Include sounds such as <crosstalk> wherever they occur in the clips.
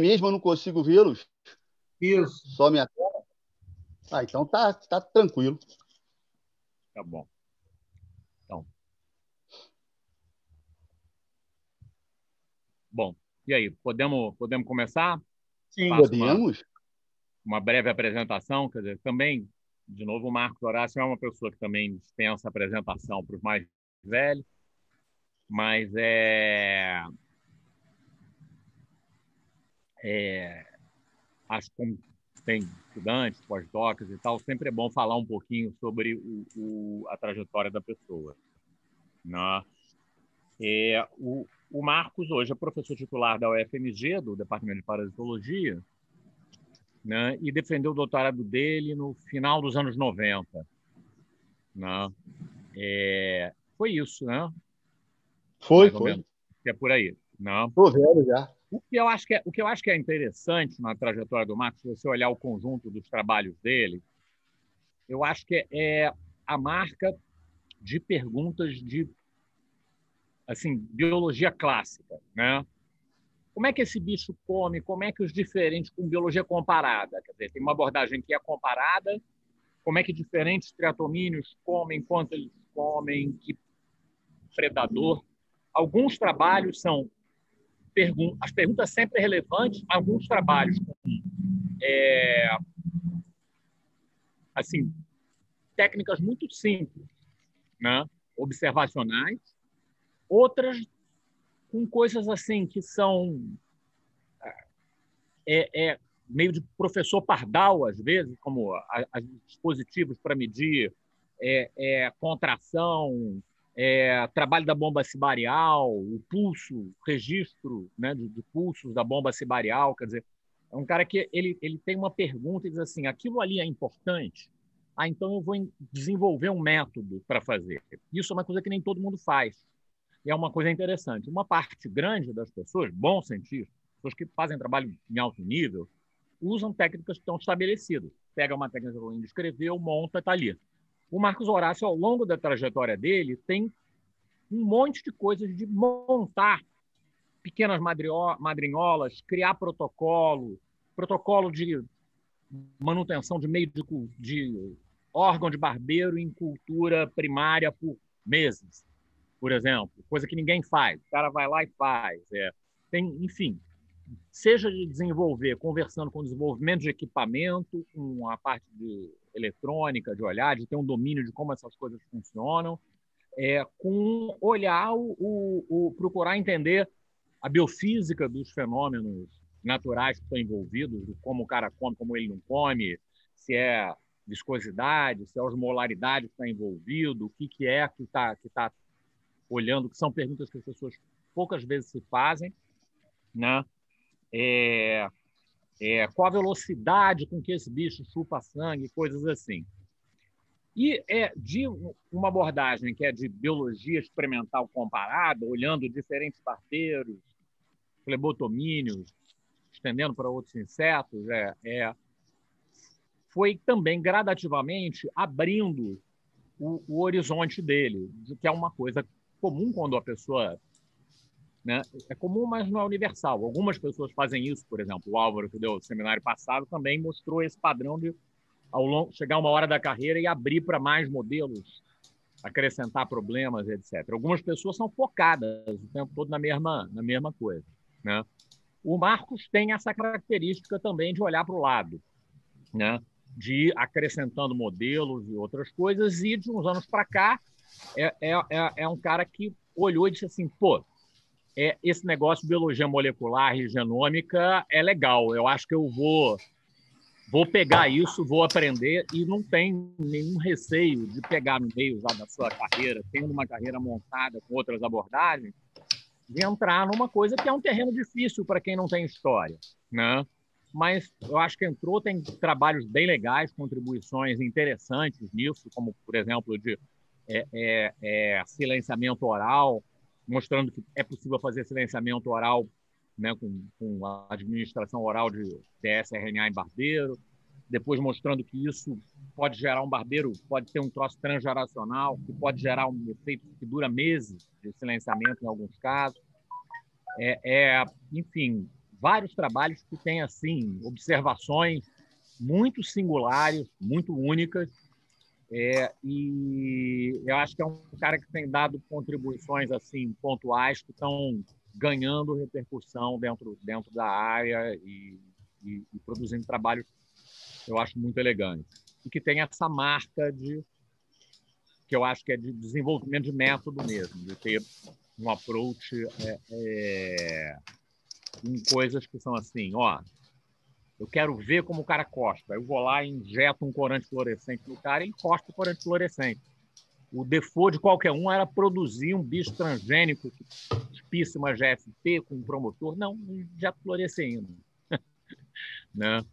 mesmo eu não consigo vê-los? Isso. Só minha tela? Ah, então tá, tá tranquilo. Tá bom. Então. Bom, e aí, podemos, podemos começar? Sim, Faço podemos. Uma, uma breve apresentação, quer dizer, também, de novo, o Marcos Horácio é uma pessoa que também dispensa apresentação para os mais velhos, mas é é, acho que tem estudantes, pós-docs e tal, sempre é bom falar um pouquinho sobre o, o, a trajetória da pessoa. Né? É, o, o, Marcos hoje é professor titular da UFMG, do Departamento de Parasitologia, né? e defendeu o doutorado dele no final dos anos 90. Né? É, foi isso, né? Foi, foi. É por aí. Não. Né? Tô velho já. O que eu acho que é, o que eu acho que é interessante na trajetória do Marcos, se você olhar o conjunto dos trabalhos dele, eu acho que é, é a marca de perguntas de assim biologia clássica, né? Como é que esse bicho come? Como é que os diferentes com biologia comparada? Quer dizer, tem uma abordagem que é comparada. Como é que diferentes triatomíneos comem? Quanto eles comem? Que predador? Alguns trabalhos são pergun as perguntas sempre relevantes, alguns trabalhos com é, assim, técnicas muito simples, né? observacionais, outras com coisas assim que são é, é meio de professor pardal às vezes, como a, a dispositivos para medir é, é contração, é, trabalho da bomba cibarial, o pulso, registro né, de, de pulsos da bomba cibarial, quer dizer, é um cara que ele, ele tem uma pergunta e diz assim, aquilo ali é importante? Ah, então eu vou desenvolver um método para fazer. Isso é uma coisa que nem todo mundo faz. E é uma coisa interessante. Uma parte grande das pessoas, bons cientistas, pessoas que fazem trabalho em alto nível, usam técnicas que estão estabelecidas. Pega uma técnica que alguém descreveu, monta, está ali. O Marcos Horácio, ao longo da trajetória dele, tem um monte de coisas de montar pequenas madrinholas, criar protocolo, protocolo de manutenção de meio de, de órgão de barbeiro em cultura primária por meses, por exemplo, coisa que ninguém faz. O cara vai lá e faz. É. Tem, enfim, seja de desenvolver, conversando com o desenvolvimento de equipamento, com a parte de eletrônica, de olhar, de ter um domínio de como essas coisas funcionam, é, com olhar, o, o, o, procurar entender a biofísica dos fenômenos naturais que estão envolvidos, como o cara come, como ele não come, se é viscosidade, se é osmolaridade que está envolvido, o que, que é que está que tá olhando, que são perguntas que as pessoas poucas vezes se fazem, né? é, é, qual a velocidade com que esse bicho chupa sangue, coisas assim. E é de uma abordagem que é de biologia experimental comparada, olhando diferentes parteiros, flebotomíneos, estendendo para outros insetos, é, é, foi também gradativamente abrindo o, o horizonte dele, que é uma coisa comum quando a pessoa né? É comum, mas não é universal. Algumas pessoas fazem isso, por exemplo, o Álvaro, que deu o seminário passado, também mostrou esse padrão de ao longo, chegar uma hora da carreira e abrir para mais modelos, acrescentar problemas, etc. Algumas pessoas são focadas o tempo todo na mesma, na mesma coisa. Né? O Marcos tem essa característica também de olhar para o lado, né? de ir acrescentando modelos e outras coisas, e de uns anos para cá é, é, é, é um cara que olhou e disse assim, pô, é, esse negócio de biologia molecular e genômica é legal. Eu acho que eu vou vou pegar isso, vou aprender e não tem nenhum receio de pegar no meio já da sua carreira, tendo uma carreira montada com outras abordagens, de entrar numa coisa que é um terreno difícil para quem não tem história, né? Mas eu acho que entrou, tem trabalhos bem legais, contribuições interessantes nisso, como, por exemplo, de é, é, é, silenciamento oral, mostrando que é possível fazer silenciamento oral né, com, com a administração oral de DSRNA em barbeiro, depois mostrando que isso pode gerar um barbeiro, pode ter um troço transgeracional, que pode gerar um efeito que dura meses de silenciamento em alguns casos. É, é, enfim, vários trabalhos que têm assim observações muito singulares, muito únicas é, e eu acho que é um cara que tem dado contribuições assim pontuais que estão ganhando repercussão dentro, dentro da área e, e, e produzindo trabalho eu acho muito elegante e que tem essa marca de que eu acho que é de desenvolvimento de método mesmo, de ter um approach é, é, em coisas que são assim, ó, eu quero ver como o cara costa. Eu vou lá e injeto um corante fluorescente no cara e encosta o corante fluorescente. O default de qualquer um era produzir um bicho transgênico que espisse uma GFP com um promotor. Não, injeto fluorescente. <laughs> né?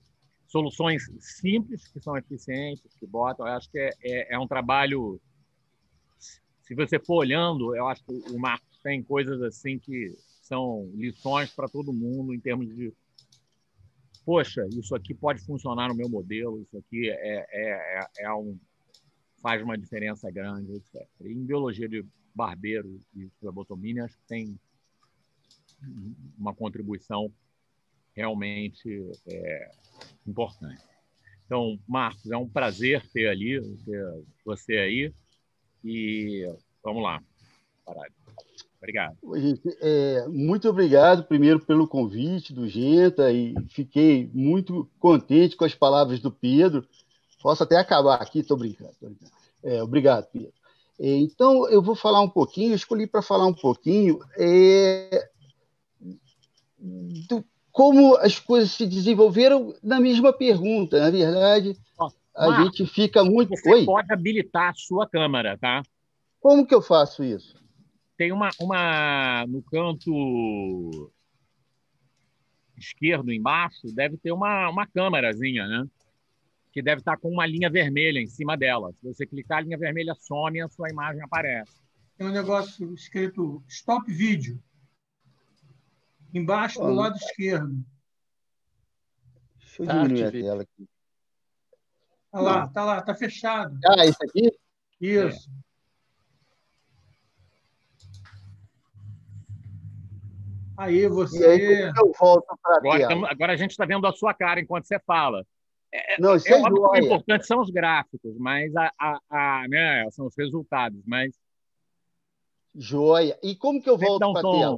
Soluções simples, que são eficientes, que botam. Eu acho que é, é, é um trabalho. Se você for olhando, eu acho que o Marcos tem coisas assim que são lições para todo mundo em termos de poxa, isso aqui pode funcionar no meu modelo, isso aqui é, é, é, é um, faz uma diferença grande, etc. E em biologia de barbeiro e lobotomia, acho que tem uma contribuição realmente é, importante. Então, Marcos, é um prazer ter ali, ter você aí. E vamos lá. Parado. Obrigado. Gente, é, muito obrigado, primeiro, pelo convite do Genta, e fiquei muito contente com as palavras do Pedro. Posso até acabar aqui, estou brincando. Tô brincando. É, obrigado, Pedro. É, então, eu vou falar um pouquinho, escolhi para falar um pouquinho é, do, como as coisas se desenvolveram na mesma pergunta. Na verdade, a Marcos, gente fica muito. Você Oi? pode habilitar a sua câmera, tá? Como que eu faço isso? tem uma, uma no canto esquerdo embaixo deve ter uma, uma câmerazinha, né? Que deve estar tá com uma linha vermelha em cima dela. Se você clicar, a linha vermelha some e a sua imagem aparece. Tem um negócio escrito Stop Vídeo. Embaixo do lado esquerdo. Deixa eu tá, diminuir a tela aqui. Tá lá, tá lá, tá fechado. Ah, isso aqui? Isso. É. Aí você. E aí é eu volto para agora, agora a gente está vendo a sua cara enquanto você fala. É, é não, isso é, é que o importante são os gráficos, mas a, a, a, né, são os resultados, mas. Joia. E como que eu é volto tá para a tela?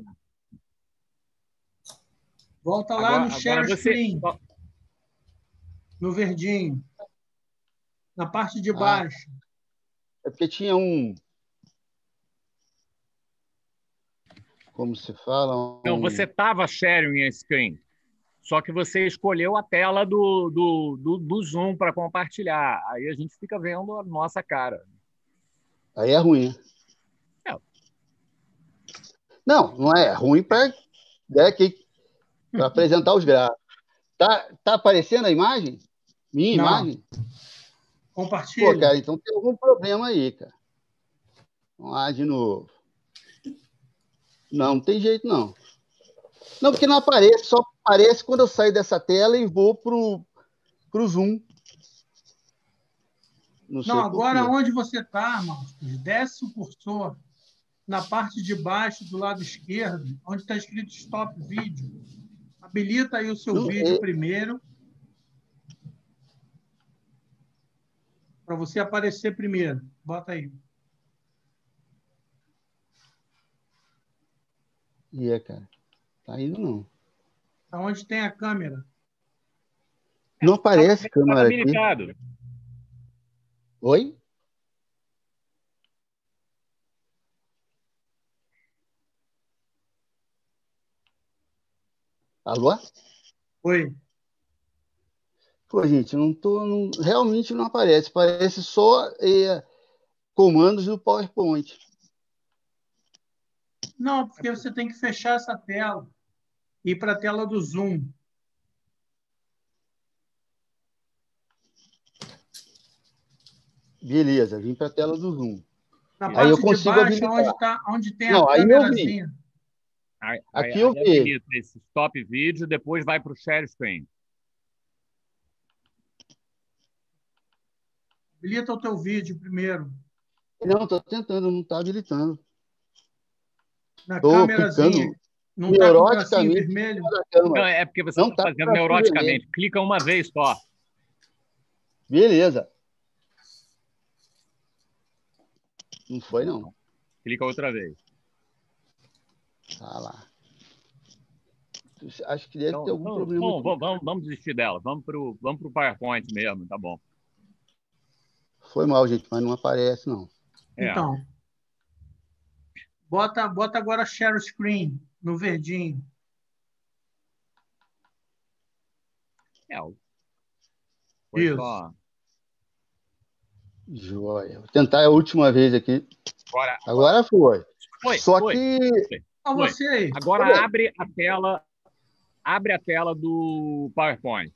Volta lá agora, no share você... screen. No verdinho. Na parte de ah. baixo. Ah, é porque tinha um como se fala? Um... Não, você estava sharing a screen, só que você escolheu a tela do, do, do, do Zoom para compartilhar. Aí a gente fica vendo a nossa cara. Aí é ruim. É. Não, não é, é ruim para né, apresentar os gráficos. Tá, tá aparecendo a imagem? Minha não. imagem? Compartilha. Pô, cara, então tem algum problema aí, cara. Vamos lá de novo. Não, não tem jeito não. Não, porque não aparece, só aparece quando eu saio dessa tela e vou pro, pro Zoom. Não, não agora onde você está, Marcos, desce o cursor na parte de baixo do lado esquerdo, onde está escrito Stop Vídeo. Habilita aí o seu não, vídeo é... primeiro. Para você aparecer primeiro. Bota aí. E é, cara. Tá indo não. Aonde tem a câmera? Não aparece tá, câmera tá aqui. Oi? Alô? Oi. Pô, gente, não tô, não, realmente não aparece. Parece só é, comandos do PowerPoint. Não, porque você tem que fechar essa tela e ir para a tela do Zoom. Beleza, vim para a tela do Zoom. Na aí parte eu consigo de baixo, onde, tá, onde, tem Não, a câmerazinha. Aqui eu vi. É né? Esse stop vídeo, depois vai para o share screen. Habilita o teu vídeo primeiro. Não, estou tentando, não está habilitando. Na Tô câmerazinha. Não neuroticamente. Tá com não, é porque você não está tá fazendo neuroticamente. Vermelho. Clica uma vez só. Beleza. Não foi, não. Clica outra vez. Tá lá. Acho que deve então, ter algum não, problema. Bom, vamos, vamos, vamos, desistir dela. Vamos para o vamos pro PowerPoint mesmo, tá bom. Foi mal, gente, mas não aparece, não. É. Então, Bota, bota agora share screen no verdinho. É, o Isso. só. Joia. Vou tentar a última vez aqui. Agora, agora foi. Foi. Só foi, que. Foi. Ah, você aí. Agora foi. abre a tela. Abre a tela do PowerPoint.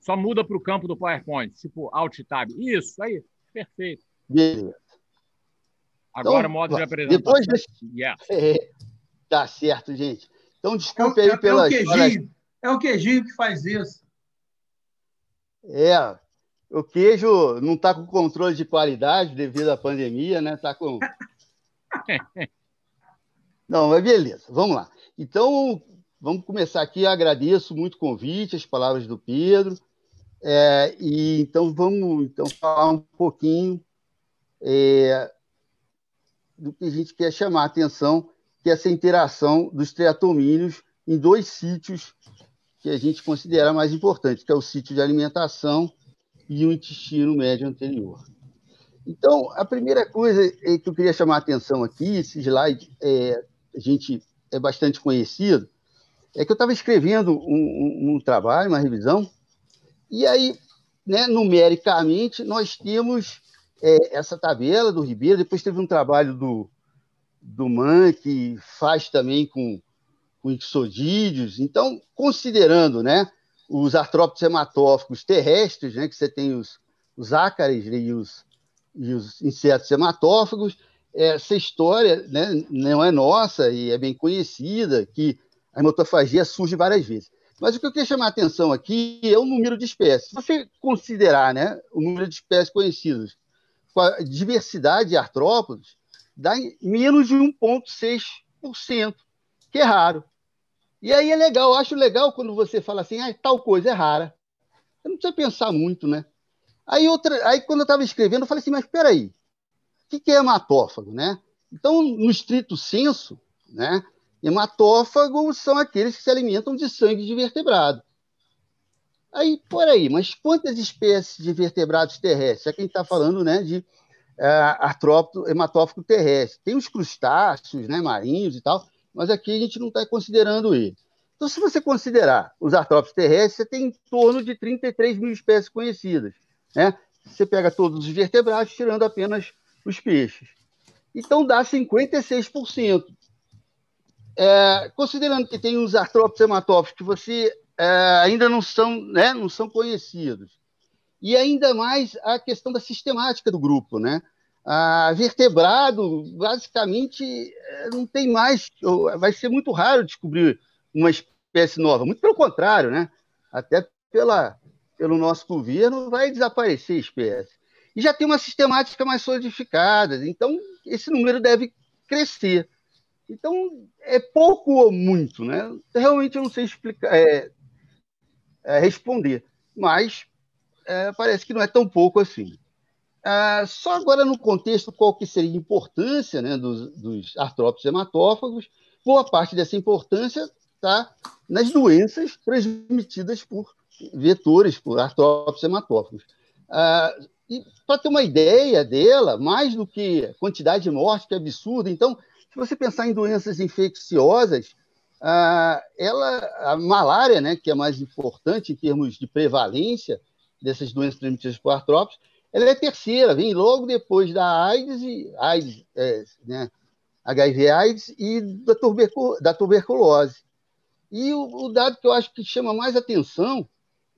Só muda para o campo do PowerPoint, tipo Alt Tab. Isso, aí. Perfeito. Beleza. Então, Agora então, modo de apresentação. Depois desse... yeah. <laughs> é, tá certo, gente. Então, desculpe é, aí é, pela. É o queijinho. É o queijinho que faz isso. É. O queijo não está com controle de qualidade devido à pandemia, né? Está com. <laughs> não, mas beleza, vamos lá. Então, vamos começar aqui. agradeço muito o convite, as palavras do Pedro. É, e então vamos então falar um pouquinho é, do que a gente quer chamar a atenção, que é essa interação dos triatomíneos em dois sítios que a gente considera mais importantes, que é o sítio de alimentação e o intestino médio anterior. Então, a primeira coisa é, que eu queria chamar a atenção aqui, esse slide é, a gente é bastante conhecido, é que eu estava escrevendo um, um, um, trabalho, uma revisão, e aí, né, numericamente, nós temos é, essa tabela do Ribeiro, depois teve um trabalho do, do Man, que faz também com, com ixodídeos. Então, considerando né, os artrópodes hematófagos terrestres, né, que você tem os, os ácaros e os, e os insetos hematófagos, essa história né, não é nossa e é bem conhecida, que a hematofagia surge várias vezes. Mas o que eu queria chamar a atenção aqui é o número de espécies. Se você considerar né, o número de espécies conhecidas com a diversidade de artrópodes, dá menos de 1,6%, que é raro. E aí é legal, acho legal quando você fala assim, ah, tal coisa é rara. Eu não precisa pensar muito, né? Aí, outra, aí quando eu estava escrevendo, eu falei assim, mas espera aí, o que, que é hematófago, né? Então, no estrito senso, né, hematófagos são aqueles que se alimentam de sangue de vertebrado. Aí, por aí, mas quantas espécies de vertebrados terrestres? É quem a gente está falando né, de uh, é, artrópodo hematófico terrestre. Tem os crustáceos né, marinhos e tal, mas aqui a gente não está considerando ele. Então, se você considerar os artrópodes terrestres, você tem em torno de 33 mil espécies conhecidas. Né? Você pega todos os vertebrados, tirando apenas os peixes. Então, dá 56%. É, considerando que tem os artrópodes hematófagos que você é, ainda não são, né, não são conhecidos. E ainda mais a questão da sistemática do grupo, né? a vertebrado, basicamente, é, não tem mais, vai ser muito raro descobrir uma espécie nova, muito pelo contrário, né? Até pela, pelo nosso governo vai desaparecer espécie. E já tem uma sistemática mais solidificada, então esse número deve crescer. Então, é pouco ou muito, né? Realmente eu não sei explicar, é, é, responder. Mas é, parece que não é tão pouco assim. É, só agora no contexto qual que seria a importância né, dos, dos artrópodes hematófagos, boa parte dessa importância está nas doenças transmitidas por vetores, por artrópodes hematófagos. Ah, e para ter uma ideia dela, mais do que quantidade de morte, que é absurda, então, se você pensar em doenças infecciosas, ah, ela, a malária, né, que é mais importante em termos de prevalência dessas doenças transmitidas por artrópodes, ela é terceira, vem logo depois da AIDS, e, AIDS é, né, HIV-AIDS e da, da, tuberculose. E o, o, dado que eu acho que chama mais atenção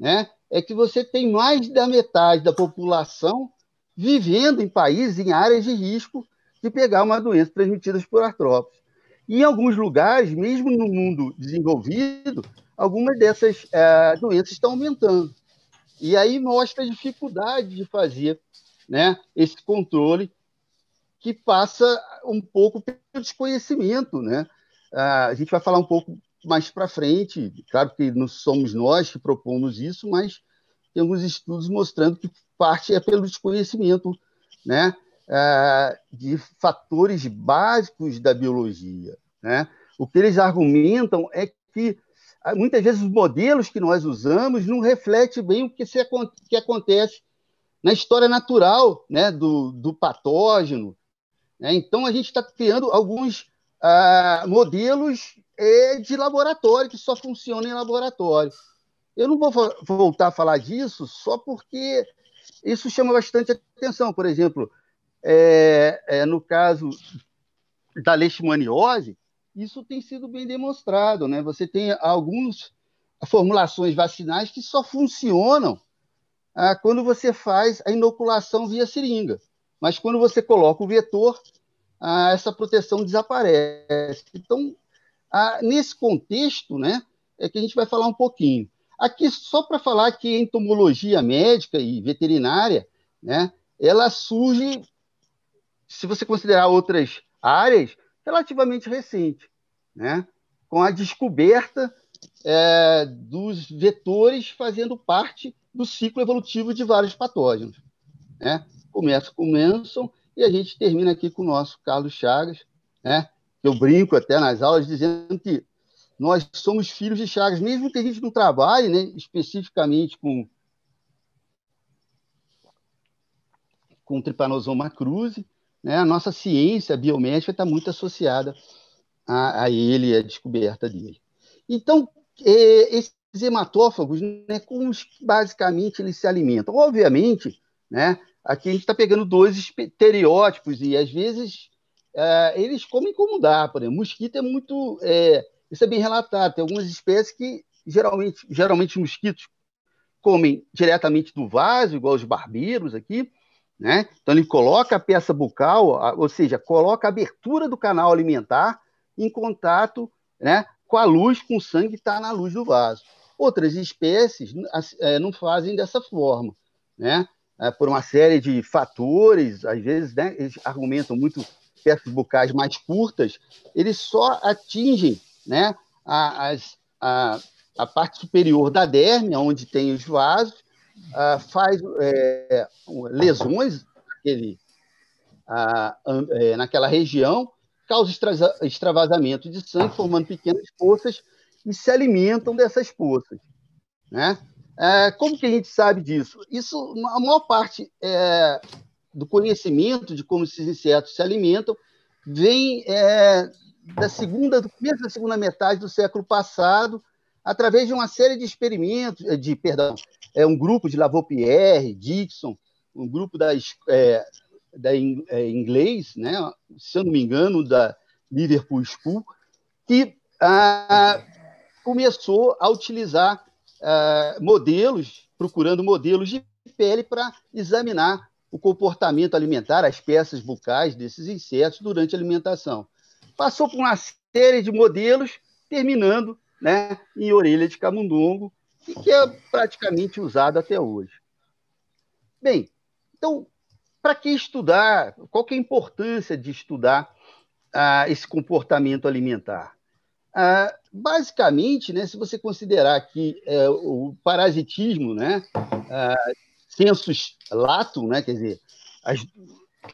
né, é que você tem mais da metade da população vivendo em países, em áreas de risco de pegar uma doença transmitida por artrópodes. E em alguns lugares, mesmo no mundo desenvolvido, algumas dessas é, doenças estão aumentando. E aí mostra a dificuldade de fazer né, esse controle que passa um pouco pelo desconhecimento. Né? Ah, a gente vai falar um pouco mais para frente, claro que não somos nós que propomos isso, mas tem alguns estudos mostrando que parte é pelo desconhecimento né, é, de fatores básicos da biologia. Né? O que eles argumentam é que ah, muitas vezes os modelos que nós usamos não refletem bem o que, se, que acontece na história natural né, do, do patógeno. Né? Então, a gente está criando alguns ah, modelos é, de laboratório, que só funcionam em laboratório. Eu não vou voltar a falar disso só porque isso chama bastante atenção. Por exemplo, é, é, no caso da leishmaniose, isso tem sido bem demonstrado. Né? Você tem algumas formulações vacinais que só funcionam ah, quando você faz a inoculação via seringa. Mas quando você coloca o vetor, ah, essa proteção desaparece. Então, ah, nesse contexto, né, é que a gente vai falar um pouquinho. Aqui, só para falar que entomologia médica e veterinária, né, ela surge se você considerar outras áreas, relativamente recente, né? com a descoberta é, dos vetores fazendo parte do ciclo evolutivo de vários patógenos. Né? Começa com o Manson e a gente termina aqui com o nosso Carlos Chagas. Né? Eu brinco até nas aulas dizendo que nós somos filhos de Chagas, mesmo que a gente não trabalhe né, especificamente com com Trypanosoma cruzi, né? A nossa ciência biomédica está muito associada a, a ele, a descoberta dele. Então, é, esses hematófagos, né, como basicamente eles se alimentam? Obviamente, né, aqui a gente está pegando dois estereótipos e às vezes é, eles comem como dá, por exemplo. Mosquito é muito. É, isso é bem relatado. Tem algumas espécies que geralmente, geralmente mosquitos comem diretamente do vaso, igual os barbeiros aqui, né? Então ele coloca a peça bucal, ou seja, coloca a abertura do canal alimentar em contato né, com a luz, com o sangue que está na luz do vaso. Outras espécies é, não fazem dessa forma, né? É, por uma série de fatores, às vezes né, eles argumentam muito peças bucais mais curtas, eles só atingem né, a, as, a, a parte superior da derme, onde tem os vasos, ah, faz é, lesões naquele, ah, é, naquela região, causa extravasamento de sangue, formando pequenas poças e se alimentam dessas poças. Né? É, como que a gente sabe disso? Isso, a maior parte é, do conhecimento de como esses insetos se alimentam vem é, da segunda, do começo da segunda metade do século passado, através de uma série de experimentos, de perdão, é um grupo de Lavaux-Pierre, Dixon, um grupo das é, da in, é, inglês, né, se eu não me engano, da Liverpool School, que ah, começou a utilizar ah, modelos, procurando modelos de pele para examinar o comportamento alimentar, as peças bucais desses insetos durante a alimentação. Passou por uma série de modelos, terminando né, em orelha de camundongo, e que é praticamente usado até hoje. Bem, então, para que estudar? Qual que é a importância de estudar ah, esse comportamento alimentar? Ah, basicamente, né, se você considerar que é, o parasitismo, né, ah, sensus lato, né, quer dizer, as,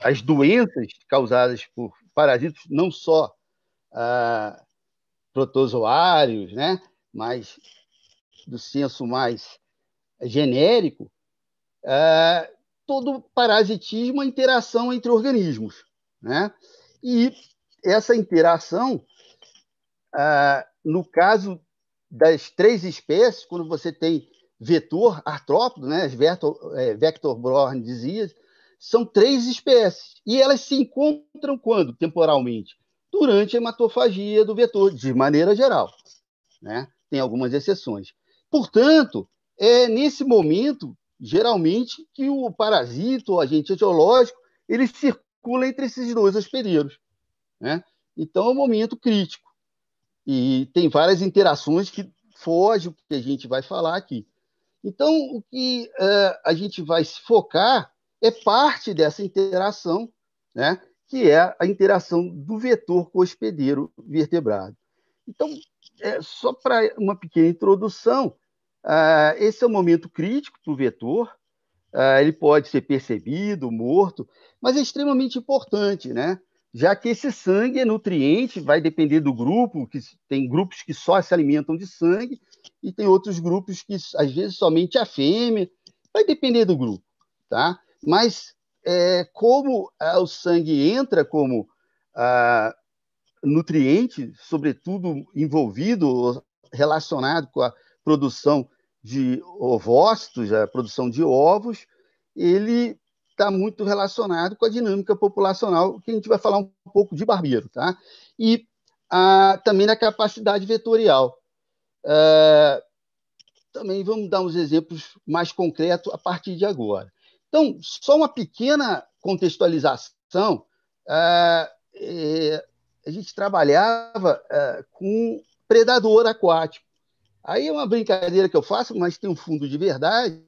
as doenças causadas por parasitos, não só ah, protozoários, né, mas do senso mais genérico, é, todo parasitismo é interação entre organismos. Né? E essa interação, é, no caso das três espécies, quando você tem vetor, artrópodo, né, as vector, é, vector borne são três espécies. E elas se encontram quando, temporalmente? Durante a hematofagia do vetor, de maneira geral. Né? Tem algumas exceções. Portanto, é nesse momento, geralmente, que o parasito, o agente etiológico, ele circula entre esses dois hospedeiros. Né? Então, é um momento crítico. E tem várias interações que foge o que a gente vai falar aqui. Então, o que uh, a gente vai se focar é parte dessa interação, né? que é a interação do vetor com o hospedeiro vertebrado. Então, é, só para uma pequena introdução, ah, esse é um momento crítico para o vetor. Ah, ele pode ser percebido, morto, mas é extremamente importante, né? Já que esse sangue é nutriente, vai depender do grupo, que tem grupos que só se alimentam de sangue e tem outros grupos que às vezes somente a fêmea, vai depender do grupo, tá? Mas é, como ah, o sangue entra como ah, nutriente, sobretudo envolvido, relacionado com a, produção de ovócitos, a produção de ovos, ele está muito relacionado com a dinâmica populacional, que a gente vai falar um pouco de barbeiro, tá? E a, também na capacidade vetorial. É, também vamos dar uns exemplos mais concretos a partir de agora. Então, só uma pequena contextualização. É, é, a gente trabalhava é, com predador aquático. Aí é uma brincadeira que eu faço, mas tem um fundo de verdade.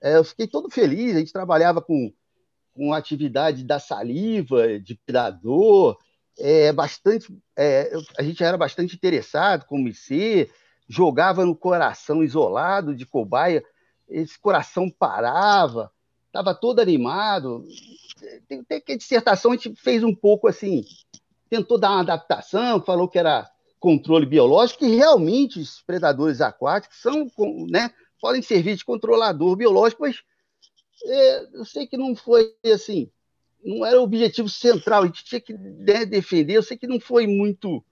É, eu fiquei todo feliz, a gente trabalhava com, com atividade da saliva, de predador, é, bastante, é, a gente era bastante interessado como IC, jogava no coração isolado de cobaia, esse coração parava, estava todo animado. Tem, tem que a dissertação a gente fez um pouco assim, tentou dar uma adaptação, falou que era controle biológico, e realmente os predadores aquáticos são, né, podem servir de controlador biológico, mas é, eu sei que não foi assim, não era o objetivo central, a gente tinha que né, defender, eu sei que não foi muito.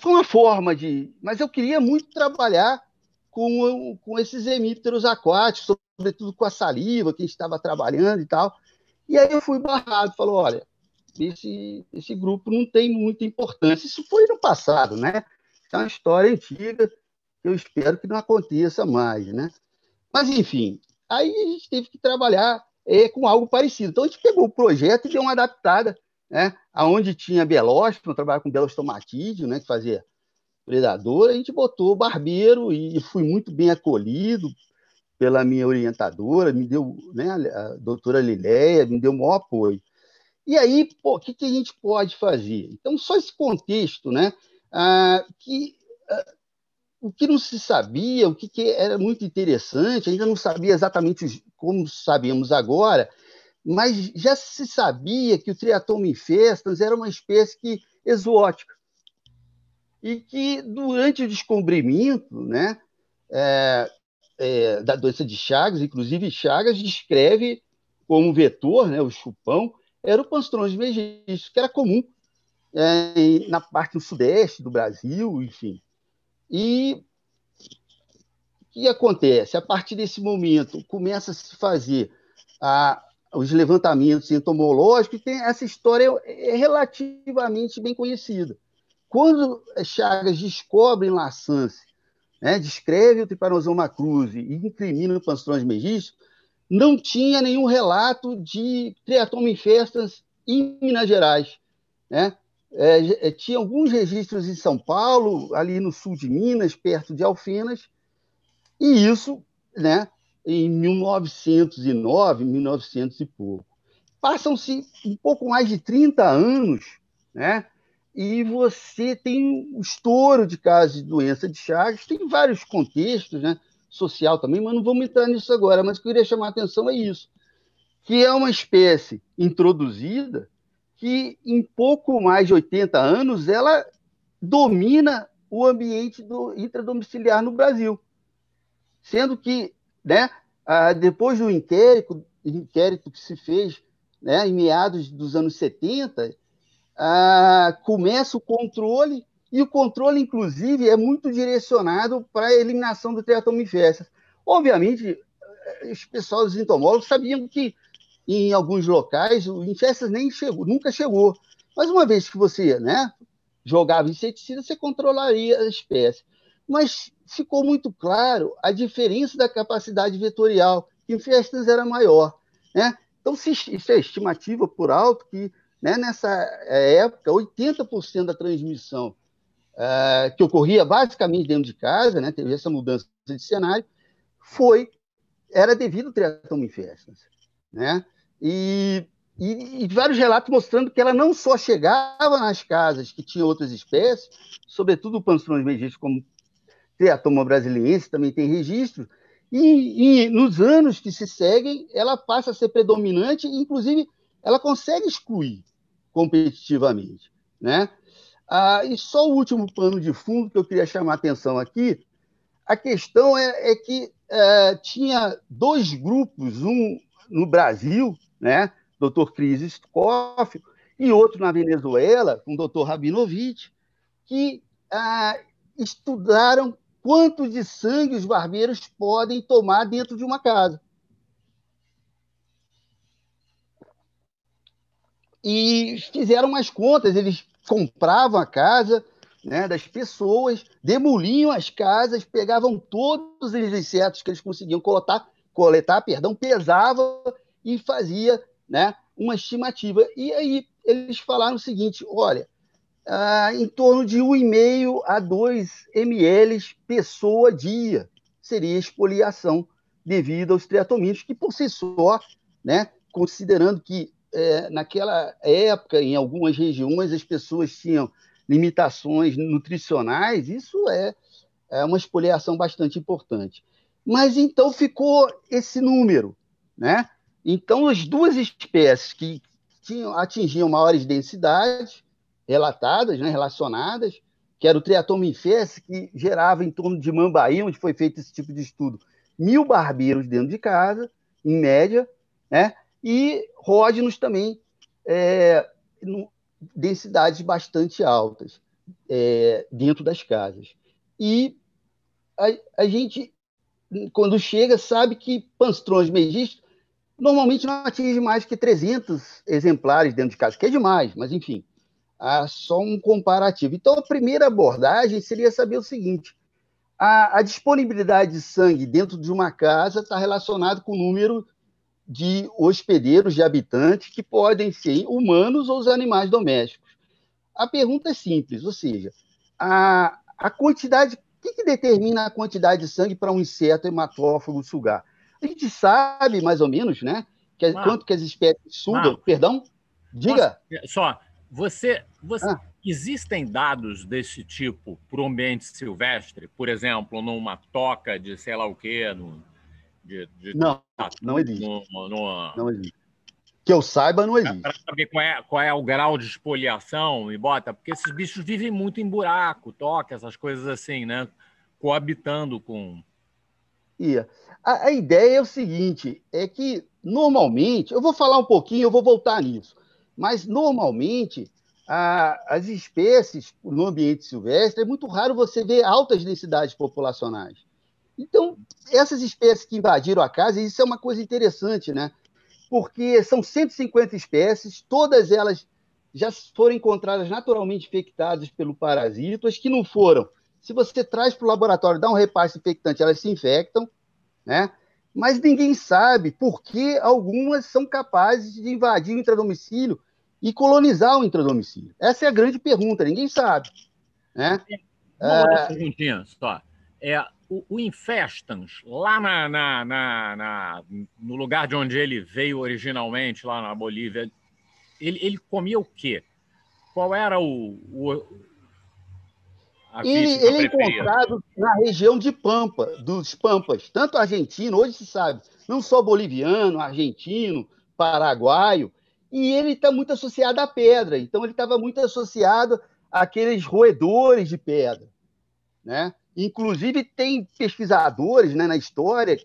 Foi uma forma de. Mas eu queria muito trabalhar com, com esses hemípteros aquáticos, sobretudo com a saliva que a gente estava trabalhando e tal. E aí eu fui barrado, falou, olha, esse, esse grupo não tem muita importância. Isso foi no passado, né? É uma história antiga eu espero que não aconteça mais, né? Mas, enfim, aí a gente teve que trabalhar é, com algo parecido. Então, a gente pegou o projeto e deu uma adaptada, né? Aonde tinha belóstomo, eu trabalhava com belostomatídeo, né? Que fazia predador, a gente botou barbeiro e fui muito bem acolhido pela minha orientadora, me deu, né? A doutora Lileia me deu o maior apoio. E aí, o que, que, a gente pode fazer? Então, só esse contexto, né? Ah, que ah, o que não se sabia, o que, que, era muito interessante, ainda não sabia exatamente como sabemos agora, mas já se sabia que o Triatoma infestans era uma espécie que, exótica. E que, durante o descobrimento né, é, é, da doença de Chagas, inclusive Chagas descreve como vetor, né, o chupão, era o de vejentes, que era comum é, na parte do sudeste do Brasil, enfim. E o que acontece? A partir desse momento, começa a se fazer a, os levantamentos entomológicos, tem, essa história é, é relativamente bem conhecida. Quando Chagas descobre em La Sance, né, descreve o tripanosoma cruzi e incrimina o Panstrons megis, não tinha nenhum relato de triatoma em festas em Minas Gerais, né? É, é, tinha alguns registros em São Paulo, ali no sul de Minas, perto de Alfenas, e isso, né, em 1909, 1900 e pouco. Passam-se um pouco mais de 30 anos, né? E você tem um estouro de casos de doença de Chagas, tem vários contextos, né? social também, mas não vamos entrar nisso agora. Mas o que eu queria chamar a atenção é isso, que é uma espécie introduzida que em pouco mais de 80 anos ela domina o ambiente do intradomiciliar no Brasil, sendo que, né, depois do inquérito, inquérito que se fez né, em meados dos anos 70, ah, começa o controle e o controle, inclusive, é muito direcionado para a eliminação do triatomifésis. Obviamente, os pessoal dos entomólogos sabiam que em alguns locais o infestas nem chegou, nunca chegou. Mas uma vez que você né, jogava inseticida, você controlaria a espécie. Mas ficou muito claro a diferença da capacidade vetorial, que em festas era maior. Né? Então, se, isso é estimativa por alto que né, nessa eh, época, 80% da transmissão uh, que ocorria basicamente dentro de casa, né, teve essa mudança de cenário, foi era devido ao triatlon em festas, né? E, e, e, vários relatos mostrando que ela não só chegava nas casas que tinha outras espécies, sobretudo o Panstrones registro como triatoma brasiliense também tem registro, e, e, nos anos que se seguem, ela passa a ser predominante, inclusive ela consegue excluir competitivamente, né? Ah, e só o último plano de fundo que eu queria chamar a atenção aqui, a questão é, é que é, tinha dois grupos, um no Brasil, né, Dr. Cris Stokoff, e outro na Venezuela, com o Dr. Rabinovich, que ah, estudaram quanto de sangue os barbeiros podem tomar dentro de uma casa. E fizeram umas contas, eles compravam a casa né, das pessoas, demoliam as casas, pegavam todos os insetos que eles conseguiam coletar, coletar perdão, pesava e fazia né, uma estimativa. E aí eles falaram o seguinte: olha, ah, em torno de 1,5 a 2 ml pessoa dia seria espoliação devido aos triatomínios, que por si só, né, considerando que é, naquela época, em algumas regiões, as pessoas tinham limitações nutricionais, isso é, é uma espoliação bastante importante. Mas então ficou esse número, né? Então, as duas espécies que tinham, atingiam maiores densidades relatadas, né, relacionadas, que era o Triatoma infes, que gerava em torno de Mambaí, onde foi feito esse tipo de estudo, mil barbeiros dentro de casa, em média, né? e ródinos também é, densidades bastante altas é, dentro das casas. E a, a, gente, quando chega, sabe que panstrões megistos normalmente não atinge mais que 300 exemplares dentro de casa, que é demais, mas enfim, há só um comparativo. Então, a primeira abordagem seria saber o seguinte, a, a disponibilidade de sangue dentro de uma casa está relacionada com o número de hospedeiros, de habitantes, que podem ser humanos ou os animais domésticos. A pergunta é simples, ou seja, a, a quantidade, o que, que determina a quantidade de sangue para um inseto hematófago sugar? A gente sabe, mais ou menos, né, que, é quanto que as espécies sugam, perdão? Diga. só, você, você ah. existem dados desse tipo para o ambiente silvestre? Por exemplo, numa toca de sei lá o quê, no de, de... Não, não né? existe. No, Não existe. Que eu saiba, não existe. É para saber qual é, qual é o grau de espoliação, e bota, porque esses bichos vivem muito em buraco, toca, essas coisas assim, né? Coabitando com. Ia. A, a ideia é o seguinte: é que normalmente, eu vou falar um pouquinho, eu vou voltar nisso, mas normalmente a, as espécies no ambiente silvestre é muito raro você ver altas densidades populacionais. Então, essas espécies que invadiram a casa, isso é uma coisa interessante, né? Porque são 150 espécies, todas elas já foram encontradas naturalmente infectadas pelo parasito, as que não foram. Se você traz para o laboratório, dá um repasse infectante, elas se infectam, né? Mas ninguém sabe por que algumas são capazes de invadir o intradomicílio e colonizar o intradomicílio. Essa é a grande pergunta, ninguém sabe. Né? Uma ah, perguntinha só. É, o, o Infestans, lá na, na, na, na, no lugar de onde ele veio originalmente, lá na Bolívia, ele, ele comia o quê? Qual era o. o ele, ele é encontrado na região de Pampa, dos Pampas, tanto argentino, hoje se sabe, não só boliviano, argentino, paraguaio, e ele está muito associado à pedra, então ele estava muito associado àqueles roedores de pedra, né? Inclusive, tem pesquisadores né, na história,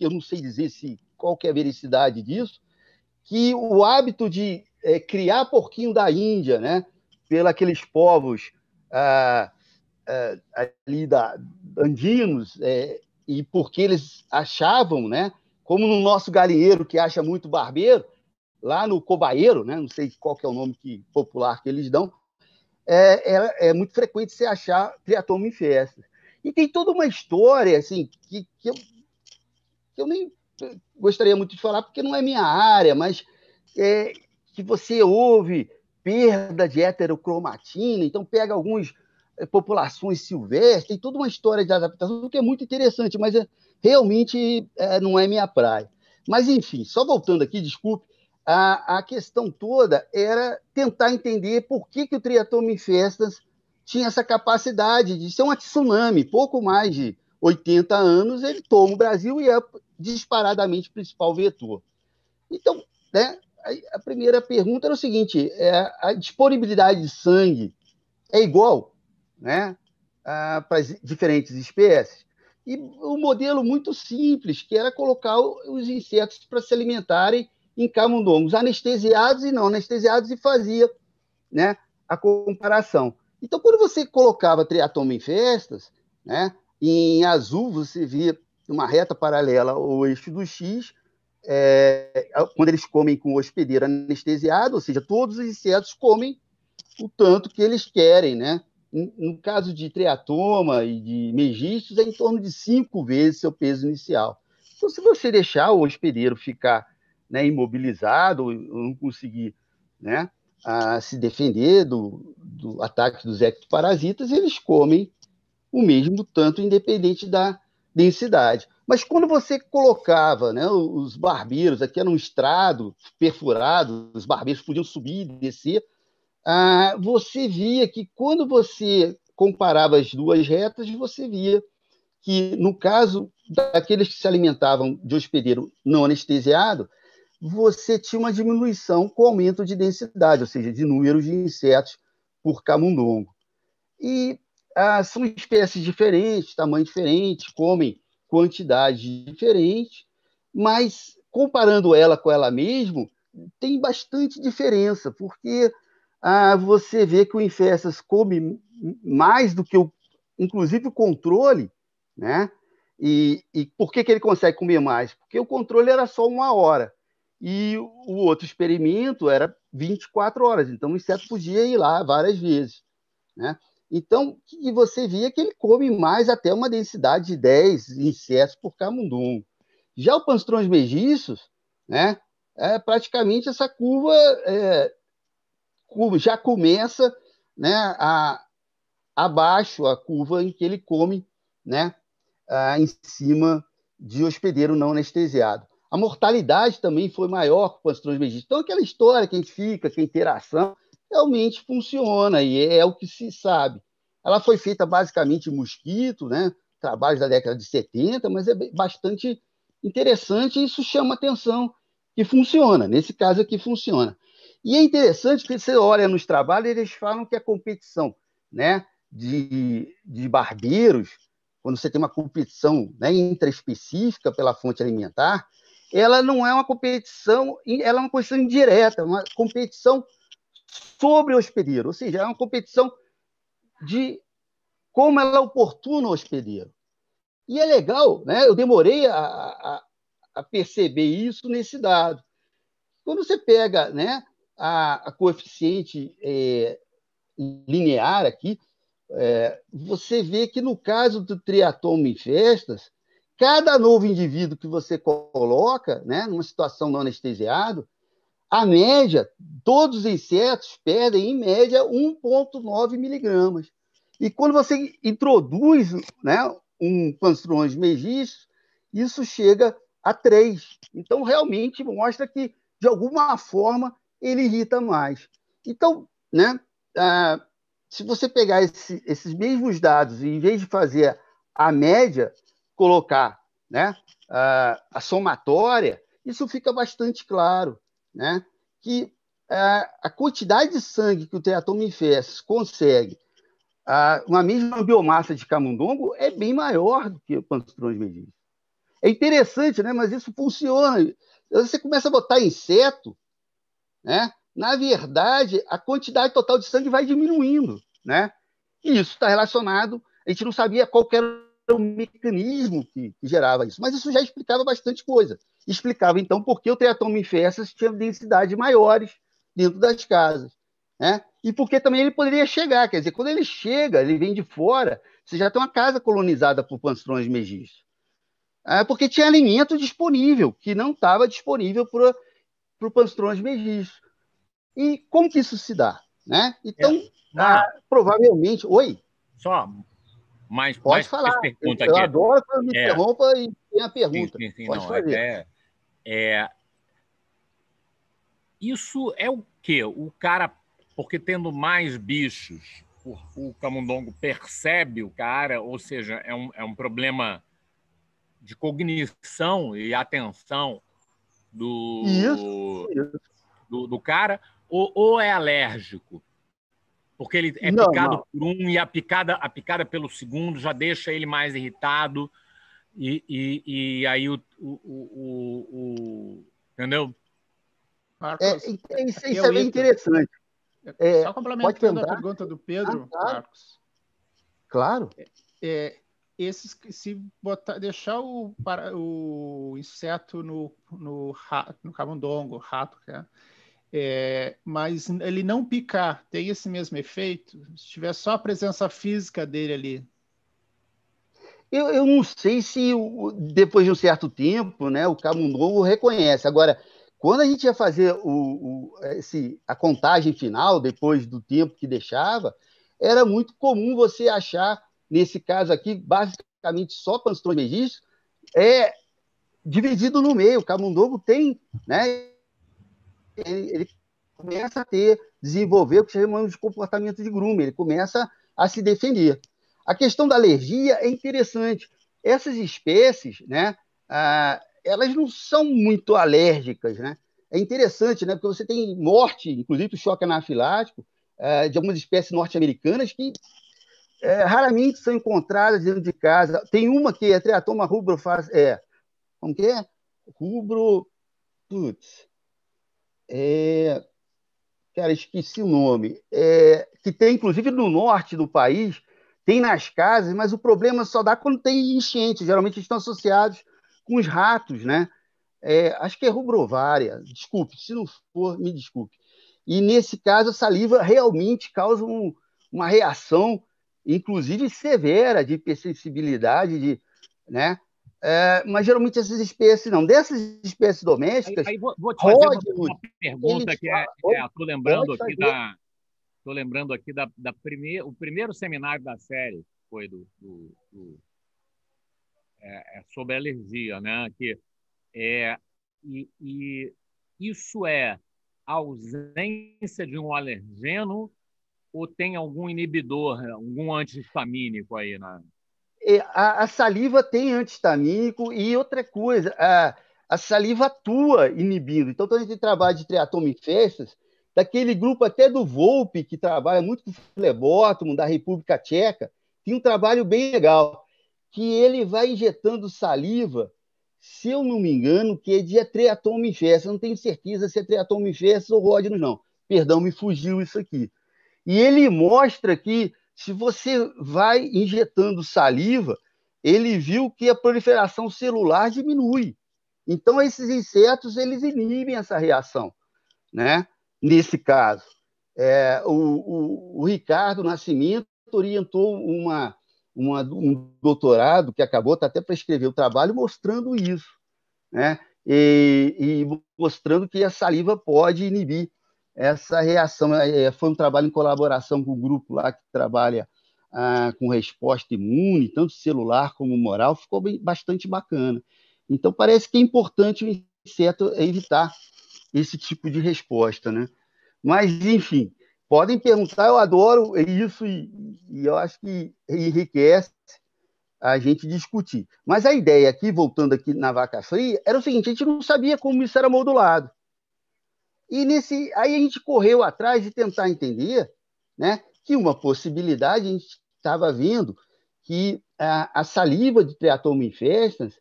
eu não sei dizer se qual é a veracidade disso, que o hábito de é, criar porquinho da Índia, né, pelos aqueles povos ah, ah, ali da, andinos, é, e porque eles achavam, né, como no nosso galinheiro que acha muito barbeiro, lá no cobaeiro, né, não sei qual é o nome que, popular que eles dão, é, é, é, muito frequente você achar triatoma infestas. E tem toda uma história, assim, que, que, eu, que eu nem gostaria muito de falar, porque não é minha área, mas é, que você ouve perda de heterocromatina, então pega algumas é, populações silvestres, tem toda uma história de adaptação que é muito interessante, mas é, realmente é, não é minha praia. Mas, enfim, só voltando aqui, desculpe, a, a questão toda era tentar entender por que, que o Triatomy Festas tinha essa capacidade de ser um tsunami, pouco mais de 80 anos, ele toma o Brasil e é disparadamente o principal vetor. Então, né, a primeira pergunta era o seguinte: é, a disponibilidade de sangue é igual né, para as diferentes espécies? E um modelo muito simples, que era colocar os insetos para se alimentarem em camundongos anestesiados e não anestesiados, e fazia né, a comparação. Então, quando você colocava triatoma em festas, né, em azul você via uma reta paralela ao eixo do X, é, quando eles comem com o hospedeiro anestesiado, ou seja, todos os insetos comem o tanto que eles querem, né? No caso de triatoma e de megistos, é em torno de cinco vezes seu peso inicial. Então, se você deixar o hospedeiro ficar né, imobilizado, ou não conseguir né, a se defender do, do ataque dos ectoparasitas, eles comem o mesmo tanto, independente da densidade. Mas quando você colocava né, os barbeiros, aqui era um estrado perfurado, os barbeiros podiam subir e descer, ah, você via que quando você comparava as duas retas, você via que, no caso daqueles que se alimentavam de hospedeiro não anestesiado, você tinha uma diminuição com aumento de densidade, ou seja, de número de insetos por camundongo. E ah, são espécies diferentes, tamanho diferente, comem quantidade diferente. mas comparando ela com ela mesma, tem bastante diferença, porque ah, você vê que o infestas come mais do que o, inclusive o controle, né? E, e por que, que ele consegue comer mais? Porque o controle era só uma hora e o outro experimento era 24 horas. Então, o inseto podia ir lá várias vezes. Né? Então, e você via que ele come mais até uma densidade de 10 insetos por camundongo. Já o panstrões megiços, né, é praticamente essa curva é, já começa né, a, abaixo a curva em que ele come né, a, ah, em cima de hospedeiro não anestesiado. A mortalidade também foi maior com as transmedidas. Então, aquela história que a gente fica, que a interação realmente funciona e é, é o que se sabe. Ela foi feita basicamente em mosquito, né? trabalhos da década de 70, mas é bastante interessante e isso chama atenção que funciona. Nesse caso aqui, funciona. E é interessante que você olha nos trabalhos, eles falam que a é competição né, de, de barbeiros, quando você tem uma competição né, intraespecífica pela fonte alimentar, ela não é uma competição, ela é uma competição indireta, uma competição sobre o hospedeiro, ou seja, é uma competição de como ela é oportuna o hospedeiro. E é legal, né? eu demorei a, a, a perceber isso nesse dado. Quando você pega né, a, a coeficiente é, linear aqui, é, você vê que no caso do triatomo em festas, Cada novo indivíduo que você coloca, né, numa situação não anestesiado, a média, todos os insetos perdem, em média, 1,9 miligramas. E quando você introduz né, um de megiço, isso chega a 3. Então, realmente mostra que, de alguma forma, ele irrita mais. Então, né, se você pegar esse, esses mesmos dados e, em vez de fazer a média, colocar né, a, a somatória, isso fica bastante claro, né? Que a, é, a quantidade de sangue que o Teatomifestes consegue a, uma mesma biomassa de camundongo é bem maior do que o Panstrons medidos. É interessante, né? Mas isso funciona. Você começa a botar inseto, né? Na verdade, a quantidade total de sangue vai diminuindo, né? E isso está relacionado. A gente não sabia qual era o mecanismo que, que, gerava isso. Mas isso já explicava bastante coisa. Explicava, então, por que o Triatoma festas tinha densidades maiores dentro das casas. Né? E porque também ele poderia chegar. Quer dizer, quando ele chega, ele vem de fora, você já tem uma casa colonizada por panstrões megistos, É porque tinha alimento disponível, que não estava disponível para o panstrões megistos. E como que isso se dá? Né? Então, é. Ah, provavelmente... Oi? Só mas, Pode falar. Eu, eu adoro quando me é, interrompa e tem a pergunta. Sim, sim, sim, Pode não, fazer. é, isso é o quê? O cara, porque tendo mais bichos, o, o camundongo percebe o cara, ou seja, é um, é um problema de cognição e atenção do, isso, isso. do, do cara, ou, ou é alérgico? Porque ele é não, picado não. por um e a picada, a picada pelo segundo já deixa ele mais irritado. E, e, e aí o, o, o, o Entendeu? Marcos, é, isso, é bem interessante. É, é, Só complementando a pergunta do Pedro, ah, Marcos. Claro. É, é esses, se botar, deixar o, o inseto no, no, rato, no camundongo, rato, que é, é, mas ele não picar tem esse mesmo efeito? Se tiver só a presença física dele ali. Eu, eu não sei se depois de um certo tempo, né, o Camundongo novo reconhece. Agora, quando a gente ia fazer o, o, esse, a contagem final, depois do tempo que deixava, era muito comum você achar, nesse caso aqui, basicamente só panistrões registro, é dividido no meio. O Camundongo tem, né? ele, ele começa a ter, desenvolver o que chamamos de comportamento de grume, ele começa a se defender. A questão da alergia é interessante. Essas espécies, né, ah, elas não são muito alérgicas, né? É interessante, né, porque você tem morte, inclusive o choque anafilático, ah, de algumas espécies norte-americanas que é, raramente são encontradas dentro de casa. Tem uma que é triatoma rubro... É, como que é? Rubro... Putz, é, cara, esqueci o nome. É, que tem, inclusive, no norte do país, tem nas casas, mas o problema só dá quando tem enchente. Geralmente estão associados com os ratos, né? É, acho que é rubrovária. Desculpe, se não for, me desculpe. E nesse caso, a saliva realmente causa um, uma reação, inclusive severa, de hipersensibilidade, de, né? É, mas geralmente essas espécies não. Dessas espécies domésticas. Aí, aí vou, vou, te fazer uma, pergunta que é. Estou é, lembrando aqui da. Estou lembrando aqui da, da primeir, o primeiro seminário da série foi do, do, do é, é sobre alergia, né? Que é e, e isso é ausência de um alergeno ou tem algum inibidor, algum antihistamínico aí na, né? a, a saliva tem antistamínico e outra coisa, a, a saliva atua inibindo. Então, quando a gente trabalha de triatoma em festas, daquele grupo até do Volpe, que trabalha muito com flebótomo, da República Tcheca, tem um trabalho bem legal, que ele vai injetando saliva, se eu não me engano, que é de atriatomifesses, não tenho certeza se é atriatomifesses ou ródinos, não. Perdão, me fugiu isso aqui. E ele mostra que se você vai injetando saliva, ele viu que a proliferação celular diminui. Então, esses insetos, eles inibem essa reação, né? Nesse caso. É, o, o, o, Ricardo Nascimento orientou uma, uma, um doutorado que acabou tá até para escrever o trabalho mostrando isso, né? E, e, mostrando que a saliva pode inibir essa reação. É, é, foi um trabalho em colaboração com o grupo lá que trabalha ah, com resposta imune, tanto celular como moral, ficou bem, bastante bacana. Então, parece que é importante o inseto evitar esse tipo de resposta, né? Mas, enfim, podem perguntar, eu adoro isso e, e eu acho que enriquece a gente discutir. Mas a ideia aqui, voltando aqui na vaca fria, era o seguinte, a gente não sabia como isso era modulado. E nesse, aí a gente correu atrás de tentar entender né, que uma possibilidade a gente estava vendo que a, a saliva de Triatoma infestans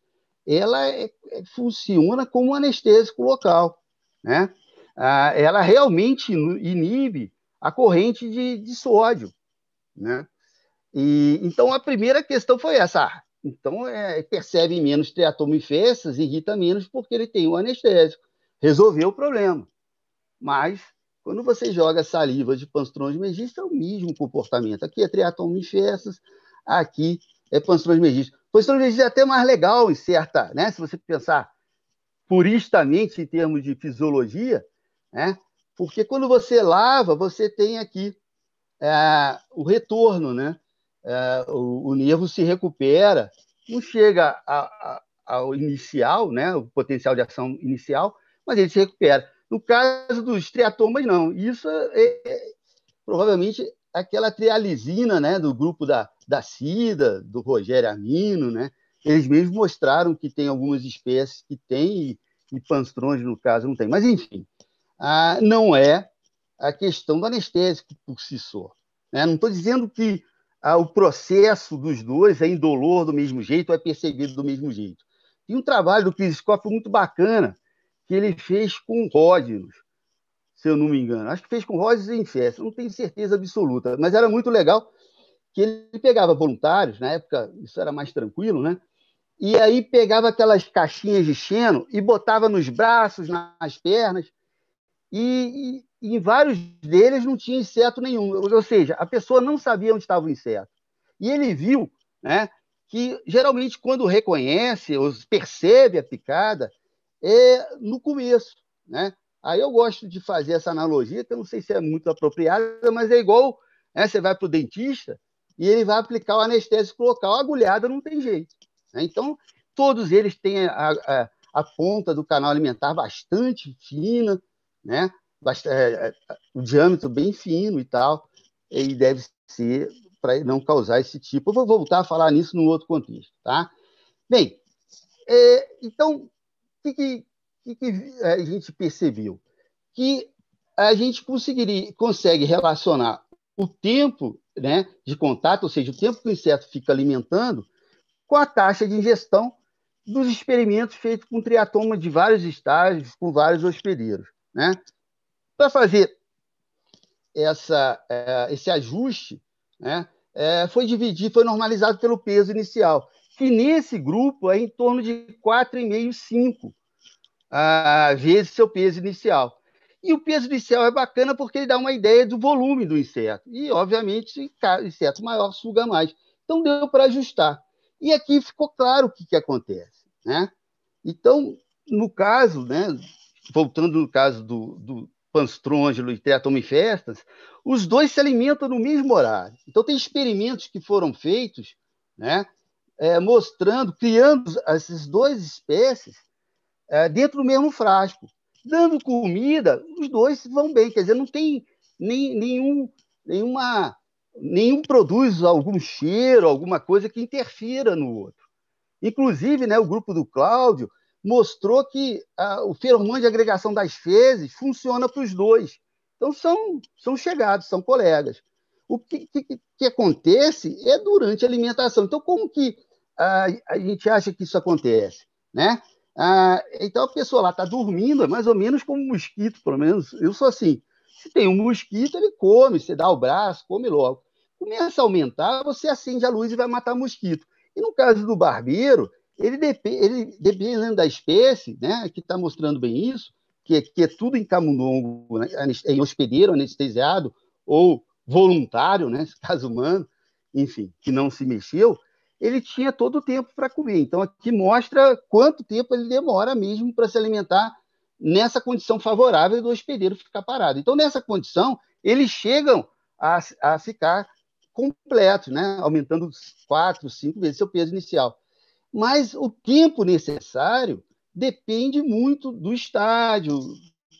ela é, é, funciona como anestésico local. Né? Ah, ela realmente inibe a corrente de, de sódio. Né? E, então, a primeira questão foi essa. Ah, então, é, percebe menos triatoma infestas, irrita menos porque ele tem o anestésico. Resolveu o problema. Mas, quando você joga saliva de Panstrons megistris, é o mesmo comportamento. Aqui é triatom infessus, aqui é Panstrons megistris. Panstrons megistris é até mais legal em certa, né? Se você pensar puristamente em termos de fisiologia, né? Porque quando você lava, você tem aqui é, o retorno, né? É, o, o, nervo se recupera, não chega a, a, ao inicial, né? O potencial de ação inicial, mas ele se recupera. No caso dos triatomas, não. Isso é, é provavelmente aquela trializina né, do grupo da, da Cida, do Rogério Amino, né? Eles mesmos mostraram que tem algumas espécies que tem, e, e panstrões, no caso, não tem. Mas, enfim, a, não é a questão do anestésico por si só. Né? Não estou dizendo que a, o processo dos dois é indolor do mesmo jeito, ou é percebido do mesmo jeito. Tem um trabalho do Chris muito bacana, que ele fez com Ródinos, se eu não me engano. Acho que fez com Ródinos e Infesto, não tenho certeza absoluta, mas era muito legal que ele pegava voluntários, na época isso era mais tranquilo, né? E aí pegava aquelas caixinhas de xeno e botava nos braços, nas pernas, e, e, em vários deles não tinha inseto nenhum. Ou seja, a pessoa não sabia onde estava o inseto. E ele viu né, que, geralmente, quando reconhece ou percebe a picada, é, no começo. Né? Aí eu gosto de fazer essa analogia, que eu não sei se é muito apropriada, mas é igual né, você vai para o dentista e ele vai aplicar o anestésico local, a agulhada não tem jeito. Né? Então, todos eles têm a, a, a, ponta do canal alimentar bastante fina, né? É, é, o diâmetro bem fino e tal, e deve ser para não causar esse tipo. Eu vou voltar a falar nisso no outro contexto, tá? Bem, é, então, que, que, que eh, a gente percebeu? Que a gente conseguiria, consegue relacionar o tempo né, de contato, ou seja, o tempo que o inseto fica alimentando, com a taxa de ingestão dos experimentos feitos com triatoma de vários estágios, com vários hospedeiros. Né? Para fazer essa, eh, esse ajuste, né, eh, foi dividido, foi normalizado pelo peso inicial que nesse grupo é em torno de 4,5, 5 ah, vezes seu peso inicial. E o peso inicial é bacana porque ele dá uma ideia do volume do inseto. E, obviamente, inseto maior suga mais. Então, deu para ajustar. E aqui ficou claro o que, que acontece. Né? Então, no caso, né, voltando no caso do, do Panstrôngelo e Teatomifestas, os dois se alimentam no mesmo horário. Então, tem experimentos que foram feitos né, é, mostrando, criando essas duas espécies é, dentro do mesmo frasco. Dando comida, os dois vão bem, quer dizer, não tem nem, nenhum, nenhuma, nenhum produz algum cheiro, alguma coisa que interfira no outro. Inclusive, né, o grupo do Cláudio mostrou que a, o feromônio de agregação das fezes funciona para os dois. Então, são, são chegados, são colegas. O que, que, que, acontece é durante a alimentação. Então, como que a, ah, a gente acha que isso acontece, né? Ah, então a pessoa lá está dormindo, é mais ou menos como um mosquito, pelo menos eu sou assim. Se tem um mosquito, ele come, você dá o braço, come logo. Começa a aumentar, você acende a luz e vai matar mosquito. E no caso do barbeiro, ele, ele dependendo da espécie, né, que está mostrando bem isso, que, é, que é tudo em camundongo, né, em hospedeiro, anestesiado ou voluntário, né, <laughs> caso humano, enfim, que não se mexeu, ele tinha todo o tempo para comer. Então, aqui mostra quanto tempo ele demora mesmo para se alimentar nessa condição favorável do hospedeiro ficar parado. Então, nessa condição, eles chegam a, a ficar completos, né? aumentando quatro, cinco vezes seu peso inicial. Mas o tempo necessário depende muito do estádio,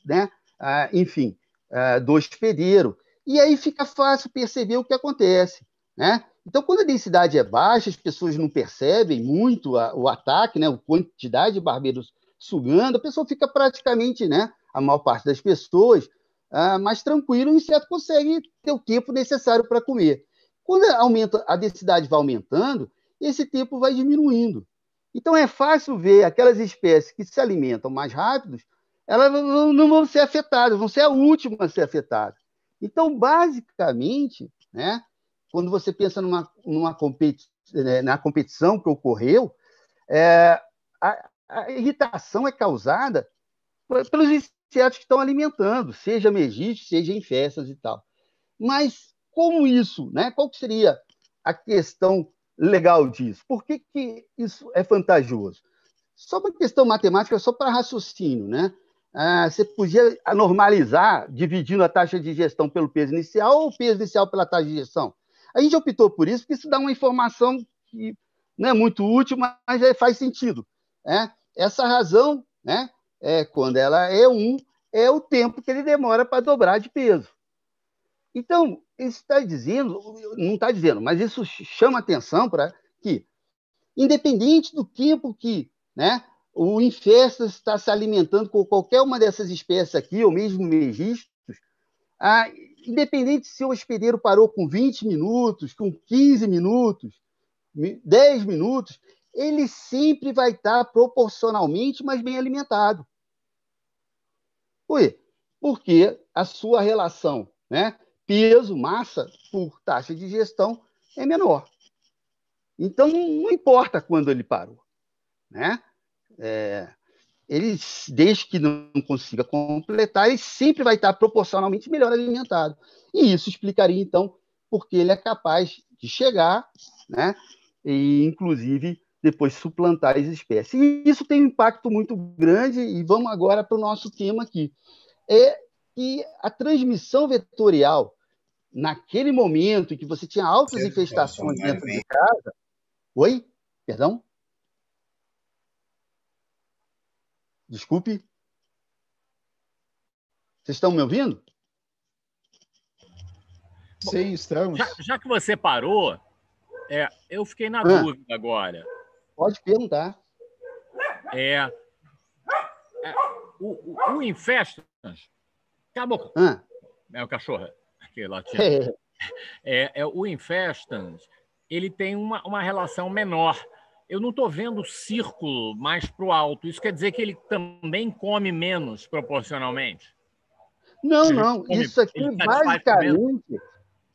né? Ah, enfim, ah, do hospedeiro. E aí fica fácil perceber o que acontece. Né? Então, quando a densidade é baixa, as pessoas não percebem muito a, o ataque, né, a quantidade de barbeiros sugando, a pessoa fica praticamente, né, a maior parte das pessoas, ah, mais tranquilo, o inseto consegue ter o tempo necessário para comer. Quando aumenta, a densidade vai aumentando, esse tempo vai diminuindo. Então é fácil ver aquelas espécies que se alimentam mais rápidos, elas não vão ser afetadas, vão ser a última a ser afetada. Então, basicamente, né, quando você pensa numa, numa competi né, na competição que ocorreu, é, a, a, irritação é causada pelos insetos que estão alimentando, seja megite, seja em festas e tal. Mas como isso, né? Qual seria a questão legal disso? Por que, que isso é vantajoso? Só uma questão matemática, só para raciocínio, né? Ah, você podia normalizar dividindo a taxa de gestão pelo peso inicial ou o peso inicial pela taxa de gestão? A gente optou por isso, porque isso dá uma informação que não é muito útil, mas é, faz sentido. Né? Essa razão, né, é, quando ela é 1, um, é o tempo que ele demora para dobrar de peso. Então, isso está dizendo, não está dizendo, mas isso chama atenção para que, independente do tempo que né, o infesto está se alimentando com qualquer uma dessas espécies aqui, ou mesmo o megis, ah, independente se o hospedeiro parou com 20 minutos, com 15 minutos, 10 minutos, ele sempre vai estar proporcionalmente mais bem alimentado. Por quê? Porque a sua relação né, peso-massa por taxa de gestão é menor. Então, não importa quando ele parou. Né? É, ele, desde que não consiga completar, ele sempre vai estar proporcionalmente melhor alimentado. E isso explicaria, então, porque ele é capaz de chegar, né, e inclusive depois suplantar as espécies. E isso tem um impacto muito grande, e vamos agora para o nosso tema aqui. É que a transmissão vetorial, naquele momento em que você tinha altas infestações dentro de casa. Oi? Perdão? Desculpe. Vocês estão me ouvindo? Sim, estamos. Já, já que você parou, é, eu fiquei na ah, dúvida agora. Pode perguntar. É, é o, o, o Infestas, acabou. Ah. É o cachorro, aquele latino. <laughs> É. é, é, o Infestans, ele tem uma, uma relação menor eu não estou vendo o círculo mais para o alto. Isso quer dizer que ele também come menos proporcionalmente? Não, não. Come, isso aqui, ele basicamente,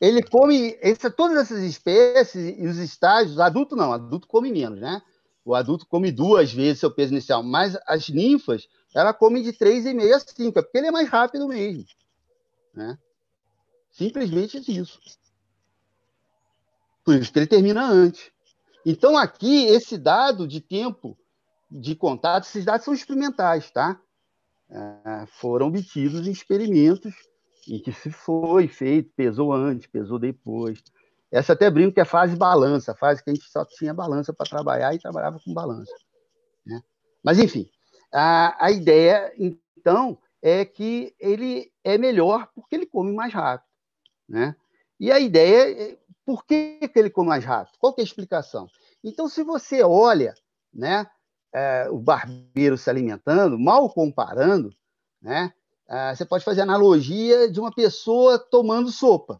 ele come essa, é todas essas espécies e os estágios. Adulto não, adulto come menos, né? O adulto come duas vezes seu peso inicial, mas as ninfas, ela come de 3,5 a 5, é porque ele é mais rápido mesmo. Né? Simplesmente isso. Por isso que ele termina antes. Então, aqui, esse dado de tempo de contato, esses dados são experimentais, tá? É, foram obtidos em experimentos em que se foi feito, pesou antes, pesou depois. Essa até brinco que é fase balança, fase que a gente só tinha balança para trabalhar e trabalhava com balança. Né? Mas, enfim, a, a ideia, então, é que ele é melhor porque ele come mais rápido. Né? E a ideia por que, que ele come mais rápido? Qual é a explicação? Então, se você olha né, é, o barbeiro se alimentando, mal comparando, né, é, você pode fazer analogia de uma pessoa tomando sopa.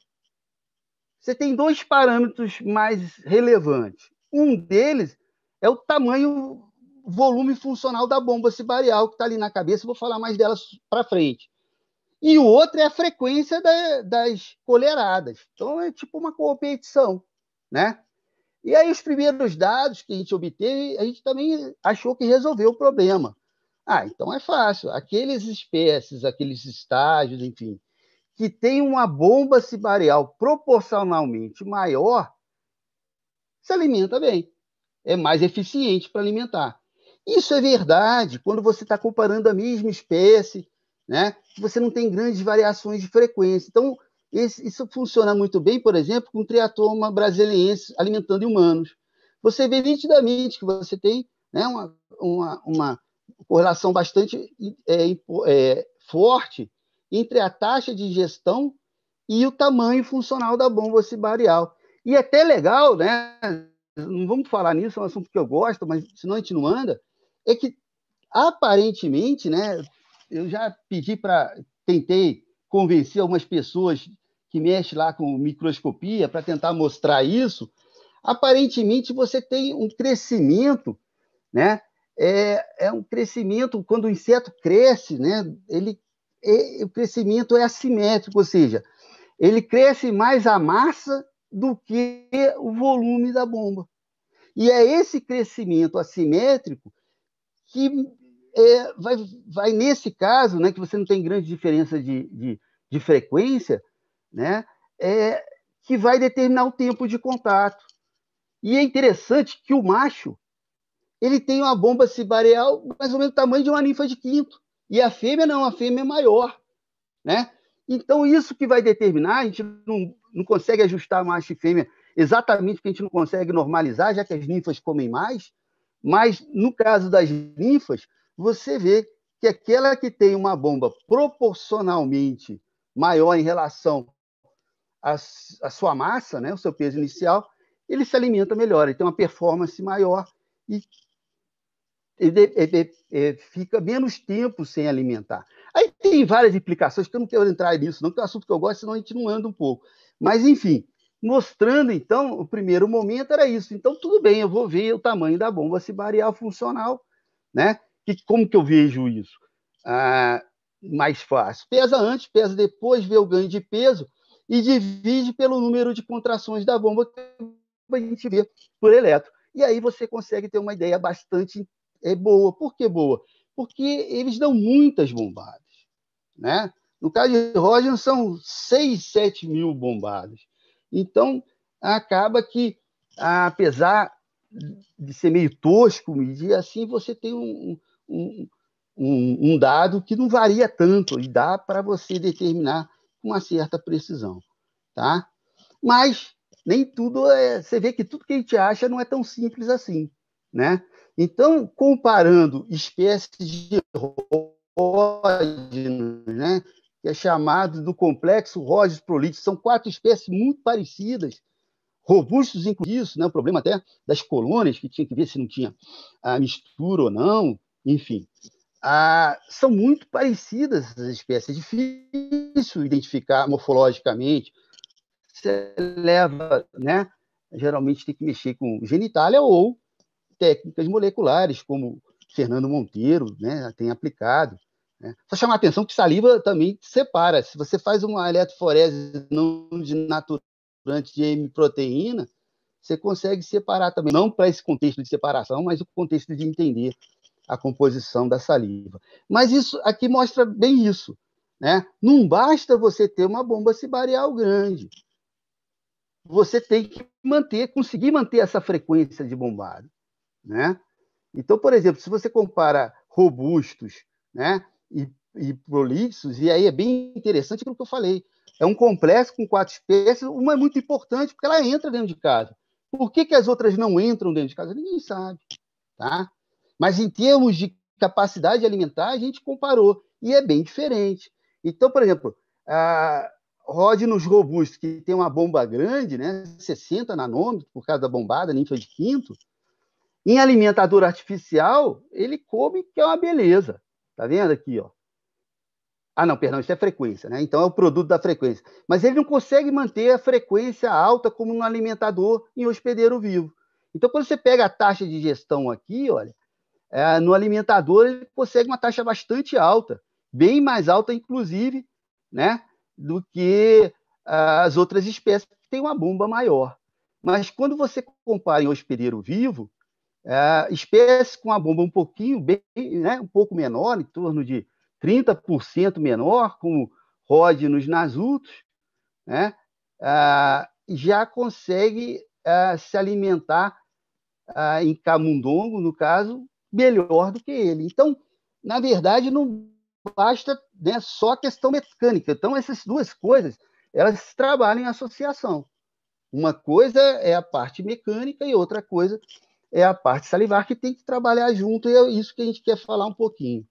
Você tem dois parâmetros mais relevantes. Um deles é o tamanho, volume funcional da bomba cibarial que está ali na cabeça. Vou falar mais dela para frente e o outro é a frequência da, das colheradas. Então é tipo uma competição, né? E aí os primeiros dados que a gente obteve, a gente também achou que resolveu o problema. Ah, então é fácil. Aqueles espécies, aqueles estágios, enfim, que tem uma bomba cibarial proporcionalmente maior, se alimenta bem. É mais eficiente para alimentar. Isso é verdade quando você está comparando a mesma espécie né? Você não tem grandes variações de frequência. Então, esse, isso funciona muito bem, por exemplo, com triatoma brasiliense alimentando humanos. Você vê nitidamente que você tem né, uma, uma, uma correlação bastante é, é, forte entre a taxa de ingestão e o tamanho funcional da bomba cibarial. E é até legal, né? Não vamos falar nisso, é um assunto que eu gosto, mas senão a gente não anda. É que aparentemente, né, eu já pedi para. Tentei convencer algumas pessoas que mexem lá com microscopia para tentar mostrar isso. Aparentemente, você tem um crescimento, né? É, é um crescimento, quando o inseto cresce, né? Ele, é, o crescimento é assimétrico, ou seja, ele cresce mais a massa do que o volume da bomba. E é esse crescimento assimétrico que é, vai, vai nesse caso, né, que você não tem grande diferença de, de, de frequência, né, é, que vai determinar o tempo de contato. E é interessante que o macho ele tem uma bomba cibareal mais ou menos do tamanho de uma ninfa de quinto. E a fêmea não, a fêmea é maior. Né? Então, isso que vai determinar, a gente não, não consegue ajustar macho e fêmea exatamente porque a gente não consegue normalizar, já que as ninfas comem mais, mas no caso das ninfas, você vê que aquela que tem uma bomba proporcionalmente maior em relação à, sua massa, né, o seu peso inicial, ele se alimenta melhor, ele tem uma performance maior e ele, ele, ele, fica menos tempo sem alimentar. Aí tem várias implicações, que eu não quero entrar nisso, não, que é um assunto que eu gosto, senão a gente não anda um pouco. Mas, enfim, mostrando, então, o primeiro momento era isso. Então, tudo bem, eu vou ver o tamanho da bomba se variar funcional, né? Que, como que eu vejo isso? Ah, mais fácil. Pesa antes, pesa depois, vê o ganho de peso e divide pelo número de contrações da bomba que a gente vê por eletro. E aí você consegue ter uma ideia bastante é, boa. Por que boa? Porque eles dão muitas bombadas. Né? No caso de Roger, são 6, 7 mil bombadas. Então, acaba que, apesar de ser meio tosco medir assim, você tem um, um, um, dado que não varia tanto e dá para você determinar com uma certa precisão, tá? Mas nem tudo é, você vê que tudo que a gente acha não é tão simples assim, né? Então, comparando espécies de ródinos, né, que é chamado do complexo ródinos prolíticos, são quatro espécies muito parecidas, robustos inclusive, isso, né, o problema até das colônias, que tinha que ver se não tinha a ah, mistura ou não, enfim. Ah, são muito parecidas essas espécies, é difícil identificar morfologicamente. Você leva, né? Geralmente tem que mexer com genitália ou técnicas moleculares, como Fernando Monteiro né, tem aplicado. Né? Só chamar a atenção que saliva também separa. Se você faz uma eletroforese não de naturante de M-proteína, você consegue separar também, não para esse contexto de separação, mas o contexto de entender a composição da saliva. Mas isso aqui mostra bem isso. Né? Não basta você ter uma bomba cibarial grande. Você tem que manter, conseguir manter essa frequência de bombado. Né? Então, por exemplo, se você compara robustos né, e, e prolixos, e aí é bem interessante aquilo que eu falei. É um complexo com quatro espécies, uma é muito importante porque ela entra dentro de casa. Por que, que as outras não entram dentro de casa? Ninguém sabe. Tá? Mas em termos de capacidade alimentar, a gente comparou e é bem diferente. Então, por exemplo, a Rodinus robustos, que tem uma bomba grande, né, 60 nanômetros, por causa da bombada, ninfa de quinto, em alimentador artificial, ele come, que é uma beleza. Tá vendo aqui, ó? Ah, não, perdão, isso é frequência, né? Então é o produto da frequência. Mas ele não consegue manter a frequência alta como no alimentador em hospedeiro vivo. Então, quando você pega a taxa de gestão aqui, olha, é, no alimentador ele consegue uma taxa bastante alta, bem mais alta, inclusive, né, do que ah, as outras espécies que têm uma bomba maior. Mas quando você compara em hospedeiro vivo, é, com a bomba um pouquinho bem, né, um pouco menor, em torno de 30% menor, como rode nos nasutos, né, é, já consegue é, se alimentar em camundongo, no caso, melhor do que ele. Então, na verdade, não basta né, só a questão mecânica. Então, essas duas coisas, elas trabalham em associação. Uma coisa é a parte mecânica e outra coisa é a parte salivar que tem que trabalhar junto, e é isso que a gente quer falar um pouquinho.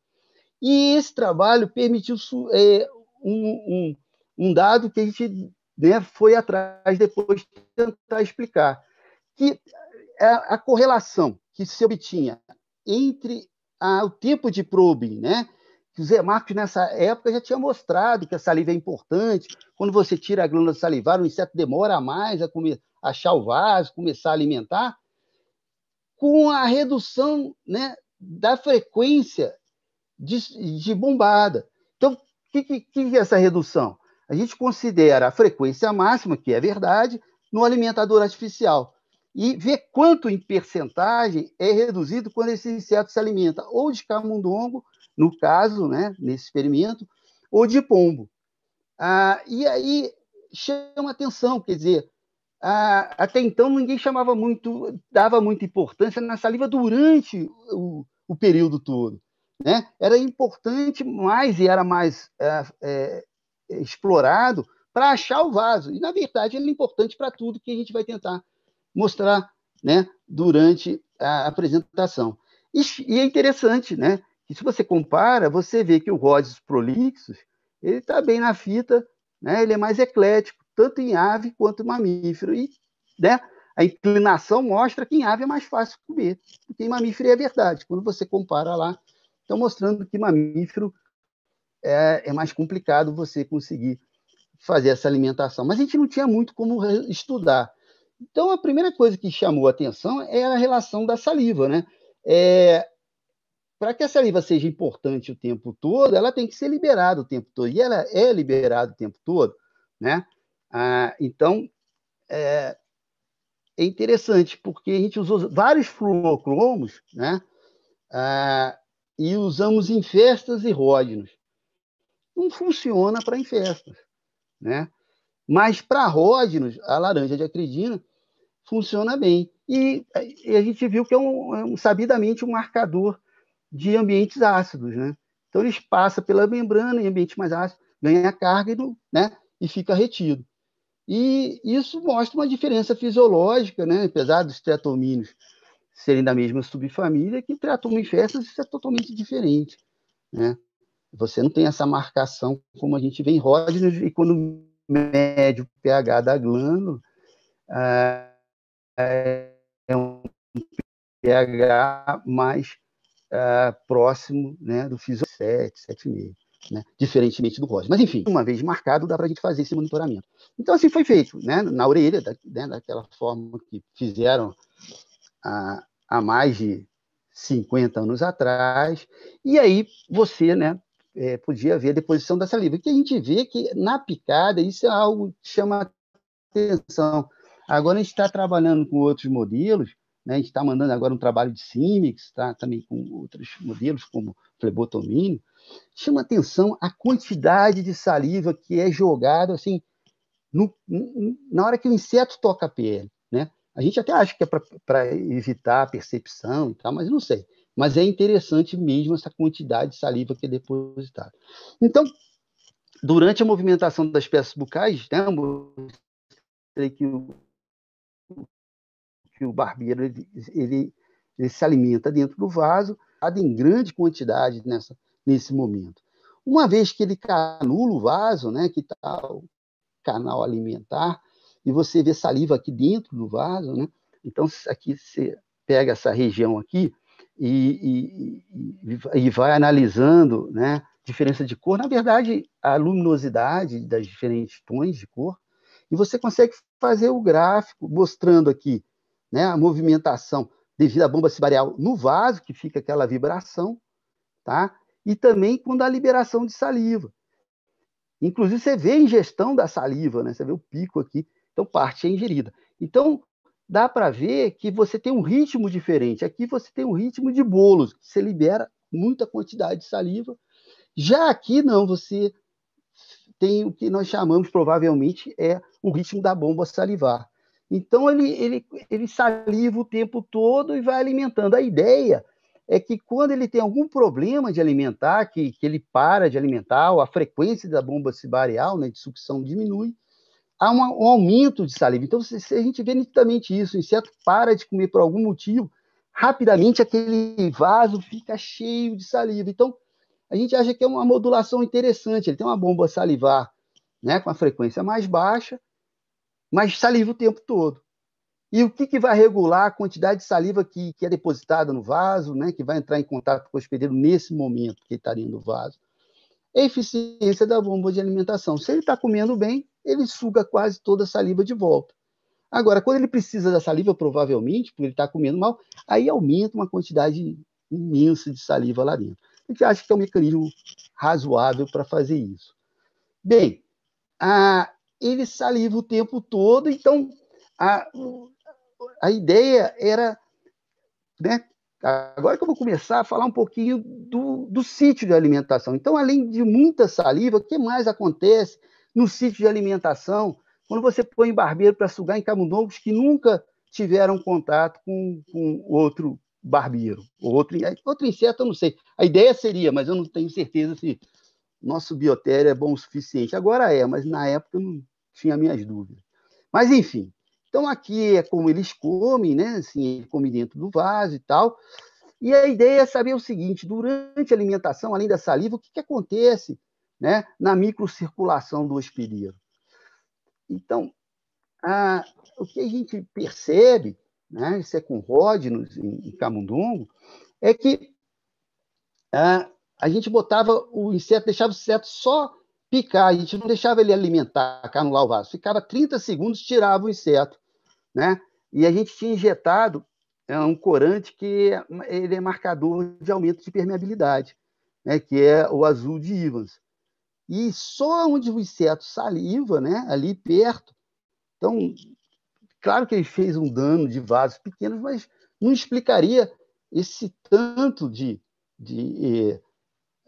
E esse trabalho permitiu é, um, um, um, dado que a gente né, foi atrás depois tentar explicar, que é a correlação que se obtinha entre a, o tempo de probing, né? Que o Zé Marcos, nessa época, já tinha mostrado que a saliva é importante. Quando você tira a glândula salivar, o inseto demora mais a comer, achar o vaso, começar a alimentar. Com a redução né, da frequência de, de bombada. Então, o que, que, que é essa redução? A gente considera a frequência máxima, que é verdade, no alimentador artificial e ver quanto em percentagem é reduzido quando esse inseto se alimenta ou de camundongo, no caso, né, nesse experimento, ou de pombo. Ah, e aí chama atenção, quer dizer, ah, até então ninguém chamava muito, dava muita importância na saliva durante o, o período todo. Né? Era importante mais e era mais é, é, explorado para achar o vaso. E, na verdade, ele é importante para tudo que a gente vai tentar mostrar né, durante a apresentação. E, e é interessante, né? Que se você compara, você vê que o Rhodes prolixus ele está bem na fita, né? Ele é mais eclético, tanto em ave quanto em mamífero. E né, a inclinação mostra que em ave é mais fácil comer do que em mamífero, e é verdade. Quando você compara lá, estão mostrando que mamífero é, é mais complicado você conseguir fazer essa alimentação. Mas a gente não tinha muito como estudar. Então, a primeira coisa que chamou a atenção é a relação da saliva, né? É, para que a saliva seja importante o tempo todo, ela tem que ser liberada o tempo todo. E ela é liberada o tempo todo, né? Ah, então, é, é, interessante, porque a gente usou vários fluorocromos, né? Ah, e usamos em festas e ródinos. Não funciona para infestas, né? Mas para ródinos, a laranja de acridina funciona bem. E, e a gente viu que é um, é um, sabidamente um marcador de ambientes ácidos, né? Então eles passam pela membrana em ambiente mais ácido, ganha carga e, né, e fica retido. E isso mostra uma diferença fisiológica, né? apesar dos triatomíneos serem da mesma subfamília, que triatomo infestas isso é totalmente diferente. Né? Você não tem essa marcação como a gente vê em Rodgers, e quando mede o pH da glândula, ah, é um pH mais uh, próximo né, do FISO 7, 7,5. Né? Diferentemente do rosa. Mas, enfim, uma vez marcado, dá para a gente fazer esse monitoramento. Então, assim foi feito, né? na orelha, da, né? daquela forma que fizeram há, há mais de 50 anos atrás. E aí você né, é, podia ver a deposição da saliva. que a gente vê é que na picada isso é algo que chama atenção. Agora a gente está trabalhando com outros modelos, né? a gente está mandando agora um trabalho de CIMIX, tá? também com outros modelos, como flebotomínio. Chama atenção a quantidade de saliva que é jogada assim, no, na hora que o inseto toca a pele. Né? A gente até acha que é para evitar a percepção e tal, mas não sei. Mas é interessante mesmo essa quantidade de saliva que é depositada. Então, durante a movimentação das peças bucais, né, eu que o que o barbeiro ele, ele, ele se alimenta dentro do vaso, em grande quantidade nessa, nesse momento. Uma vez que ele canula o vaso, né, que está o canal alimentar, e você vê saliva aqui dentro do vaso, né? então aqui você pega essa região aqui e, e, e vai analisando né, diferença de cor, na verdade, a luminosidade das diferentes tons de cor, e você consegue fazer o gráfico mostrando aqui né, a movimentação devido à bomba cibarial no vaso, que fica aquela vibração, tá? e também quando a liberação de saliva. Inclusive, você vê a ingestão da saliva, né? você vê o pico aqui, então parte é ingerida. Então, dá para ver que você tem um ritmo diferente. Aqui você tem um ritmo de bolos, você libera muita quantidade de saliva. Já aqui, não, você tem o que nós chamamos, provavelmente, é o ritmo da bomba salivar. Então ele, ele, ele saliva o tempo todo e vai alimentando. A ideia é que quando ele tem algum problema de alimentar, que, que ele para de alimentar, ou a frequência da bomba cibarial, né, de sucção, diminui, há um, um aumento de saliva. Então, se, se, a gente vê nitidamente isso, o inseto para de comer por algum motivo, rapidamente aquele vaso fica cheio de saliva. Então, a gente acha que é uma modulação interessante. Ele tem uma bomba salivar né, com a frequência mais baixa, mas saliva o tempo todo. E o que, que vai regular a quantidade de saliva que, que é depositada no vaso, né, que vai entrar em contato com o hospedeiro nesse momento que ele está dentro do vaso? É a eficiência da bomba de alimentação. Se ele está comendo bem, ele suga quase toda a saliva de volta. Agora, quando ele precisa da saliva, provavelmente, porque ele está comendo mal, aí aumenta uma quantidade imensa de saliva lá dentro. A gente acha que é um mecanismo razoável para fazer isso. Bem, a, ele saliva o tempo todo, então a, a ideia era. Né, agora que eu vou começar a falar um pouquinho do, do sítio de alimentação. Então, além de muita saliva, o que mais acontece no sítio de alimentação? Quando você põe barbeiro para sugar em camundongos que nunca tiveram contato com, com outro barbeiro, outro, outro inseto, eu não sei. A ideia seria, mas eu não tenho certeza se nosso biotério é bom o suficiente. Agora é, mas na época não, tinha minhas dúvidas. Mas, enfim, então aqui é como eles comem, né? Assim, ele come dentro do vaso e tal. E a ideia é saber o seguinte: durante a alimentação, além da saliva, o que, que acontece né, na microcirculação do hospedeiro? Então, a, o que a gente percebe, né, isso é com Ródinos em, em Camundongo, é que a, ah, a gente botava o inseto, deixava o inseto só picar, a gente não deixava ele alimentar, canular o vaso, ficava 30 segundos, tirava o inseto, né? E a gente tinha injetado é, um corante que é, ele é marcador de aumento de permeabilidade, né? Que é o azul de Ivans. E só onde o inseto saliva, né? Ali perto. Então, claro que ele fez um dano de vasos pequenos, mas não explicaria esse tanto de, de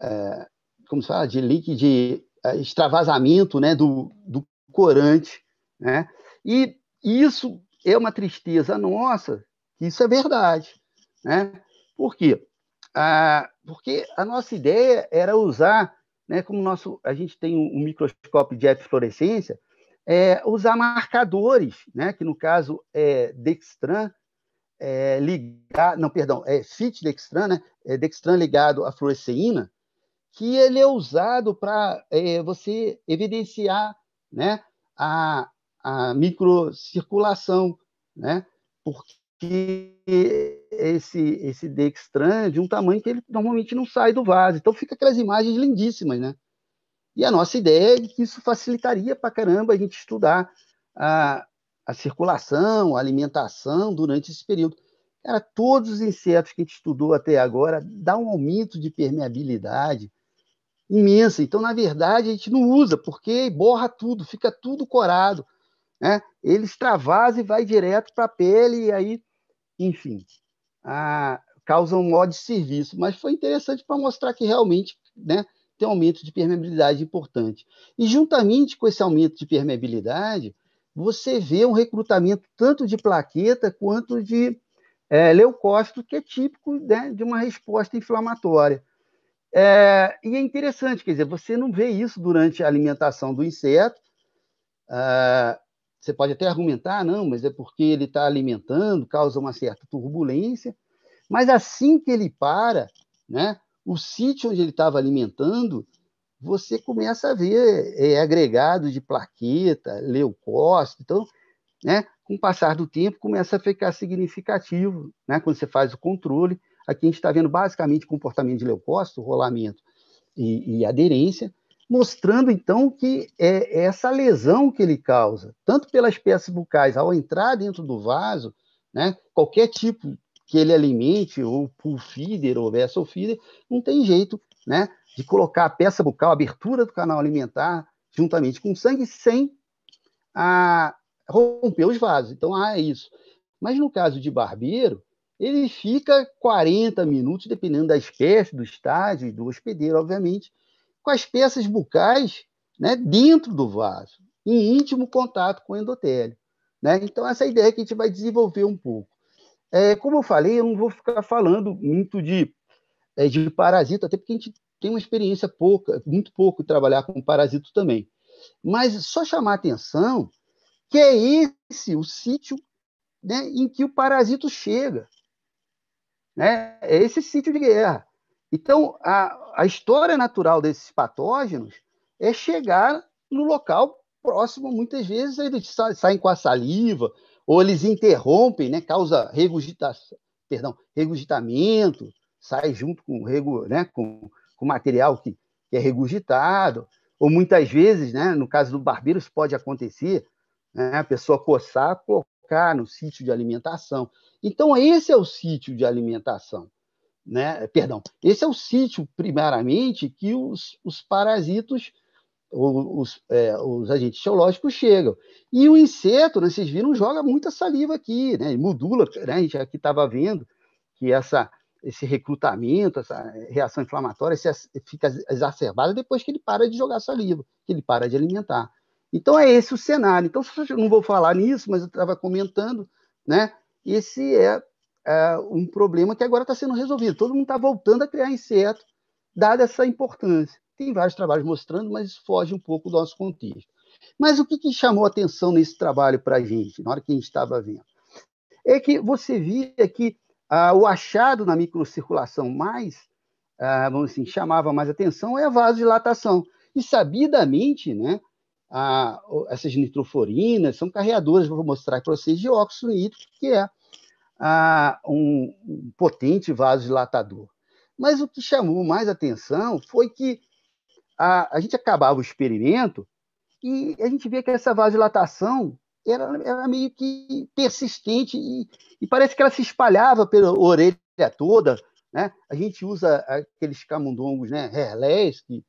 é, como se fala, de líquido, de é, extravasamento né, do, do corante. Né? E isso é uma tristeza nossa, isso é verdade. Né? Por quê? Ah, porque a nossa ideia era usar, né, como nosso, a gente tem um, microscópio de epifluorescência, é, usar marcadores, né, que no caso é dextran, é, ligar, não, perdão, é dextran né, é dextran ligado à fluoresceína, que ele é usado para é, eh, você evidenciar né, a, a microcirculação, né? porque esse, esse dextran é de um tamanho que ele normalmente não sai do vaso. Então fica aquelas imagens lindíssimas. Né? E a nossa ideia é que isso facilitaria para caramba a gente estudar a, a circulação, a alimentação durante esse período. Cara, todos os insetos que a gente estudou até agora dá um aumento de permeabilidade, imensa. Então, na verdade, a gente não usa, porque borra tudo, fica tudo corado. Né? Ele extravasa e vai direto para a pele, e aí, enfim, a, causa um modo de serviço. Mas foi interessante para mostrar que realmente né, tem um aumento de permeabilidade importante. E juntamente com esse aumento de permeabilidade, você vê um recrutamento tanto de plaqueta quanto de é, leucócito, que é típico né, de uma resposta inflamatória. É, e é interessante, quer dizer, você não vê isso durante a alimentação do inseto. É, você pode até argumentar, ah, não, mas é porque ele está alimentando, causa uma certa turbulência. Mas assim que ele para, né, o sítio onde ele estava alimentando, você começa a ver é, é, agregado de plaqueta, leucócito. Então, né, com o passar do tempo, começa a ficar significativo né, quando você faz o controle. Aqui a gente está vendo basicamente comportamento de leucócito, rolamento e, e aderência, mostrando então que é essa lesão que ele causa, tanto pelas peças bucais ao entrar dentro do vaso, né, qualquer tipo que ele alimente, ou pull feeder, ou vessel feeder, não tem jeito né, de colocar a peça bucal, a abertura do canal alimentar, juntamente com sangue, sem a, ah, romper os vasos. Então, ah, é isso. Mas no caso de barbeiro, ele fica 40 minutos, dependendo da espécie, do estágio, do hospedeiro, obviamente, com as peças bucais né, dentro do vaso, em íntimo contato com o endotélio. Né? Então, essa é ideia que a gente vai desenvolver um pouco. É, como eu falei, eu não vou ficar falando muito de, é, de parasito, até porque a gente tem uma experiência pouca, muito pouco em trabalhar com parasito também. Mas só chamar atenção que é esse o sítio né, em que o parasito chega. Né? É esse sítio de guerra. Então, a, a história natural desses patógenos é chegar no local próximo, muitas vezes eles saem com a saliva, ou eles interrompem, né? causa regurgitação, perdão, regurgitamento, sai junto com, né? com, com material que, que é regurgitado, ou muitas vezes, né? no caso do barbeiro, isso pode acontecer, né? a pessoa coçar, colocar no sítio de alimentação. Então, esse é o sítio de alimentação. Né? Perdão, esse é o sítio, primeiramente, que os, os parasitos, os, é, os agentes teológicos chegam. E o inseto, né, vocês viram, joga muita saliva aqui, né? modula, né? a gente aqui estava vendo que essa, esse recrutamento, essa reação inflamatória fica exacerbada depois que ele para de jogar saliva, que ele para de alimentar. Então é esse o cenário. Então, eu não vou falar nisso, mas eu estava comentando, né? Esse é, é um problema que agora está sendo resolvido. Todo mundo está voltando a criar inseto, dada essa importância. Tem vários trabalhos mostrando, mas foge um pouco do nosso contexto. Mas o que, que chamou atenção nesse trabalho para a gente, na hora que a gente estava vendo? É que você via que ah, o achado na microcirculação mais, ah, vamos assim, chamava mais atenção é a vasodilatação. E sabidamente, né, a, essas nitroforinas são carreadoras, vou mostrar para vocês, de óxido nítrico, que é a, um, um potente vasodilatador. Mas o que chamou mais atenção foi que a, a gente acabava o experimento e a gente via que essa vasodilatação era, era meio que persistente e, e parece que ela se espalhava pela orelha toda. Né? A gente usa aqueles camundongos, né, relés, que,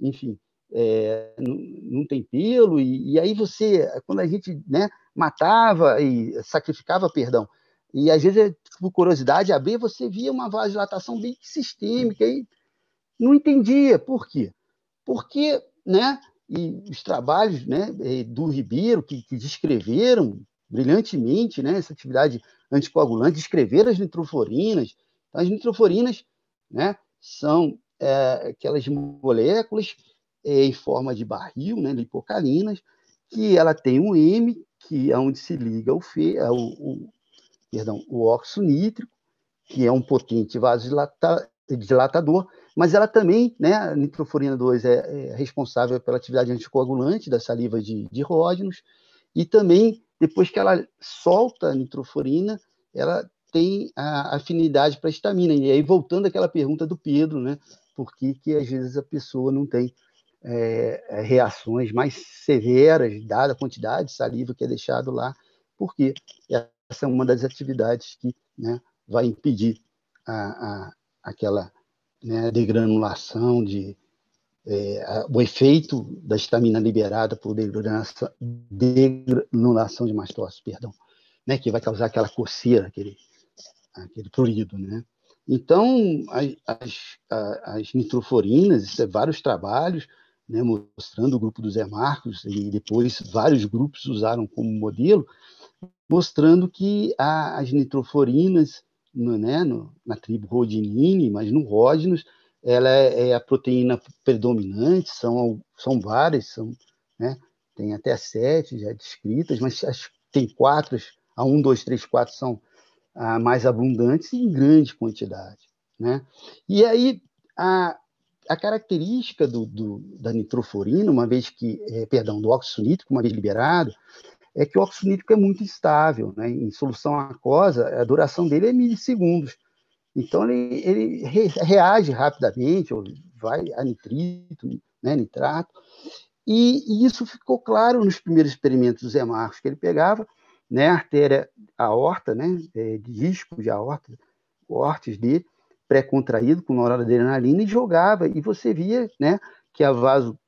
enfim, é, não, não, tem pelo, e, e, aí você, quando a gente né, matava e sacrificava, perdão, e às vezes, é, por tipo, curiosidade, abrir, você via uma vasodilatação bem sistêmica e não entendia por quê. Porque, né, e os trabalhos né, eh, do Ribeiro, que, que descreveram brilhantemente né, essa atividade anticoagulante, descreveram as nitroforinas, então, as nitroforinas né, são é, aquelas moléculas é, em forma de barril, né, lipocalinas, que ela tem um M, que é onde se liga o, fe, é o, o, perdão, o óxido nítrico, que é um potente vasodilatador, mas ela também, né, a nitroforina 2 é, é responsável pela atividade anticoagulante da saliva de, de ródinos, e também, depois que ela solta a nitroforina, ela tem a afinidade para a histamina. E aí, voltando àquela pergunta do Pedro, né, por que, que às vezes a pessoa não tem é, é, reações mais severas, dada a quantidade de saliva que é deixado lá, porque essa é uma das atividades que né, vai impedir a, a, aquela né, degranulação, de, é, a, o efeito da estamina liberada por degranulação, degranulação de mastócitos, perdão, né, que vai causar aquela coceira, aquele, aquele prurido, né? Então, as, as, as nitroforinas, é vários trabalhos, né, mostrando o grupo do Zé Marcos, e depois vários grupos usaram como modelo, mostrando que a, as nitroforinas no, né, no, na tribo Rodinini, mas no Rodinus, ela é, é a proteína predominante, são, são várias, são, né, tem até sete já descritas, mas as, tem quatro, a um, dois, três, quatro são a, mais abundantes em grande quantidade. Né? E aí, a, a característica do, do, da nitroforina, uma vez que, é, perdão, do óxido nítrico, uma vez liberado, é que o óxido nítrico é muito instável, né? Em solução aquosa, a duração dele é milissegundos. Então ele, ele reage rapidamente, ou vai a nitrito, né, nitrato. E, e, isso ficou claro nos primeiros experimentos do Zé Marcos, que ele pegava né, a artéria aorta, né, é, de disco de aorta, cortes dele, pré-contraído com uma adrenalina e jogava, e você via né, que a vaso,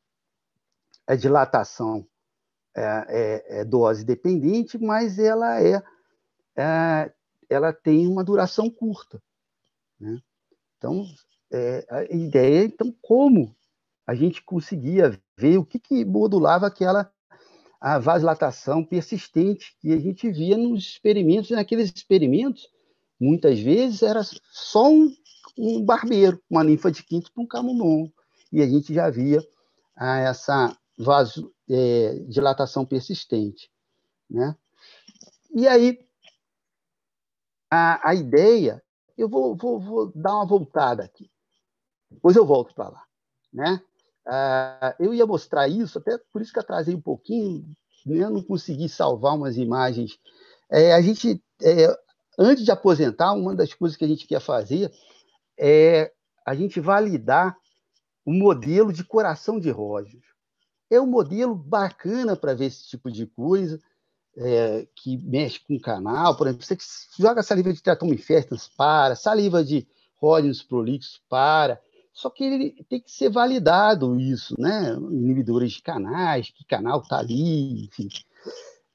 a dilatação é, é, é dose dependente, mas ela é, é, ela tem uma duração curta. Né? Então, é, a ideia é então, como a gente conseguia ver o que, que modulava aquela a vasodilatação persistente que a gente via nos experimentos. E naqueles experimentos, muitas vezes, era só um, um barbeiro, uma ninfa de quinto para um camomon. E a gente já via ah, essa vaso, é, dilatação persistente. Né? E aí, a, a ideia, eu vou, vou, vou dar uma voltada aqui, depois eu volto para lá. Né? Ah, eu ia mostrar isso, até por isso que atrasei um pouquinho, né? não consegui salvar umas imagens. É, a gente, é, antes de aposentar, uma das coisas que a gente quer fazer é a gente validar o modelo de coração de Roger. É um modelo bacana para ver esse tipo de coisa, é, que mexe com o canal, por exemplo, você joga saliva de tratamento infestas, para, saliva de Rodinus prolixo, para, só que ele tem que ser validado isso, né? Inibidores de canais, que canal tá ali, enfim.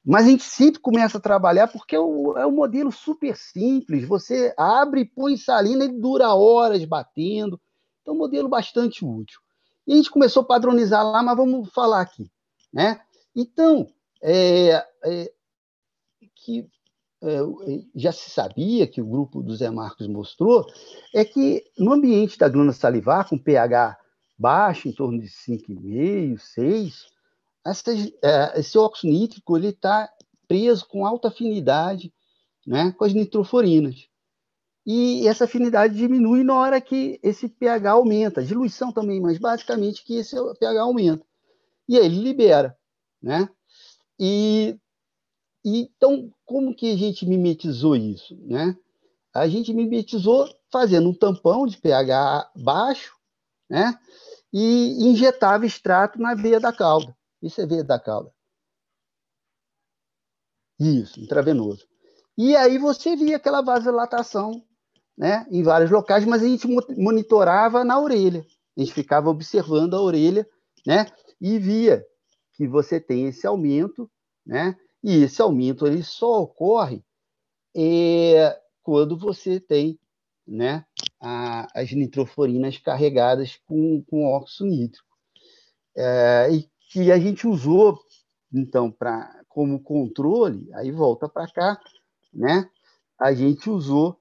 Mas a gente sempre começa a trabalhar porque é um, é um modelo super simples. Você abre, põe salina, ele dura horas batendo. Então, é um modelo bastante útil. E a gente começou a padronizar lá, mas vamos falar aqui. Né? Então, é, é, que é, já se sabia, que o grupo do Zé Marcos mostrou, é que no ambiente da glândula salivar, com pH baixo, em torno de 5,5, 6, essa, é, esse óxido nítrico ele está preso com alta afinidade né, com as nitroforinas. E essa afinidade diminui na hora que esse pH aumenta, diluição também, é mas basicamente que esse pH aumenta. E aí ele libera, né? E, e então, como que a gente mimetizou isso, né? A gente mimetizou fazendo um tampão de pH baixo, né? E injetava extrato na veia da cauda. Isso é veia da cauda. Isso, intravenoso. E aí você via aquela vasodilatação né, em vários locais, mas a gente monitorava na orelha. A gente ficava observando a orelha né, e via que você tem esse aumento, né, e esse aumento ele só ocorre é, quando você tem né, a, as nitroforinas carregadas com, com óxido nítrico. É, e que a gente usou então para como controle, aí volta para cá, né? A gente usou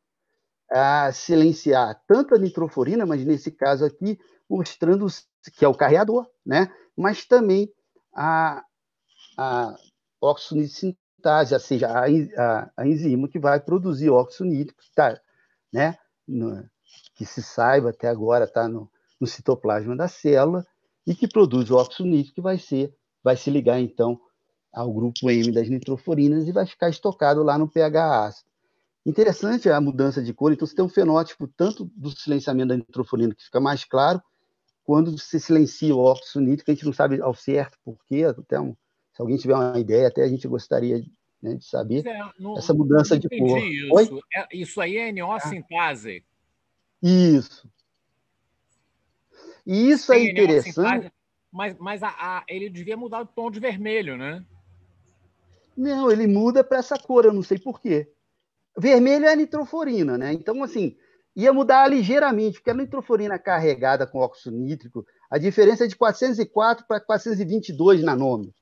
a silenciar tanto a nitroforina, mas nesse caso aqui mostrando que é o carreador, né? Mas também a, a óxido nitrocitase, ou seja, a, a, a, enzima que vai produzir óxido nítrico, tá, né? No, que se saiba até agora está no, no citoplasma da célula e que produz o óxido nítrico que vai, ser, vai se ligar, então, ao grupo M das nitroforinas e vai ficar estocado lá no pH ácido. Interessante a mudança de cor, então você tem um fenótipo tanto do silenciamento da nitroforina, que fica mais claro, quando você silencia o óxido nítrico, a gente não sabe ao certo porquê, até um, se alguém tiver uma ideia, até a gente gostaria né, de saber é, essa mudança de cor. Isso. É, isso aí é eniosintase. Ah. Isso. E isso é Sim, é interessante. É mas mas a, a, ele devia mudar o tom de vermelho, né? Não, ele muda para essa cor, eu não sei por quê. Vermelho é nitroforina, né? Então, assim, ia mudar ligeiramente, porque a nitroforina carregada com óxido nítrico, a diferença é de 404 para 422 nanômetros.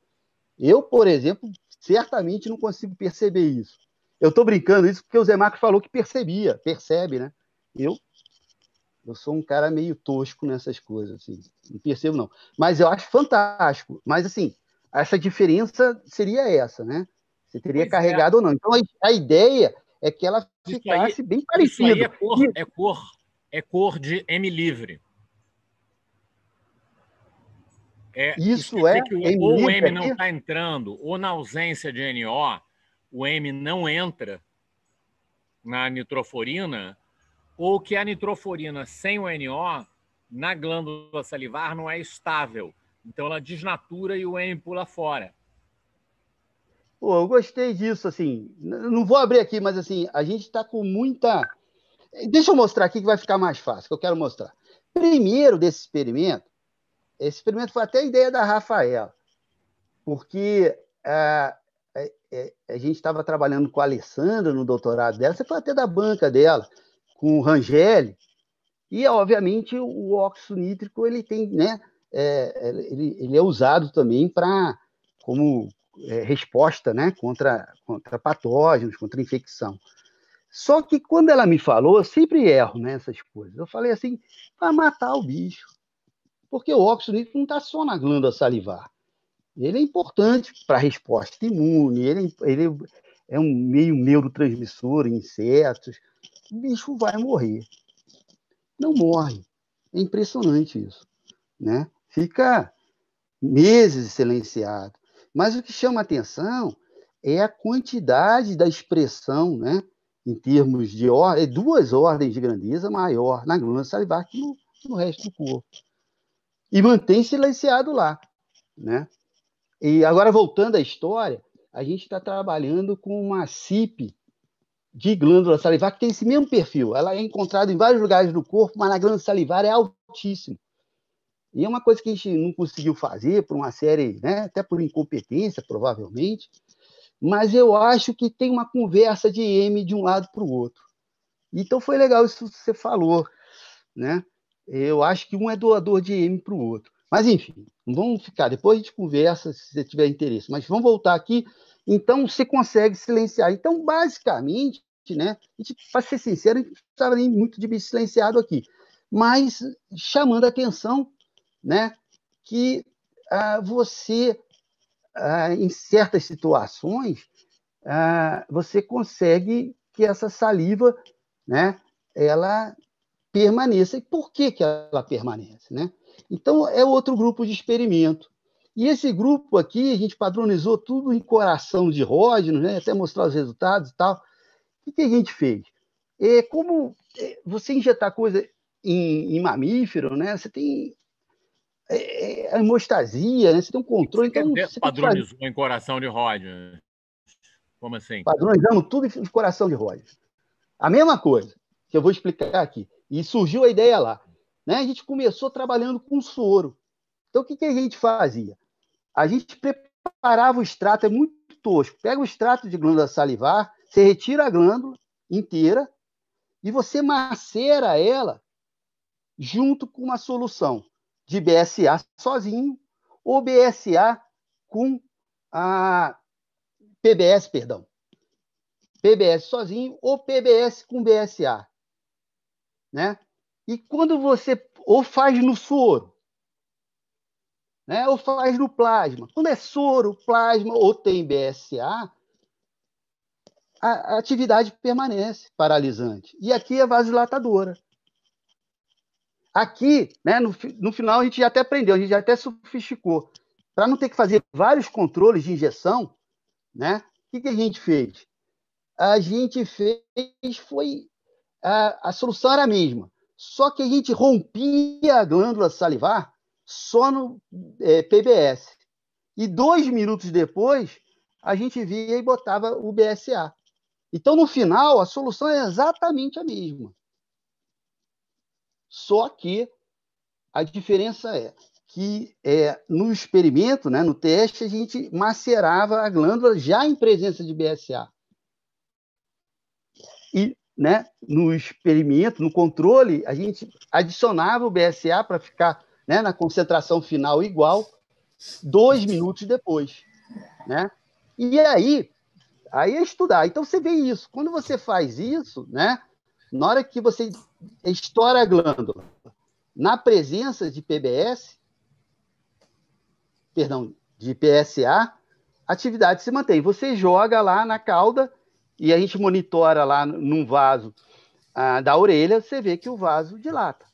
Eu, por exemplo, certamente não consigo perceber isso. Eu estou brincando isso porque o Zé Marcos falou que percebia, percebe, né? Eu eu sou um cara meio tosco nessas coisas, assim. Não percebo, não. Mas eu acho fantástico. Mas, assim, essa diferença seria essa, né? Você teria pois é. carregado é. ou não. Então, a, ideia é que ela ficasse aí, bem parecida. Isso aí é cor, é cor, é cor de M livre. É, isso, isso é. Que o, M ou o M não está entrando, ou na ausência de NO, o M não entra na nitroforina ou que a nitroforina sem o NO na glândula salivar não é estável. Então ela desnatura e o N pula fora. Pô, eu gostei disso, assim. Não vou abrir aqui, mas assim, a gente está com muita. Eh, deixa eu mostrar aqui que vai ficar mais fácil, que eu quero mostrar. Primeiro desse experimento, esse experimento foi até a ideia da Rafaela, porque a, eh, a, eh, a gente estava trabalhando com a Alessandra no doutorado dela, você foi até da banca dela com o Rangel. E, obviamente, o óxido nítrico ele tem, né, é, ele, ele, é usado também para como é, resposta né, contra, contra patógenos, contra infecção. Só que quando ela me falou, eu sempre erro nessas né, coisas. Eu falei assim, para matar o bicho. Porque o óxido nítrico não está só na glândula salivar. Ele é importante para a resposta imune, ele, é, ele é um meio neurotransmissor em insetos, o bicho vai morrer. Não morre. É impressionante isso. Né? Fica meses silenciado. Mas o que chama atenção é a quantidade da expressão, né? em termos de ordem, é duas ordens de grandeza maior na glândula salivar que no, no resto do corpo. E mantém silenciado lá. Né? E agora, voltando à história, a gente está trabalhando com uma CIP de glândula salivar que tem esse mesmo perfil. Ela é encontrada em vários lugares do corpo, mas na glândula salivar é altíssimo. E é uma coisa que a gente não conseguiu fazer por uma série, né, até por incompetência, provavelmente. Mas eu acho que tem uma conversa de M de um lado para o outro. Então foi legal isso que você falou, né? Eu acho que um é doador de M para o outro. Mas enfim, vamos ficar. Depois a gente conversa se você tiver interesse. Mas vamos voltar aqui então, você consegue silenciar. Então, basicamente, né, para ser sincero, a gente não nem muito de silenciado aqui, mas chamando a atenção né, que ah, você, ah, em certas situações, ah, você consegue que essa saliva né, ela permaneça. E por que, que ela permanece? Né? Então, é outro grupo de experimento. E esse grupo aqui, a gente padronizou tudo em coração de Ródino, né? até mostrar os resultados e tal. O que, a gente fez? É, como é, você injetar coisa em, em mamífero, né? você tem é, é a hemostasia, né? você tem um controle. então, você padronizou em coração de Ródino. Como assim? Padronizamos tudo em coração de Ródino. A mesma coisa que eu vou explicar aqui. E surgiu a ideia lá. Né? A gente começou trabalhando com soro. Então, o que, que a gente fazia? a gente preparava o extrato, é muito tosco. Pega o extrato de glândula salivar, você retira a glândula inteira e você macera ela junto com uma solução de BSA sozinho ou BSA com a PBS, perdão. PBS sozinho ou PBS com BSA, né? E quando você ou faz no soro né? ou faz no plasma. Quando é soro, plasma ou tem BSA, a, atividade permanece paralisante. E aqui é vasilatadora. Aqui, né, no, no final, a gente já até aprendeu, a gente já até sofisticou. Para não ter que fazer vários controles de injeção, né, o que, que a gente fez? A gente fez foi. A, a solução era a mesma, só que a gente rompia a glândula salivar só no é, PBS. E dois minutos depois, a gente via e botava o BSA. Então, no final, a solução é exatamente a mesma. Só que a diferença é que é, no experimento, né, no teste, a gente macerava a glândula já em presença de BSA. E né, no experimento, no controle, a gente adicionava o BSA para ficar né, na concentração final igual, dois minutos depois. Né? E aí, aí é estudar. Então você vê isso. Quando você faz isso, né, na hora que você estoura a glândula, na presença de PBS, perdão, de PSA, a atividade se mantém. Você joga lá na cauda e a gente monitora lá num vaso ah, da orelha, você vê que o vaso dilata.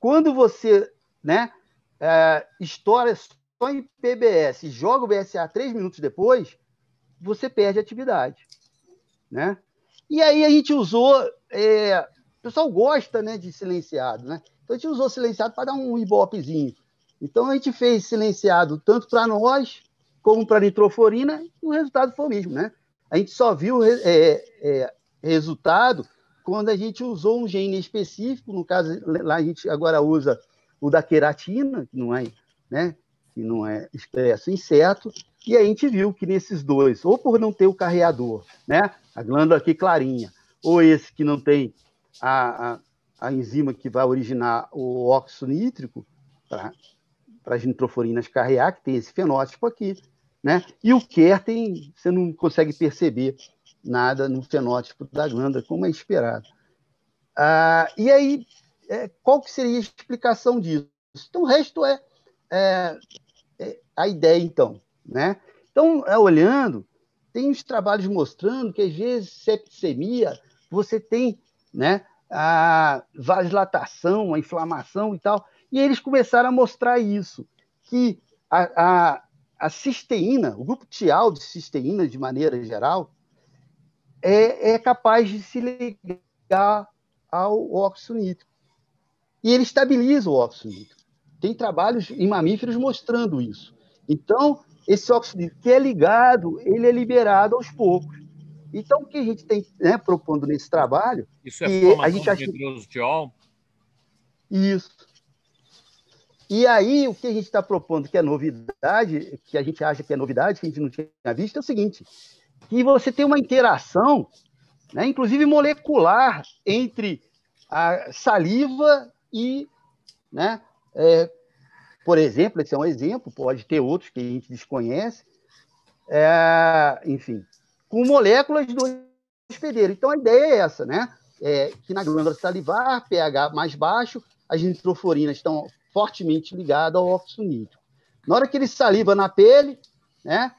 Quando você né? É, estoura só em PBS e joga o BSA três minutos depois, você perde atividade, né? E aí a gente usou, é, o pessoal gosta, né, de silenciado, né? Então a gente usou silenciado para dar um ibopezinho. Então a gente fez silenciado tanto para nós como para nitroforina e o resultado foi o mesmo, né? A gente só viu é, é, resultado quando a gente usou um gene específico, no caso lá a gente agora usa o da queratina, que não é, né, que não é expresso em certo, e a gente viu que nesses dois, ou por não ter o carreador, né, a glândula aqui clarinha, ou esse que não tem a, a, a enzima que vai originar o óxido nítrico, para as nitroforinas carrear, que tem esse fenótipo aqui, né, e o quer você não consegue perceber nada no fenótipo da glândula, como é esperado. Ah, e aí, é, qual que seria a explicação disso? Então, o resto é, é, é a ideia, então. Né? Então, é, olhando, tem uns trabalhos mostrando que, às vezes, septicemia, você tem né, a vasilatação, a inflamação e tal, e eles começaram a mostrar isso, que a, a, a cisteína, o grupo tial de cisteína, de maneira geral, é, é capaz de se ligar ao óxido nítrico e ele estabiliza o óxido nítrico. Tem trabalhos em mamíferos mostrando isso. Então, esse óxido nítrico que é ligado, ele é liberado aos poucos. Então, o que a gente tem né, propondo nesse trabalho... Isso é formação a gente acha... de hidrosidiol? Isso. E aí, o que a gente está propondo, que é novidade, que a gente acha que é novidade, que a gente não tinha visto, é o seguinte: que você tem uma interação, né, inclusive molecular, entre a saliva e, né, é, por exemplo, esse é um exemplo, pode ter outros que a gente desconhece, é, enfim, com moléculas do hospedeiro. Então, a ideia é essa, né? É, que na glândula salivar, pH mais baixo, as nitroflorinas estão fortemente ligadas ao óxido nítrico. Na hora que ele saliva na pele, né,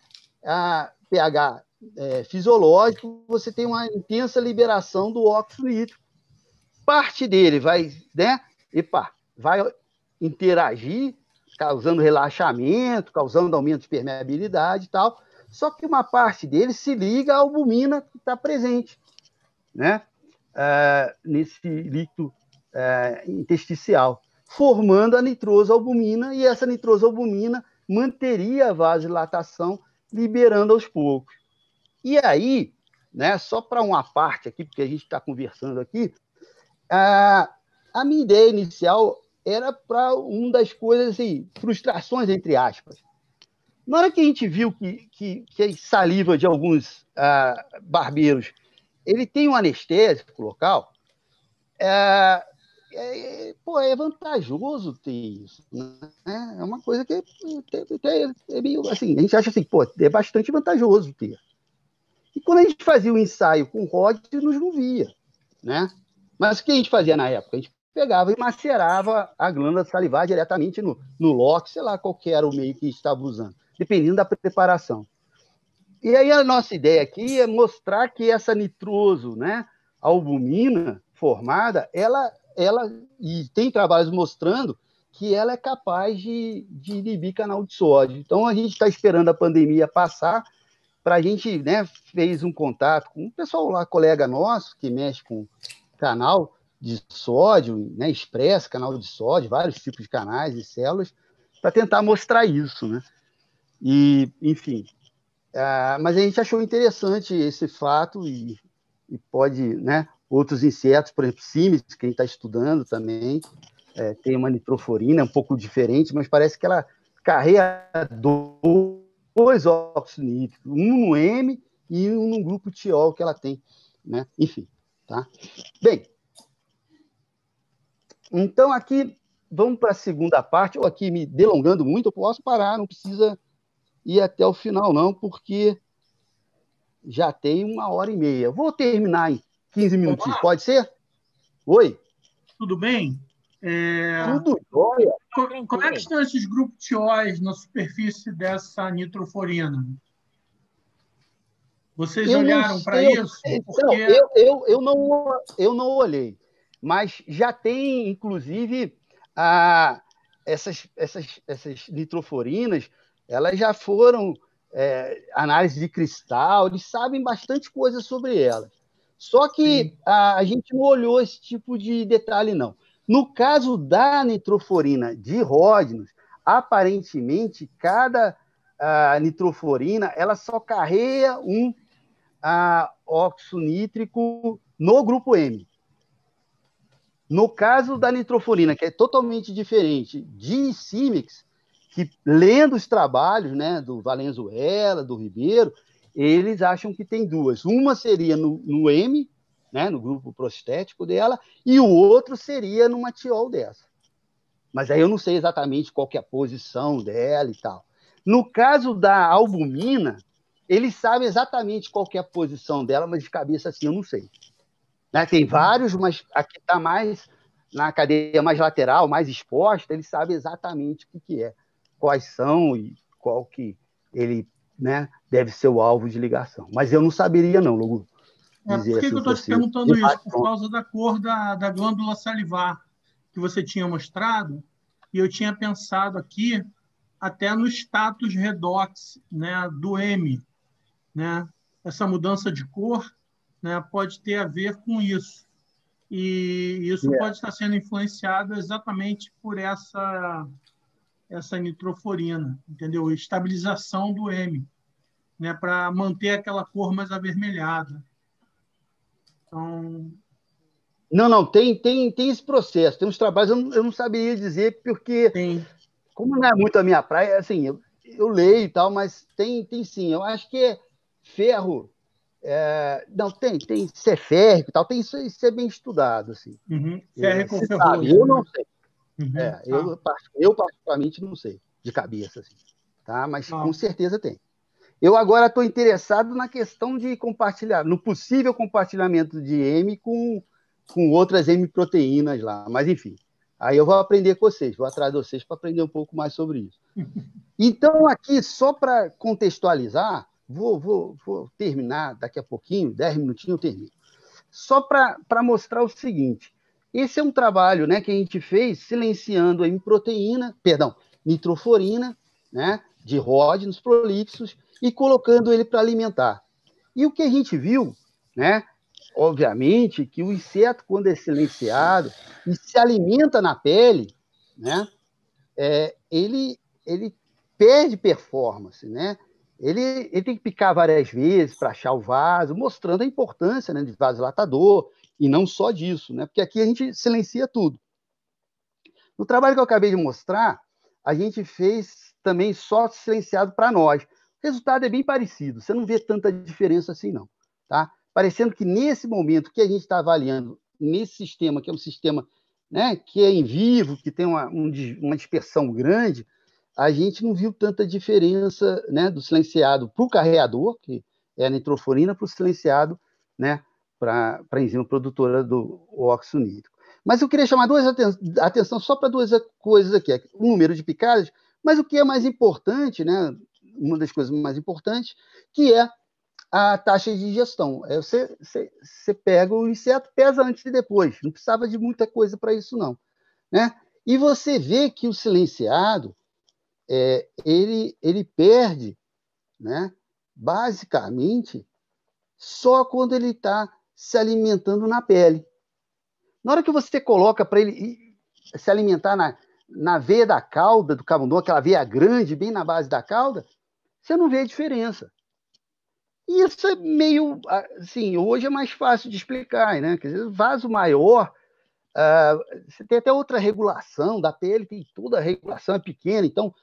a pH é, fisiológico, você tem uma intensa liberação do óxido nítrico. Parte dele vai né, epa, vai interagir, causando relaxamento, causando aumento de permeabilidade e tal. Só que uma parte dele se liga à albumina que está presente, né? É, nesse líquido uh, é, intersticial, formando a nitrosalbumina, e essa nitrosalbumina manteria a vasodilatação, liberando aos poucos. E aí, né, só para uma parte aqui, porque a gente está conversando aqui, é, a minha ideia inicial era para uma das coisas, assim, frustrações, entre aspas. Na hora que a gente viu que, que, que a saliva de alguns ah, barbeiros ele tem um anestésico local, é, é, pô, é vantajoso ter isso. Né? É uma coisa é, que é, é, meio assim, a gente acha assim, pô, é bastante vantajoso ter. E quando a gente fazia o um ensaio com o Rod, nos não via, né? Mas o que a gente fazia na época? A gente pegava e macerava a glândula salivar diretamente no, no lote, sei lá qual era o meio que estava usando, dependendo da preparação. E aí a nossa ideia aqui é mostrar que essa nitroso, né, albumina formada, ela, ela e tem trabalhos mostrando que ela é capaz de, de inibir canal de sódio. Então a gente está esperando a pandemia passar para a gente, né, fez um contato com um pessoal lá, colega nosso que mexe com canal, de sódio, né, expresso, canal de sódio, vários tipos de canais e células, para tentar mostrar isso. Né? E, enfim, uh, mas a gente achou interessante esse fato e, e pode, né, outros insetos, por exemplo, símides, que a gente está estudando também, é, tem uma nitroforina, um pouco diferente, mas parece que ela carrega dois óxidos nítricos, um no M e um no grupo tiol que ela tem, né? Enfim, tá? Bem, então, aqui, vamos para a segunda parte. Eu aqui me delongando muito, eu posso parar, não precisa ir até o final, não, porque já tem uma hora e meia. Vou terminar em 15 minutos. Olá. pode ser? Oi. Tudo bem? É... Tudo jóia. como é que estão esses grupos de óis na superfície dessa nitroforina? Vocês eu olharam para isso? Porque... Não, eu, eu, eu, não, eu não olhei mas já tem, inclusive, a, essas, essas, essas nitroforinas, elas já foram é, análise de cristal, eles sabem bastante coisa sobre elas. Só que a, a, gente não olhou esse tipo de detalhe, não. No caso da nitroforina de Rodnos, aparentemente, cada a, nitroforina ela só carrega um a, óxido nítrico no grupo M. No caso da nitrofolina, que é totalmente diferente de cimex, que lendo os trabalhos né, do Valenzuela, do Ribeiro, eles acham que tem duas. Uma seria no, no M, né, no grupo prostético dela, e o outro seria numa tiol dessa. Mas aí eu não sei exatamente qual que é a posição dela e tal. No caso da albumina, eles sabem exatamente qual é a posição dela, mas de cabeça assim eu não sei. Né? Tem vários, mas aqui está mais na cadeia mais lateral, mais exposta, ele sabe exatamente o que é, quais são e qual que ele né, deve ser o alvo de ligação. Mas eu não saberia, não, logo É, por que, assim, que eu estou te perguntando isso? Por pronto. causa da cor da, da glândula salivar que você tinha mostrado, e eu tinha pensado aqui até no status redox né, do M. Né? Essa mudança de cor né, pode ter a ver com isso. E isso é. pode estar sendo influenciado exatamente por essa essa nitroforina, entendeu? Estabilização do M, né, para manter aquela cor mais avermelhada. Então, não, não, tem, tem, tem esse processo. Tem uns trabalhos, eu não, eu não saberia dizer, porque, tem. como não é muito a minha praia, assim, eu, eu, leio e tal, mas tem, tem sim. Eu acho que é ferro é, não, tem, tem ser férreo e tal, tem isso, isso é bem estudado. Assim. Uhum. É, férreo é, com né? Eu não sei. Uhum. É, tá. eu, eu, particularmente, não sei, de cabeça. Assim, tá? Mas tá. com certeza tem. Eu agora estou interessado na questão de compartilhar, no possível compartilhamento de M com, com outras M proteínas lá. Mas, enfim, aí eu vou aprender com vocês, vou atrás de vocês para aprender um pouco mais sobre isso. <laughs> Então, aqui, só para contextualizar, Vou, vou, vou terminar daqui a pouquinho, 10 minutinhos eu termino. Só para mostrar o seguinte: esse é um trabalho né, que a gente fez silenciando a proteína, perdão, nitroforina, né, de ROD nos e colocando ele para alimentar. E o que a gente viu, né, obviamente, que o inseto, quando é silenciado e se alimenta na pele, né, é, ele, ele perde performance, né? ele, ele tem que picar várias vezes para achar o vaso, mostrando a importância né, de vaso latador, e não só disso, né? Porque aqui a gente silencia tudo. No trabalho que eu acabei de mostrar, a gente fez também só silenciado para nós. O resultado é bem parecido, você não vê tanta diferença assim, não. Tá? Parecendo que nesse momento que a gente está avaliando, nesse sistema, que é um sistema né, que é em vivo, que tem uma, um, uma dispersão grande, a gente não viu tanta diferença né, do silenciado para o carreador, que é a nitroforina, para o silenciado, né, para a enzima produtora do óxido nítrico. Mas eu queria chamar duas aten atenção só para duas coisas aqui: o número de picadas, mas o que é mais importante, né, uma das coisas mais importantes, que é a taxa de digestão. É você, você, você pega o inseto, pesa antes e depois, não precisava de muita coisa para isso, não. Né? E você vê que o silenciado é, ele, ele perde, né, basicamente, só quando ele está se alimentando na pele. Na hora que você coloca para ele se alimentar na, na veia da cauda do camundongo, aquela veia grande, bem na base da cauda, você não vê a diferença. E isso é meio, assim, hoje é mais fácil de explicar, né? Quer dizer, vaso maior, uh, você tem até outra regulação da pele, tem toda a regulação, é pequena, então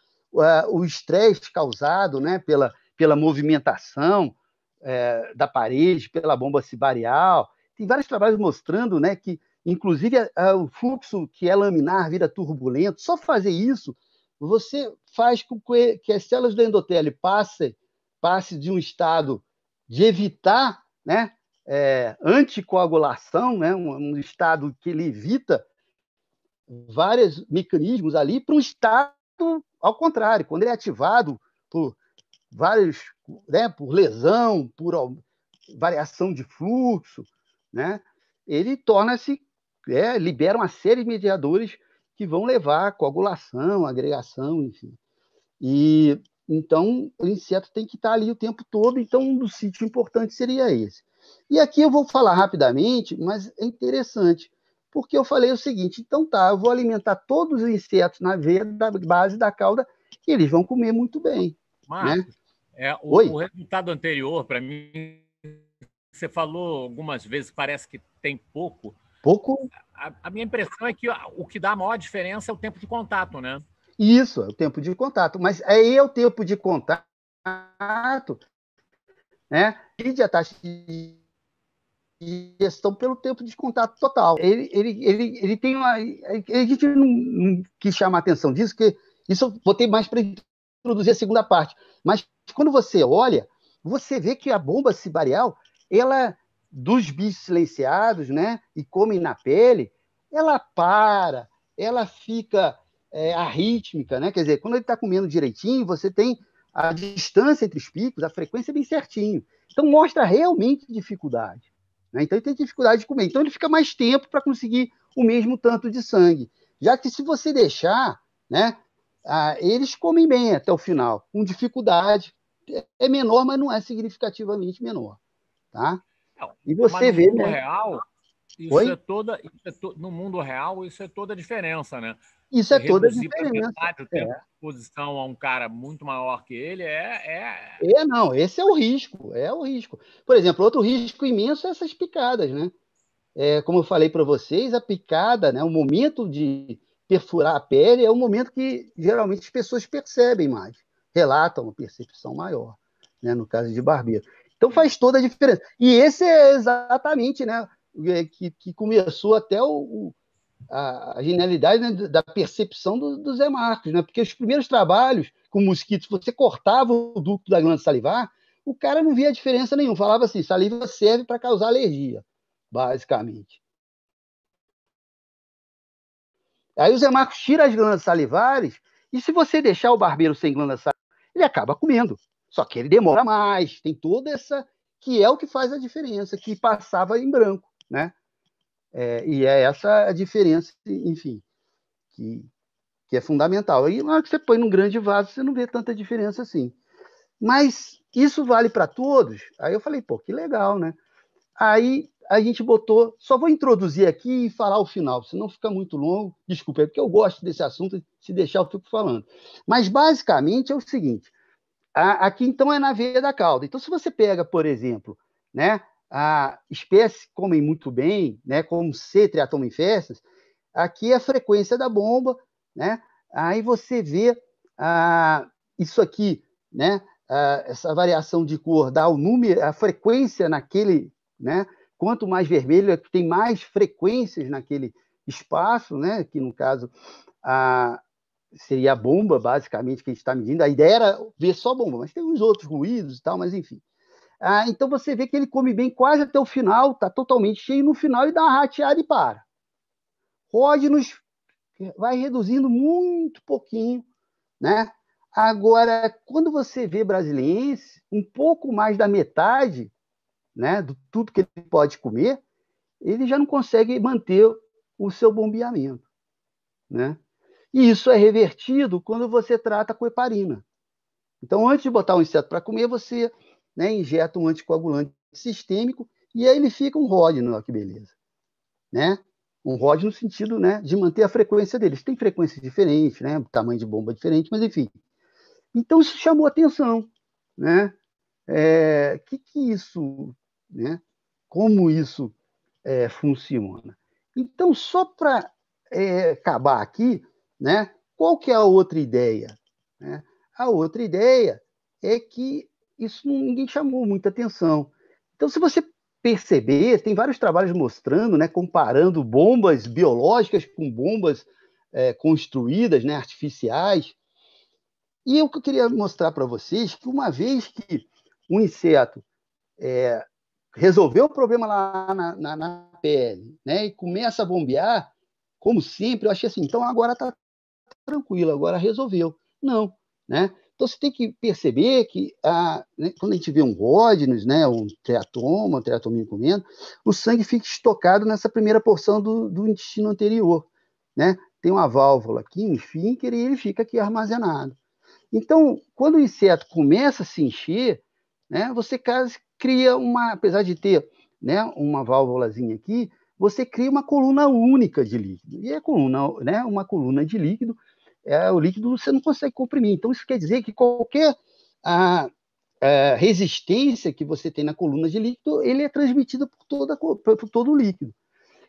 o estresse causado né, pela, pela movimentação é, da parede, pela bomba cibarial. Tem vários trabalhos mostrando né, que, inclusive, a, a, o fluxo que é laminar vira turbulento. Só fazer isso, você faz com que, que as células do endotélio passem passe de um estado de evitar né, é, anticoagulação, né, um, um estado que ele evita vários mecanismos ali, para um estado ao contrário, quando ele é ativado por vários, né, por lesão, por variação de fluxo, né, ele torna-se, é, libera uma série de mediadores que vão levar coagulação, agregação, enfim. E então o inseto tem que estar ali o tempo todo, então um dos sítios importantes seria esse. E aqui eu vou falar rapidamente, mas é interessante porque eu falei o seguinte: então tá, eu vou alimentar todos os insetos na veia da base da cauda e eles vão comer muito bem. Né? Marcos, né? é, o, o, resultado anterior, para mim, você falou algumas vezes, parece que tem pouco. Pouco? A, a minha impressão é que o que dá a maior diferença é o tempo de contato, né? Isso, é o tempo de contato. Mas aí é o tempo de contato, né? E já taxa de gestão pelo tempo de contato total. Ele, ele, ele, ele tem uma. A gente não, não quis chamar a atenção disso, porque isso eu ter mais para introduzir a segunda parte. Mas quando você olha, você vê que a bomba sibarial ela, dos bichos silenciados, né, e comem na pele, ela para, ela fica é, arrítmica, né? Quer dizer, quando ele está comendo direitinho, você tem a distância entre os picos, a frequência é bem certinho. Então mostra realmente dificuldade. Né? Então ele tem dificuldade de comer. Então ele fica mais tempo para conseguir o mesmo tanto de sangue. Já que se você deixar, né, ah, eles comem bem até o final, com dificuldade. É menor, mas não é significativamente menor. Tá? Não, e você vê. No né? real, isso Oi? é toda. Isso é to, no mundo real, isso é toda a diferença, né? Isso é toda a diferença. Metade, o tempo é. de exposição a um cara muito maior que ele é, é. É, não, esse é o risco. É o risco. Por exemplo, outro risco imenso é essas picadas, né? É, como eu falei para vocês, a picada, né, o momento de perfurar a pele é o momento que geralmente as pessoas percebem mais, relatam uma percepção maior, né, no caso de barbeiro. Então faz toda a diferença. E esse é exatamente né, é, que, que começou até o, a, genialidade né, da percepção do, do, Zé Marcos, né? porque os primeiros trabalhos com mosquitos, você cortava o ducto da glândula salivar, o cara não via diferença nenhuma, falava assim, saliva serve para causar alergia, basicamente. Aí o Zé Marcos tira as glândulas salivares, e se você deixar o barbeiro sem glândula salivar, ele acaba comendo, só que ele demora mais, tem toda essa, que é o que faz a diferença, que passava em branco né? É, e é essa a diferença, enfim, que, que é fundamental. E na hora que você põe num grande vaso, você não vê tanta diferença assim. Mas isso vale para todos? Aí eu falei, pô, que legal, né? Aí a gente botou, só vou introduzir aqui e falar o final, senão fica muito longo. Desculpa, é porque eu gosto desse assunto, se deixar eu fico falando. Mas basicamente é o seguinte, a, aqui então é na veia da cauda. Então se você pega, por exemplo, né, a espécie comem muito bem, né, como C. triatomifestes, aqui é a frequência da bomba, né? Aí você vê ah, isso aqui, né? Ah, essa variação de cor dá o número, a frequência naquele, né? Quanto mais vermelho, é que tem mais frequências naquele espaço, né? Que no caso a, seria a bomba, basicamente, que a gente está medindo. A ideia era ver só a bomba, mas tem uns outros ruídos e tal, mas enfim. Ah, então você vê que ele come bem quase até o final, está totalmente cheio no final ele dá uma rateada e para. nos vai reduzindo muito pouquinho, né? Agora, quando você vê brasiliense, um pouco mais da metade, né, do tudo que ele pode comer, ele já não consegue manter o seu bombeamento, né? E isso é revertido quando você trata com heparina. Então, antes de botar um inseto para comer, você né, injeta um anticoagulante sistêmico e aí ele fica um ROD, olha que beleza. Né? Um ROD no sentido né, de manter a frequência deles. Tem frequência diferente, né, tamanho de bomba diferente, mas enfim. Então isso chamou atenção. Né? É, que que isso, né? Como isso é, funciona? Então só para é, acabar aqui, né? Qual que é a outra ideia? Né? A outra ideia é que isso ninguém chamou muita atenção. Então, se você perceber, tem vários trabalhos mostrando, né, comparando bombas biológicas com bombas é, construídas, né, artificiais. E eu queria mostrar para vocês é que uma vez que um inseto é, resolveu o problema lá na, na, na, pele, né, e começa a bombear, como sempre, eu achei assim, então agora está tranquilo, agora resolveu. Não, né? Então você tem que perceber que a, né, quando a gente vê um Rodnos, né, um teatoma, um teatomínio comendo, o sangue fica estocado nessa primeira porção do, do intestino anterior. Né? Tem uma válvula aqui, um esfíncter, e ele fica aqui armazenado. Então, quando o inseto começa a se encher, né, você cria uma, apesar de ter né, uma válvulazinha aqui, você cria uma coluna única de líquido. E é coluna, né, uma coluna de líquido é, o líquido você não consegue comprimir. Então, isso quer dizer que qualquer a, a é, resistência que você tem na coluna de líquido, ele é transmitida por, toda, por todo o líquido.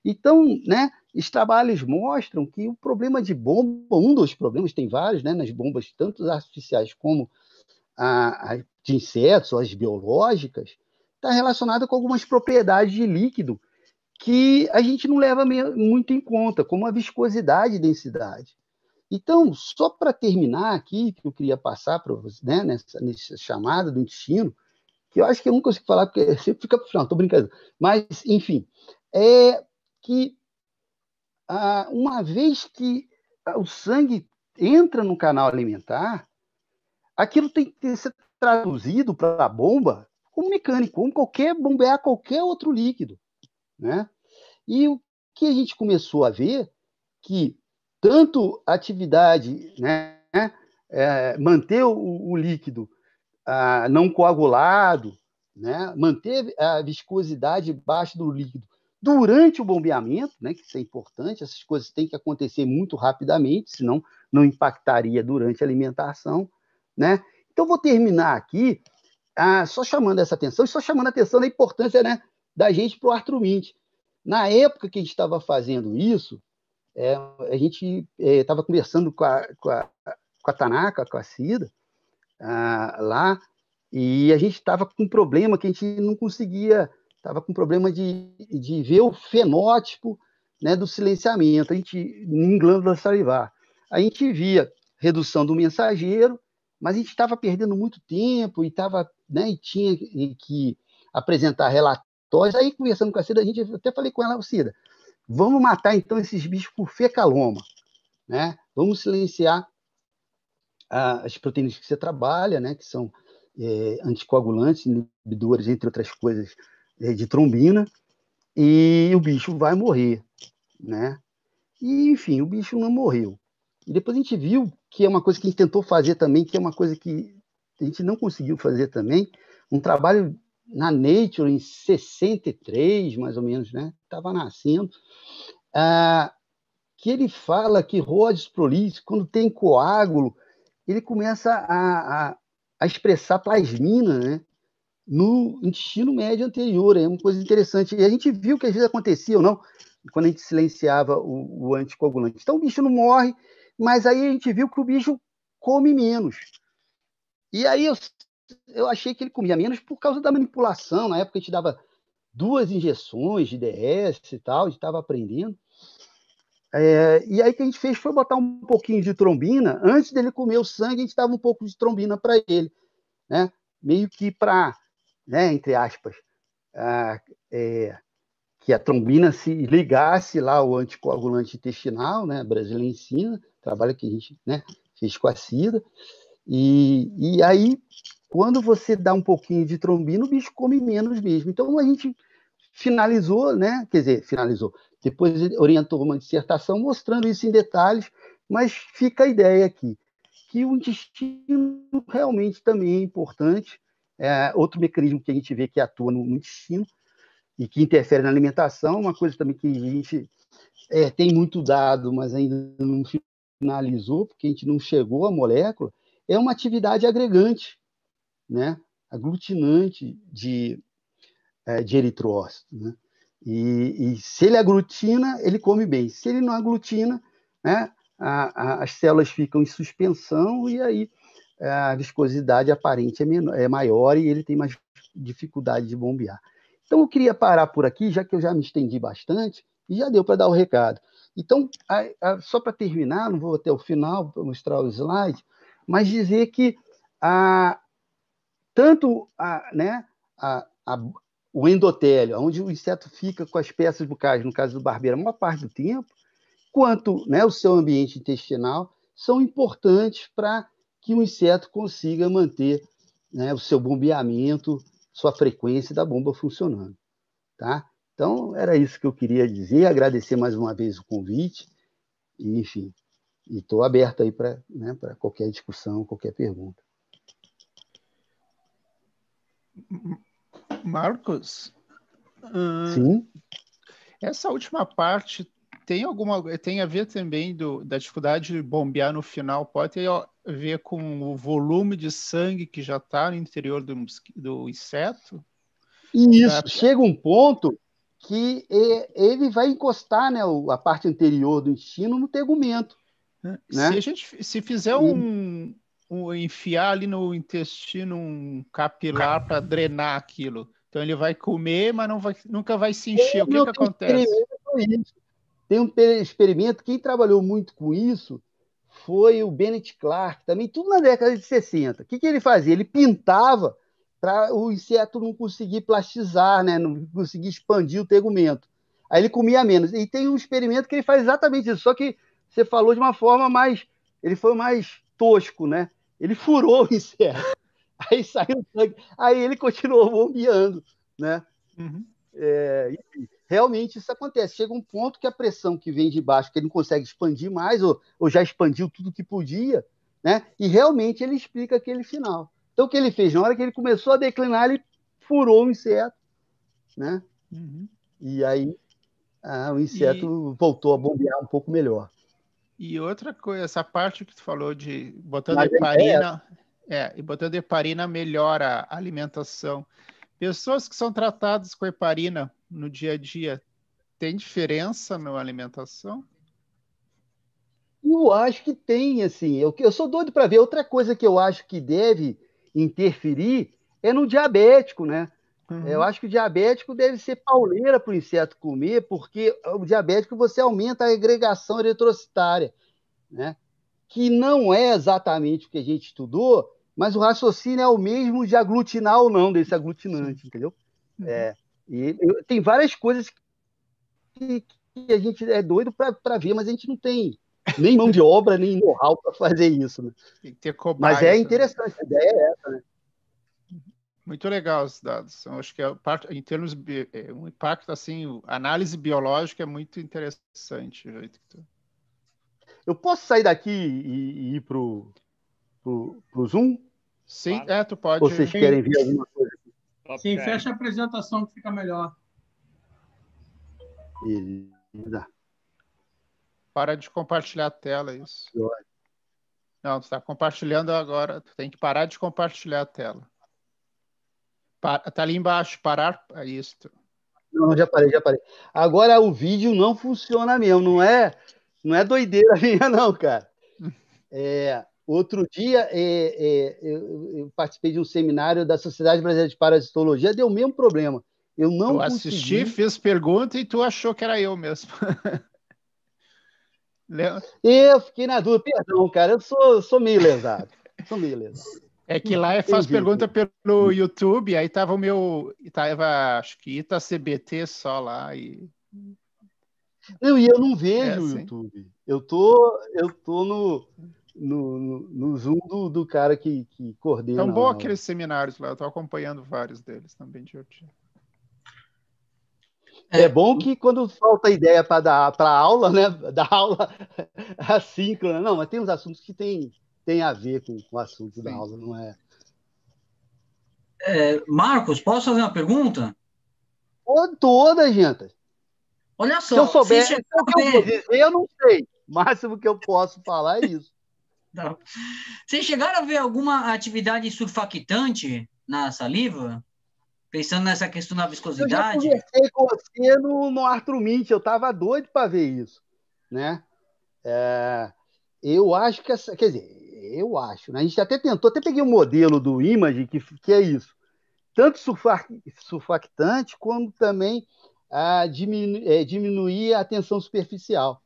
Então, né, os trabalhos mostram que o problema de bomba, um dos problemas, tem vários, né, nas bombas, tanto artificiais como a, a de insetos, ou as biológicas, está relacionado com algumas propriedades de líquido que a gente não leva muito em conta, como a viscosidade e densidade. Então, só para terminar aqui, que eu queria passar para você, né, nessa, nessa, chamada do intestino, que eu acho que eu não consigo falar, porque <laughs> sempre fica para o final, estou brincando. Mas, enfim, é que ah, uma vez que o sangue entra no canal alimentar, aquilo tem que ser traduzido para a bomba como mecânico, como qualquer bombear qualquer outro líquido. Né? E o que a gente começou a ver que tanto atividade, né, é, manter o, o líquido ah, não coagulado, né, manter a viscosidade baixa do líquido durante o bombeamento, né, que isso é importante, essas coisas têm que acontecer muito rapidamente, senão não impactaria durante a alimentação. Né? Então, vou terminar aqui ah, só chamando essa atenção, e só chamando a atenção da importância né, da gente para o Mint. Na época que a gente estava fazendo isso, é, a gente estava é, conversando com a, com, a, com a Tanaka, com a Cida, ah, lá, e a gente estava com um problema que a gente não conseguia, estava com um problema de, de ver o fenótipo né, do silenciamento, a gente, em glândula salivar. A gente via redução do mensageiro, mas a gente estava perdendo muito tempo e, tava, né, e tinha que apresentar relatórios. Aí, conversando com a Cida, a gente até falei com ela, Cida, Vamos matar então esses bichos por fecaloma, né? Vamos silenciar ah, as proteínas que você trabalha, né? Que são é, anticoagulantes, inibidores, entre outras coisas, é, de trombina, e o bicho vai morrer, né? E enfim, o bicho não morreu. E depois a gente viu que é uma coisa que a gente tentou fazer também, que é uma coisa que a gente não conseguiu fazer também, um trabalho na Nature em 63, mais ou menos, né? Estava nascendo. Ah, que ele fala que Rhodes Prolis, quando tem coágulo, ele começa a, a, a expressar plasmina, né? No intestino médio anterior. É uma coisa interessante. E a gente viu que às vezes acontecia ou não, quando a gente silenciava o, o anticoagulante. Então o bicho não morre, mas aí a gente viu que o bicho come menos. E aí eu eu achei que ele comia menos por causa da manipulação. Na época a gente dava duas injeções de DS e tal, a gente estava aprendendo. É, e aí o que a gente fez foi botar um pouquinho de trombina. Antes dele comer o sangue, a gente dava um pouco de trombina para ele, né? Meio que para, né, entre aspas, a, é, que a trombina se ligasse lá ao anticoagulante intestinal, né? ensina, trabalho que a gente né, fez com a SIDA. E, e aí quando você dá um pouquinho de trombina, o bicho come menos mesmo. Então a gente finalizou, né? Quer dizer, finalizou. Depois orientou uma dissertação mostrando isso em detalhes, mas fica a ideia aqui que o intestino realmente também é importante. É outro mecanismo que a gente vê que atua no intestino e que interfere na alimentação, uma coisa também que a gente é, tem muito dado, mas ainda não finalizou, porque a gente não chegou à molécula, é uma atividade agregante né, aglutinante de, é, de eritrócito. Né? E, e, se ele aglutina, ele come bem. Se ele não aglutina, né, a, a, as células ficam em suspensão e aí é, a viscosidade aparente é, menor, é maior e ele tem mais dificuldade de bombear. Então eu queria parar por aqui, já que eu já me estendi bastante e já deu para dar o recado. Então, a, a, só para terminar, não vou até o final para mostrar o slide, mas dizer que a, tanto a, né, a, a, o endotélio, onde o inseto fica com as peças bucais, no caso do barbeiro, a maior parte do tempo, quanto né, o seu ambiente intestinal, são importantes para que o inseto consiga manter né, o seu bombeamento, sua frequência da bomba funcionando. Tá? Então, era isso que eu queria dizer, agradecer mais uma vez o convite, e, enfim, estou aberto aí para né, qualquer discussão, qualquer pergunta. Marcos? Sim. Essa última parte tem alguma tem a ver também do, da dificuldade de bombear no final, pode ter a ver com o volume de sangue que já está no interior do, do inseto? E isso, chega um ponto que ele vai encostar né, a parte anterior do intestino no tegumento. Né? Se, a gente, se fizer um, enfiar ali no intestino um capilar para drenar aquilo. Então ele vai comer, mas não vai, nunca vai se encher. Tem, o que, que acontece? Tem um experimento, quem trabalhou muito com isso foi o Bennett Clark, também tudo na década de 60. O que, que ele fazia? Ele pintava para o inseto não conseguir plastizar, né? não conseguir expandir o tegumento. Aí ele comia menos. E tem um experimento que ele faz exatamente isso, só que você falou de uma forma mais. Ele foi mais tosco, né? Ele furou o inseto, <laughs> Aí saiu sangue. Aí ele continuou bombeando, né? Uhum. É, realmente isso acontece. Chega um ponto que a pressão que vem de baixo, que ele não consegue expandir mais, ou, ou já expandiu tudo que podia, né? E realmente ele explica aquele final. Então o que ele fez? Na hora que ele começou a declinar, ele furou o inseto, né? Uhum. E aí ah, o inseto e... voltou a bombear um pouco melhor. E outra coisa, essa parte que tu falou de botando é heparina, é, e botando heparina melhora a alimentação. Pessoas que são tratadas com heparina no dia a dia, tem diferença na alimentação? Eu acho que tem, assim. Eu, eu sou doido para ver. Outra coisa que eu acho que deve interferir é no diabético, né? Uhum. Eu acho que o diabético deve ser pauleira para o inseto comer, porque o diabético você aumenta a agregação eritrocitária, né? que não é exatamente o que a gente estudou, mas o raciocínio é o mesmo de aglutinar ou não desse aglutinante, entendeu? Uhum. É, e eu, tem várias coisas que, que, a gente é doido para ver, mas a gente não tem nem mão de obra, nem know-how para fazer isso. Né? Tem que ter cobaia. Mas é interessante, a ideia é essa, né? Muito legal esses dados. Eu acho que é, em termos de é, um impacto assim, análise biológica é muito interessante. Eu posso sair daqui e, e ir pro, pro, Zoom? Sim, claro. é, tu pode. Vocês Sim. querem ver alguma coisa? Sim, fecha a apresentação que fica melhor. Beleza. Para de compartilhar a tela, isso. Não, tu está compartilhando agora. Tu tem que parar de compartilhar a tela. Tá ali embaixo, parar. É isso Não, já parei, já parei. Agora o vídeo não funciona mesmo, não é, não é doideira <laughs> minha, não, cara. É, outro dia é, é, eu, eu, participei de um seminário da Sociedade Brasileira de Parasitologia, deu o mesmo problema. Eu não eu assisti, consegui... fiz pergunta e tu achou que era eu mesmo. <laughs> eu fiquei na dúvida, perdão, cara, eu sou, sou meio lesado. sou meio lesado. É que lá é eu faço pergunta pelo YouTube, aí tava o meu. Tava, acho que Ita CBT só lá e. Não, e eu não vejo é assim. o YouTube. Eu tô, eu tô no, no, no Zoom do, do cara que, que coordena. Tão bom aqueles seminários lá, eu tô acompanhando vários deles, também divertido. É, é bom que quando falta ideia para dar para aula, né? <laughs> Da aula <laughs> assíncrona. Não, mas tem uns assuntos que tem tem a ver com, com o assunto da aula, não é? é? Marcos, posso fazer uma pergunta? Toda, gente. Olha só. Se eu souber se o que eu vou dizer, eu não sei. O máximo que eu posso falar é isso. Tá. Vocês chegaram a ver alguma atividade surfactante na saliva? Pensando nessa questão da viscosidade? Eu já conversei com você no, no Artrumint, eu estava doido para ver isso. Né? É, eu acho que essa. Quer dizer, eu acho, né? A gente até tentou, até peguei um modelo do Image, que, que é isso. Tanto surfactante como também diminu, é, diminuir a tensão superficial.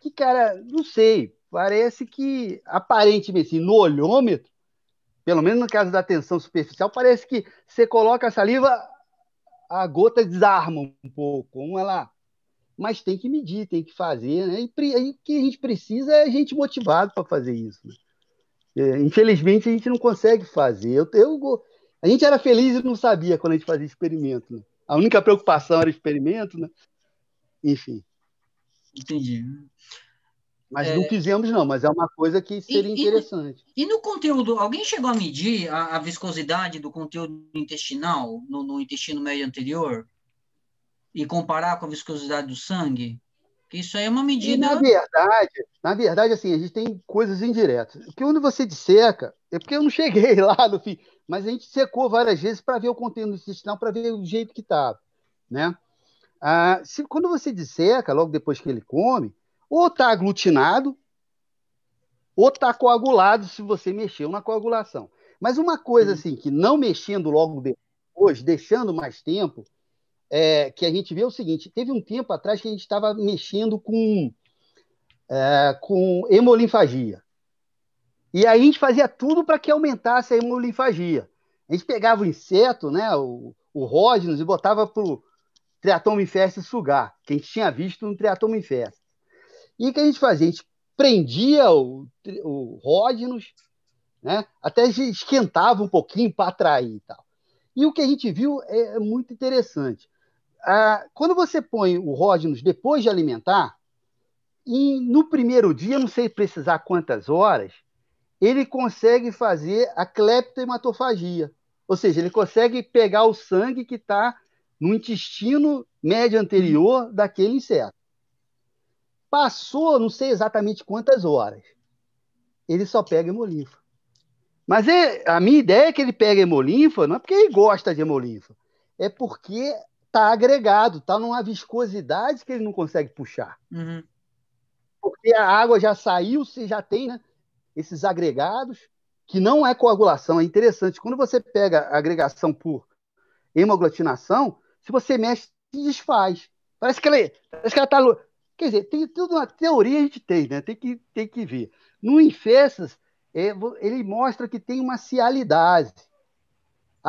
Que, cara, não sei, parece que aparentemente, assim, no olhômetro, pelo menos no caso da tensão superficial, parece que você coloca a saliva, a gota desarma um pouco, como lá. Mas tem que medir, tem que fazer, né? E, e o que a gente precisa é gente motivado para fazer isso. Né? É, infelizmente, a gente não consegue fazer. Eu, eu, a gente era feliz e não sabia quando a gente fazia experimento. Né? A única preocupação era o experimento, né? Enfim. Entendi. Mas é... não fizemos, não, mas é uma coisa que seria e, interessante. E, e, no conteúdo, alguém chegou a medir a, a viscosidade do conteúdo intestinal no, no, intestino médio anterior? E comparar com a viscosidade do sangue? Isso aí é uma medida. E, na verdade, na verdade, assim, a gente tem coisas indiretas. Porque quando você disseca, é porque eu não cheguei <laughs> lá no fim, mas a gente secou várias vezes para ver o conteúdo intestinal, para ver o jeito que estava. Tá, né? Ah, se, quando você disseca, logo depois que ele come, ou está aglutinado, ou está coagulado, se você mexeu na coagulação. Mas uma coisa, assim, que não mexendo logo depois, deixando mais tempo, é, que a gente vê é o seguinte: teve um tempo atrás que a gente estava mexendo com, é, com hemolinfagia. E aí a gente fazia tudo para que aumentasse a hemolinfagia. A gente pegava o inseto, né, o, o rógenos, e botava para o triatoma infestis sugar, que a gente tinha visto no triatoma infestis. E o que a gente fazia? A gente prendia o, o rógenos, né, até esquentava um pouquinho para atrair e tal. E o que a gente viu é, é muito interessante. Ah, quando você põe o Ródinos depois de alimentar, no primeiro dia, não sei precisar quantas horas, ele consegue fazer a cleptomatofagia. Ou seja, ele consegue pegar o sangue que está no intestino médio anterior daquele inseto. Passou, não sei exatamente quantas horas, ele só pega hemolinfa. Mas ele, é, a minha ideia é que ele pega hemolinfa, não é porque ele gosta de hemolinfa, é porque tá agregado, tá numa viscosidade que ele não consegue puxar. Uhum. Porque a água já saiu, você já tem né, esses agregados, que não é coagulação, é interessante. Quando você pega agregação por hemoglutinação, se você mexe, se desfaz. Parece que ela, é, parece que ela tá... Quer dizer, tem tudo uma teoria a gente tem, né? Tem que, tem que ver. No Infestas, é, ele mostra que tem uma cialidade.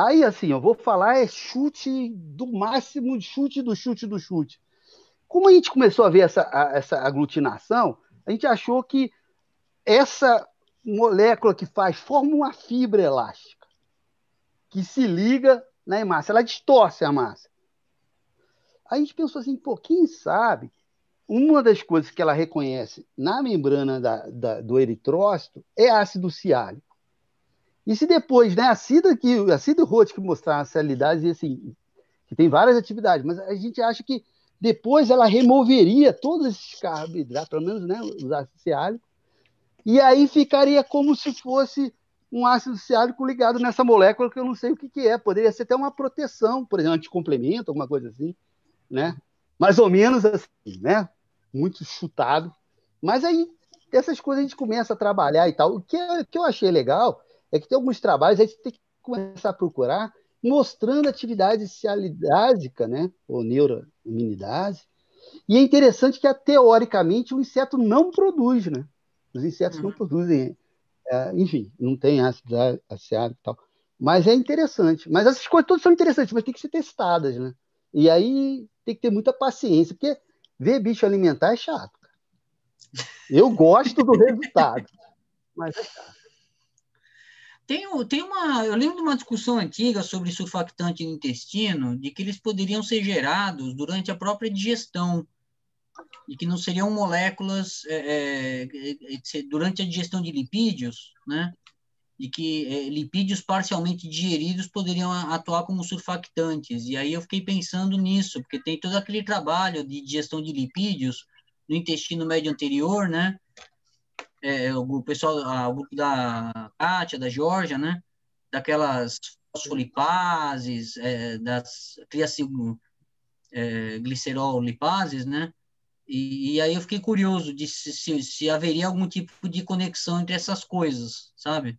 Aí, assim, eu vou falar é chute do máximo, chute do chute do chute. Como a gente começou a ver essa, a, essa aglutinação, a gente achou que essa molécula que faz forma uma fibra elástica que se liga na massa, ela distorce a massa. Aí a gente pensou assim, pô, quem sabe uma das coisas que ela reconhece na membrana da, da, do eritrócito é ácido ciálico. E se depois, né, a Cida que a Cida Roth que mostrar a realidade e assim, que tem várias atividades, mas a gente acha que depois ela removeria todos esses carboidratos, pelo menos, né, os ácidos ciálicos, e aí ficaria como se fosse um ácido ciálico ligado nessa molécula que eu não sei o que, que é. Poderia ser até uma proteção, por exemplo, anticomplemento, alguma coisa assim, né? Mais ou menos assim, né? Muito chutado. Mas aí essas coisas a gente começa a trabalhar e tal. O que, que eu achei legal é que tem alguns trabalhos aí você tem que começar a procurar mostrando atividade cialidásica, né, ou neurominidase. E é interessante que, teoricamente, o inseto não produz, né? Os insetos não uhum. produzem, é, enfim, não tem ácido aciado e tal. Mas é interessante. Mas essas coisas todas são interessantes, mas tem que ser testadas, né? E aí tem que ter muita paciência, porque ver bicho alimentar é chato. Cara. Eu gosto do resultado, mas é chato. Tem, tem uma, eu lembro de uma discussão antiga sobre surfactante no intestino, de que eles poderiam ser gerados durante a própria digestão, e que não seriam moléculas é, é, é durante a digestão de lipídios, né? de que é, lipídios parcialmente digeridos poderiam atuar como surfactantes. E aí eu fiquei pensando nisso, porque tem todo aquele trabalho de digestão de lipídios no intestino médio anterior, né? é, é o pessoal, a, o grupo da Kátia, da Georgia, né? Daquelas fosfolipases, é, das triacil assim é, glicerol lipases, né? E, e, aí eu fiquei curioso de se, se, se, haveria algum tipo de conexão entre essas coisas, sabe?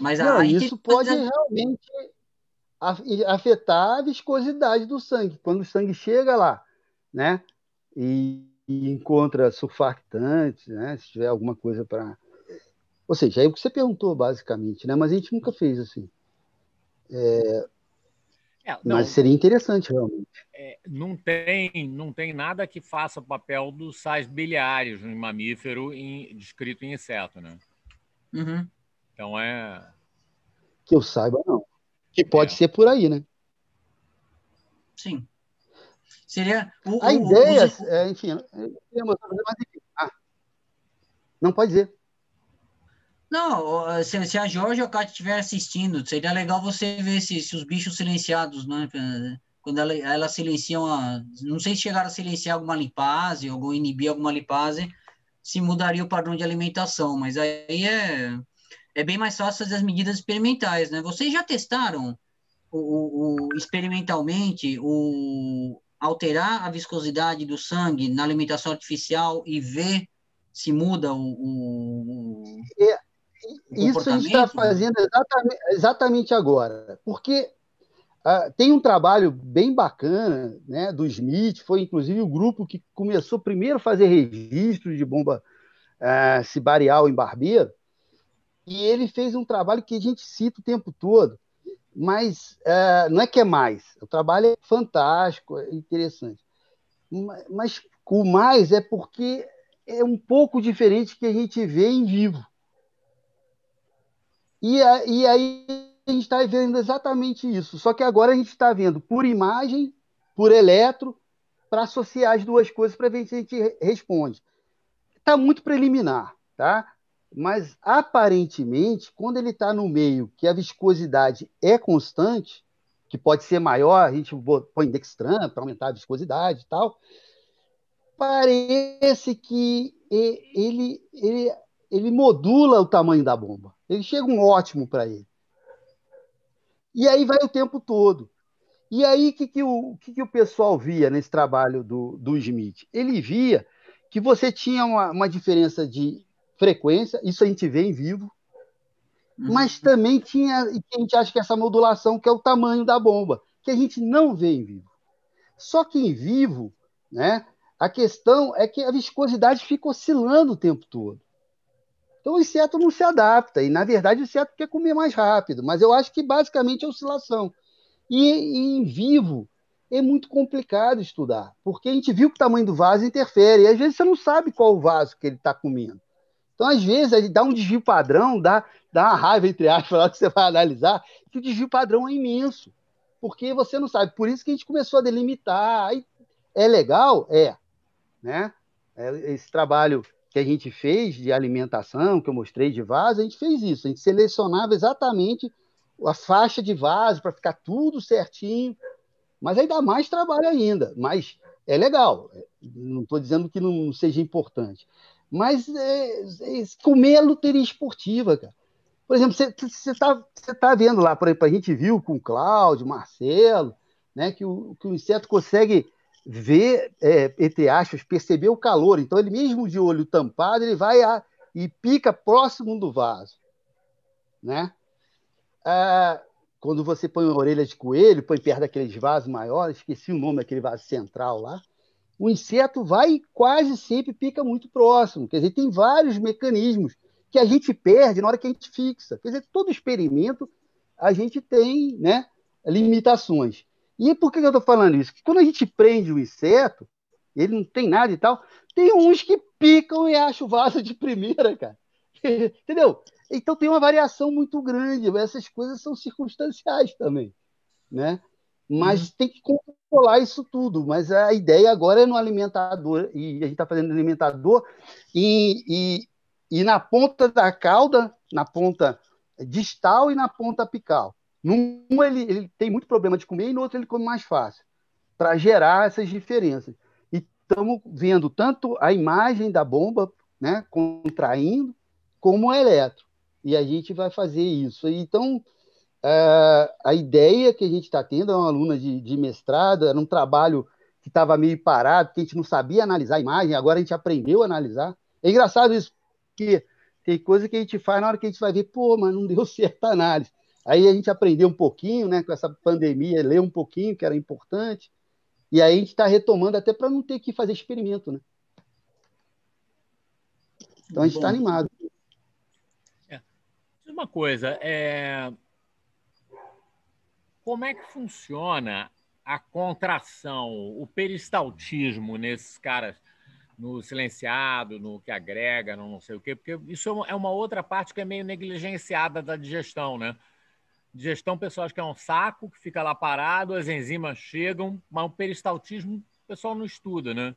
Mas Não, aí isso tá pode coisa... realmente afetar a viscosidade do sangue quando o sangue chega lá, né? E, e encontra surfactantes, né? Se tiver alguma coisa para. Ou seja, é o que você perguntou, basicamente, né? Mas a gente nunca fez assim. É... É, não, Mas seria interessante, realmente. É, não, tem, não tem nada que faça o papel dos sais biliares no mamífero em, descrito em inseto, né? Uhum. Então é. Que eu saiba, não. Que pode é. ser por aí, né? Sim. Seria o, a ideia, o... É, é, enfim, é, é, ah, não pode dizer. Não, se, se a Jorge ou a Kátia estiver assistindo, seria legal você ver se, se os bichos silenciados, né? Quando elas ela silenciam, a, não sei se chegaram a silenciar alguma lipase, ou inibir alguma lipase, se mudaria o padrão de alimentação, mas aí é, é bem mais fácil fazer as medidas experimentais, né? Vocês já testaram o, o, o, experimentalmente o, alterar a viscosidade do sangue na alimentação artificial e ver se muda o, o, o é, isso a gente está né? fazendo exatamente, exatamente, agora, porque uh, tem um trabalho bem bacana né, do Smith, foi inclusive o grupo que começou primeiro a fazer registro de bomba uh, em Barbeiro, e ele fez um trabalho que a gente cita o tempo todo, mas é, não é que é mais. O trabalho é fantástico, é interessante. Mas, mas o mais é porque é um pouco diferente que a gente vê em vivo. E, a, e aí a gente está vendo exatamente isso. Só que agora a gente está vendo por imagem, por eletro, para associar as duas coisas para ver se a gente responde. Está muito preliminar, tá? Mas aparentemente, quando ele está no meio que a viscosidade é constante, que pode ser maior, a gente põe dextran para aumentar a viscosidade e tal, parece que ele, ele, ele modula o tamanho da bomba. Ele chega um ótimo para ele. E aí vai o tempo todo. E aí o que, que, o, que, que o pessoal via nesse trabalho do, do Smith? Ele via que você tinha uma, uma diferença de frequência, isso a gente vê em vivo, uhum. mas também tinha, a gente acha que é essa modulação que é o tamanho da bomba, que a gente não vê em vivo. Só que em vivo, né, a questão é que a viscosidade fica oscilando o tempo todo. Então o inseto não se adapta, e na verdade o inseto quer comer mais rápido, mas eu acho que basicamente é oscilação. E, e em vivo é muito complicado estudar, porque a gente viu que o tamanho do vaso interfere, e às vezes você não sabe qual o vaso que ele está comendo. Então, às vezes, dá um desvio padrão, dá, dá uma raiva, entre aspas, lá <laughs> que você vai analisar, que o desvio padrão é imenso. Porque você não sabe. Por isso que a gente começou a delimitar. Aí, é legal? É. Né? É, esse trabalho que a gente fez de alimentação, que eu mostrei de vaso, a gente fez isso. A gente selecionava exatamente a faixa de vaso para ficar tudo certinho. Mas aí dá mais trabalho ainda. Mas é legal. É, não estou dizendo que não seja importante mas é, é, comer é loteria esportiva, cara. Por exemplo, você está tá vendo lá, por exemplo, a gente viu com o Cláudio, Marcelo, né, que, o, que o inseto consegue ver, é, entre aspas, perceber o calor. Então, ele mesmo de olho tampado, ele vai a, e pica próximo do vaso. Né? Ah, quando você põe uma orelha de coelho, põe perto daqueles vasos maiores, esqueci o nome daquele vaso central lá, o inseto vai e quase sempre pica muito próximo. Quer dizer, tem vários mecanismos que a gente perde na hora que a gente fixa. Quer dizer, todo experimento a gente tem né, limitações. E por que eu estou falando isso? Porque quando a gente prende o inseto, ele não tem nada e tal, tem uns que picam e acham o vaso de primeira, cara. <laughs> Entendeu? Então tem uma variação muito grande. Essas coisas são circunstanciais também. Né? mas uhum. tem que controlar isso tudo. Mas a ideia agora é no alimentador, e a gente está fazendo alimentador, e, e, e, na ponta da cauda, na ponta distal e na ponta apical. Num ele, ele tem muito problema de comer, e no outro ele come mais fácil, para gerar essas diferenças. E estamos vendo tanto a imagem da bomba né, contraindo, como o eletro. E a gente vai fazer isso. Então, uh, a ideia que a gente está tendo é uma aluna de, de mestrado, era um trabalho que estava meio parado, que a gente não sabia analisar a imagem, agora a gente aprendeu a analisar. É engraçado isso, porque tem coisa que a gente faz na hora que a gente vai ver, pô, mas não <laughs> deu certa análise. Aí a gente aprendeu um pouquinho, né, com essa pandemia, ler um pouquinho, que era importante, e aí a gente está retomando até para não ter que fazer experimento, né? Então a gente está animado. É. Uma coisa, é, como é que funciona a contração, o peristaltismo nesses caras, no silenciado, no que agrega, no não sei o quê? Porque isso é uma é outra parte que é meio negligenciada da digestão, né? Digestão, pessoal acho que é um saco que fica lá parado, as enzimas chegam, mas o peristaltismo o pessoal não estuda, né?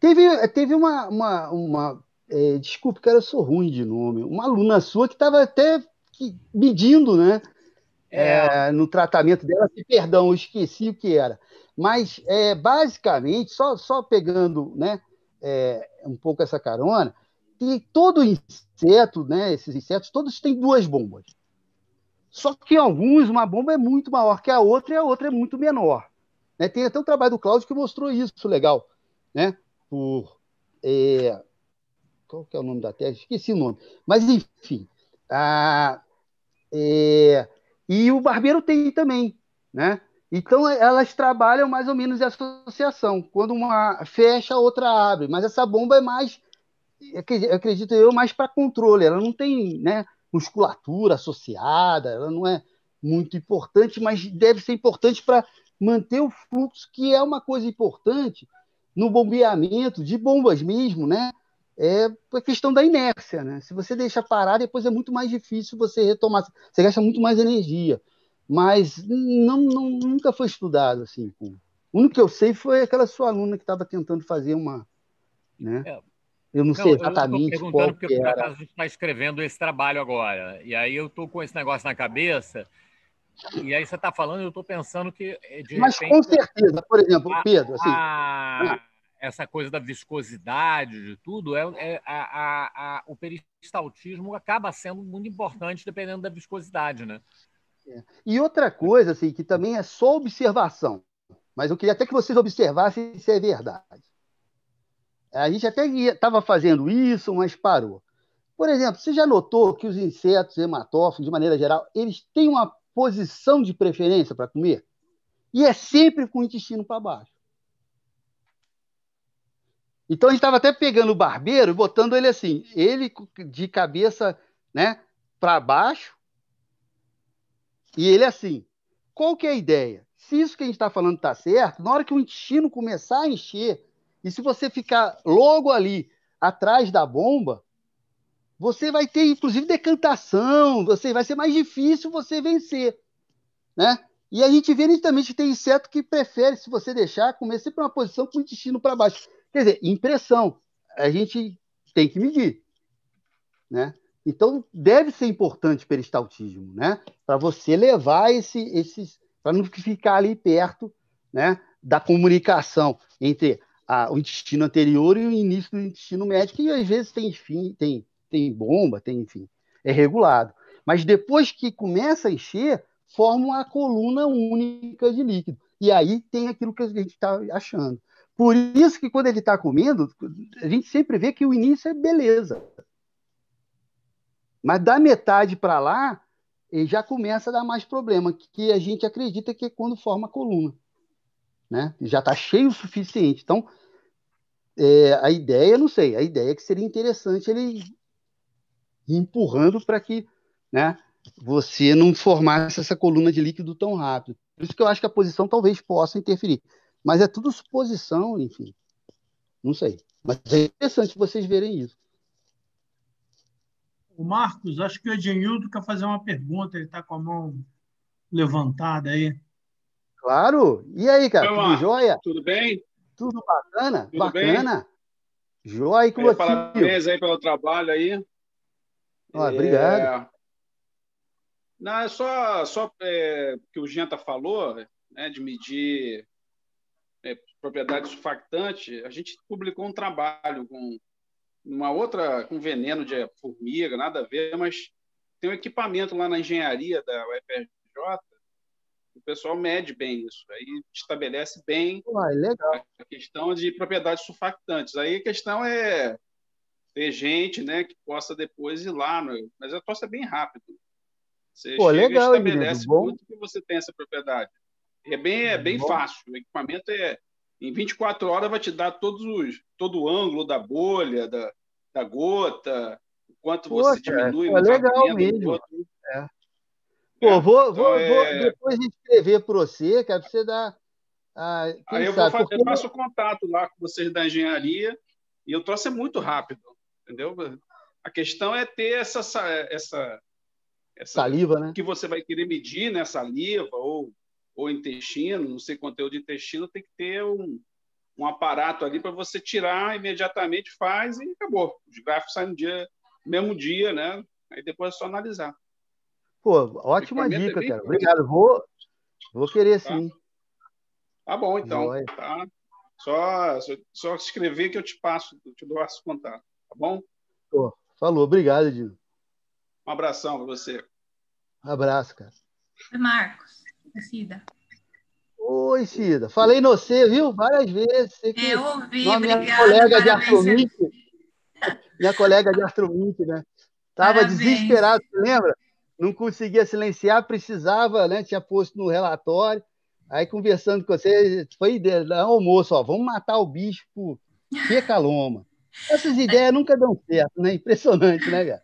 Teve, teve uma, uma, uma é, desculpe, cara, eu sou ruim de nome. Uma aluna sua que estava até medindo, né? é. É, no tratamento dela. E, perdão, eu esqueci o que era. Mas, é, basicamente, só, só pegando né, é, um pouco essa carona, que todo inseto, né, esses insetos, todos têm duas bombas. Só que em alguns, uma bomba é muito maior que a outra e a outra é muito menor. Né? Tem até o um trabalho do Cláudio que mostrou isso, legal. Né? Por, é, qual que é o nome da tese? Esqueci o nome. Mas, enfim, a, é, e o barbeiro tem também, né? Então é, elas trabalham mais ou menos em associação. Quando uma fecha, a outra abre. Mas essa bomba é mais, é, acredito eu, mais para controle. Ela não tem né, musculatura associada, ela não é muito importante, mas deve ser importante para manter o fluxo, que é uma coisa importante no bombeamento de bombas mesmo, né? é a questão da inércia, né? Se você deixa parar, depois é muito mais difícil você retomar, você gasta muito mais energia. Mas não, não nunca foi estudado assim. O único que eu sei foi aquela sua aluna que estava tentando fazer uma, né? É. Eu não, não sei exatamente eu qual porque, que era. Por acaso, a gente está escrevendo esse trabalho agora. E aí eu estou com esse negócio na cabeça. E aí você está falando, eu estou pensando que. Mas repente, com certeza, por exemplo, Pedro. Assim, a... Ah, essa coisa da viscosidade de tudo, é, é a, a, a, o peristaltismo acaba sendo muito importante dependendo da viscosidade, né? É. E outra coisa, assim, que também é só observação, mas eu queria até que vocês observassem se é verdade. A gente até estava fazendo isso, mas parou. Por exemplo, você já notou que os insetos hematófagos, de maneira geral, eles têm uma posição de preferência para comer? E é sempre com o intestino para baixo. Então a gente estava até pegando o barbeiro e botando ele assim, ele de cabeça, né, para baixo, e ele assim. Qual que é a ideia? Se isso que a gente está falando está certo, na hora que o intestino começar a encher, e se você ficar logo ali atrás da bomba, você vai ter inclusive decantação, você vai ser mais difícil você vencer, né? E a gente vê nitidamente que tem inseto que prefere, se você deixar, comer sempre uma posição com o intestino para baixo. Quer dizer, impressão, a gente tem que medir, né? Então deve ser importante peristaltismo, né? Para você levar esse, esses, para não ficar ali perto, né? Da comunicação entre a, o intestino anterior e o início do intestino médio, que às vezes tem fim, tem, tem bomba, tem enfim, é regulado. Mas depois que começa a encher, forma uma coluna única de líquido. E aí tem aquilo que a gente está achando. Por isso que quando ele está comendo, a gente sempre vê que o início é beleza. Mas da metade para lá, ele já começa a dar mais problema, que a gente acredita que é quando forma a coluna. Né? Já está cheio o suficiente. Então, é, a ideia, não sei, a ideia é que seria interessante ele ir empurrando para que né, você não formasse essa coluna de líquido tão rápido. Por isso que eu acho que a posição talvez possa interferir. Mas é tudo suposição, enfim. Não sei. Mas é interessante vocês verem isso. O Marcos, acho que o Edinildo quer fazer uma pergunta, ele está com a mão levantada aí. Claro! E aí, cara? Olá, tudo jóia? Tudo bem? Tudo bacana? Tudo bacana? Bem? Jóia com você. Parabéns aí pelo trabalho aí. Ah, obrigado. É... Não, é só, só é, que o Genta falou, né, de medir é, propriedade surfactante, a gente publicou um trabalho com uma outra, com veneno de formiga, nada a ver, mas tem um equipamento lá na engenharia da UFRJ, o pessoal mede bem isso, aí estabelece bem Uai, a questão de propriedades surfactantes. Aí a questão é ter gente né, que possa depois ir lá, mas a tosse é bem rápido. Você Pô, chega legal, e estabelece muito que você tem essa propriedade. É bem, é bem fácil. O equipamento é. Em 24 horas vai te dar todos os, todo o ângulo da bolha, da, da gota, o quanto Poxa, você diminui. É legal mesmo. É. é. Pô, vou, então, vou, é... vou depois escrever para você, cara, para você dar. Ah, Aí eu sabe, vou fazer, porque... faço contato lá com vocês da engenharia e o troço é muito rápido, entendeu? A questão é ter essa, essa, essa saliva, né? Que você vai querer medir, né? Saliva ou ou intestino, não sei conteúdo é de intestino, tem que ter um, um aparato ali para você tirar imediatamente, faz e acabou. Os gráficos saem no dia, mesmo dia, né? Aí depois é só analisar. Pô, ótima dica, é cara. Bom. Obrigado. Vou, vou querer tá. sim. Tá bom, então. Tá. Só, só escrever que eu te passo, eu te dou as contato, tá bom? Pô, falou, obrigado, Diego. Um abração para você. Um abraço, cara. Marcos. Cida. Oi, Cida. Falei no você, viu? Várias vezes. que... É, eu ouvi, Não, minha Colega de Artrumite, minha colega de Artrumite, né? Estava desesperado, lembra? Não conseguia silenciar, precisava, né? Tinha posto no relatório. Aí, conversando com você, foi ideia, almoço, ó, vamos matar o bicho por Fecaloma. Essas ideias nunca dão certo, né? Impressionante, né, cara?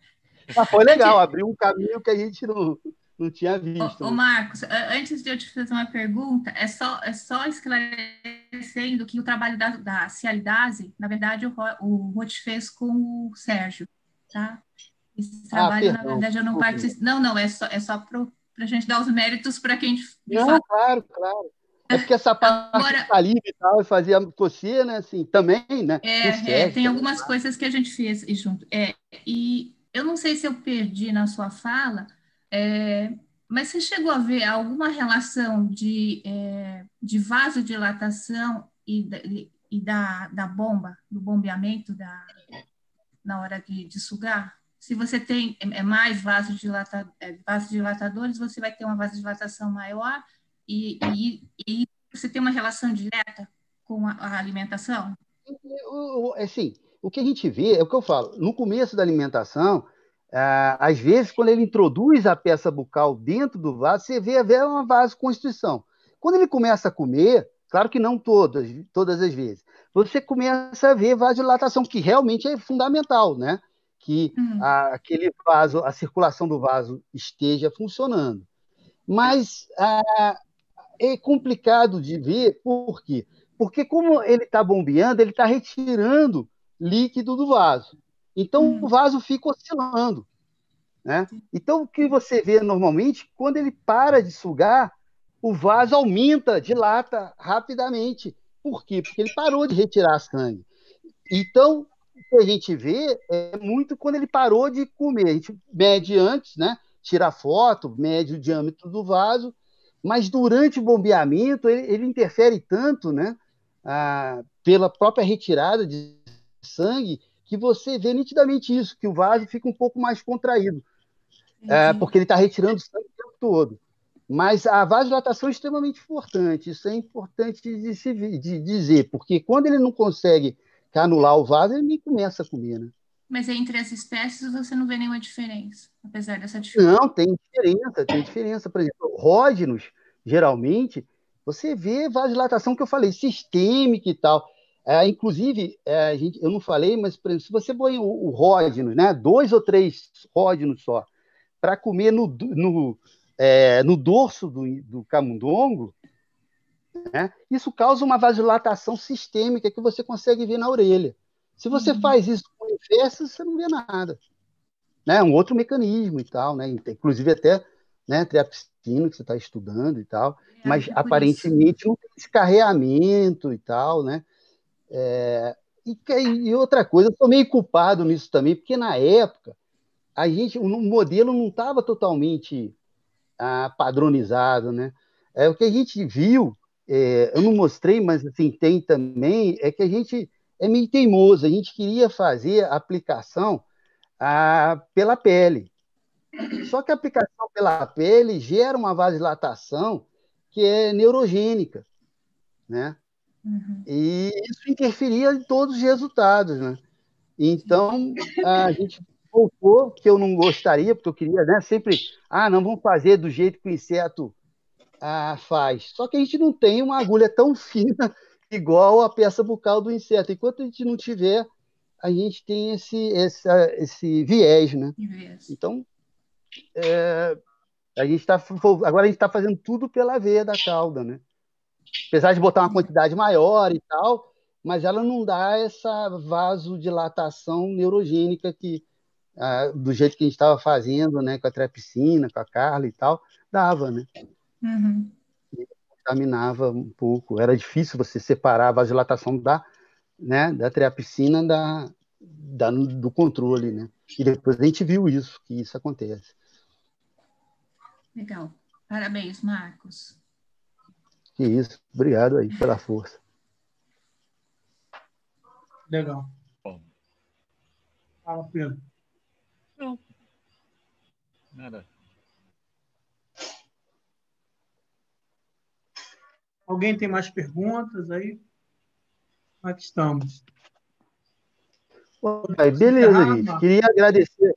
Mas foi legal, abriu um caminho que a gente não, não tinha visto. Ô, ô, Marcos, antes de eu te fazer uma pergunta, é só, é só esclarecendo que o trabalho da, da Cialidase, na verdade, o, o Roth fez com o Sérgio, tá? Esse ah, trabalho, ah, na verdade, eu não participo. Não, não, é só, é só para a gente dar os méritos para quem. Não, fala. claro, claro. É porque essa parte ali e tal, eu fazia você, né? Assim, também, né? É, é tem né, algumas coisas que a gente fez junto. É, e eu não sei se eu perdi na sua fala, é, mas você chegou a ver alguma relação de, é, de vasodilatação e, da, e da, da bomba, do bombeamento da, na hora de, de sugar? Se você tem é, é mais vasodilata, é, vasodilatadores, você vai ter uma vasodilatação maior e, e, e você tem uma relação direta com a, a alimentação? Assim, o que a gente vê é o que eu falo. No começo da alimentação, ah, às vezes, quando ele introduz a peça bucal dentro do vaso, você vê haver uma vasoconstrição. Quando ele começa a comer, claro que não todas, todas as vezes, você começa a ver vasodilatação, que realmente é fundamental, né? Que uhum. a, aquele vaso, a circulação do vaso esteja funcionando. Mas ah, é complicado de ver, por quê? Porque como ele está bombeando, ele está retirando líquido do vaso. Então hum. o vaso fica oscilando. Né? Então o que você vê normalmente, quando ele para de sugar, o vaso aumenta, dilata rapidamente. Por quê? Porque ele parou de retirar as sangue. Então, o que a gente vê é muito quando ele parou de comer. A gente mede antes, né? tira a foto, mede o diâmetro do vaso, mas durante o bombeamento ele, ele interfere tanto né? Ah, pela própria retirada de sangue que você vê nitidamente isso, que o vaso fica um pouco mais contraído, é, porque ele está retirando sangue o tempo todo. Mas a vasodilatação é extremamente importante, isso é importante de, se, de dizer, porque quando ele não consegue canular o vaso, ele nem começa a comer, né? Mas entre as espécies você não vê nenhuma diferença, apesar dessa diferença? Não, tem diferença, tem diferença. Por exemplo, ródinos, geralmente, você vê vasodilatação que eu falei, sistêmica e tal. É, inclusive, é, gente, eu não falei, mas exemplo, se você põe o, o ródino, né, dois ou três ródinos só, para comer no, no, é, no dorso do, do camundongo, né, isso causa uma vasodilatação sistêmica que você consegue ver na orelha. Se você uhum. faz isso com infestas, você não vê nada. Né, é né, um outro mecanismo e tal, né, inclusive até né, triapsina que você está estudando e tal, é, mas aparentemente isso. não tem esse carreamento e tal, né? É, e, e, outra coisa, eu sou meio culpado nisso também, porque na época a gente, o modelo não estava totalmente ah, padronizado, né? É, o que a gente viu, é, eu não mostrei, mas assim, tem também, é que a gente é meio teimoso, a gente queria fazer a aplicação ah, pela pele. Só que a aplicação pela pele gera uma vasodilatação que é neurogênica, né? Uhum. E isso interferia em todos os resultados, né? Então, a gente voltou, que eu não gostaria, porque eu queria né, sempre, ah, não vamos fazer do jeito que o inseto ah, faz. Só que a gente não tem uma agulha tão <laughs> fina igual a peça bucal do inseto. Enquanto a gente não tiver, a gente tem esse, esse, esse viés, né? Então, é, a gente tá, agora a gente está fazendo tudo pela veia da cauda, né? apesar de botar uma quantidade maior e tal, mas ela não dá essa vasodilatação neurogênica que ah, do jeito que a gente estava fazendo, né, com a trepiscina, com a Carla e tal, dava, né? Uhum. Contaminava um pouco. Era difícil você separar a vasodilatação da, né, da trepsina da, da, do controle, né? E depois a gente viu isso, que isso acontece. Legal. Parabéns, Marcos. Que isso. Obrigado aí pela força. Legal. Fala, Pedro. Não. Nada. Alguém tem mais perguntas aí? Como é que estamos? Oi, beleza, gente. Queria agradecer,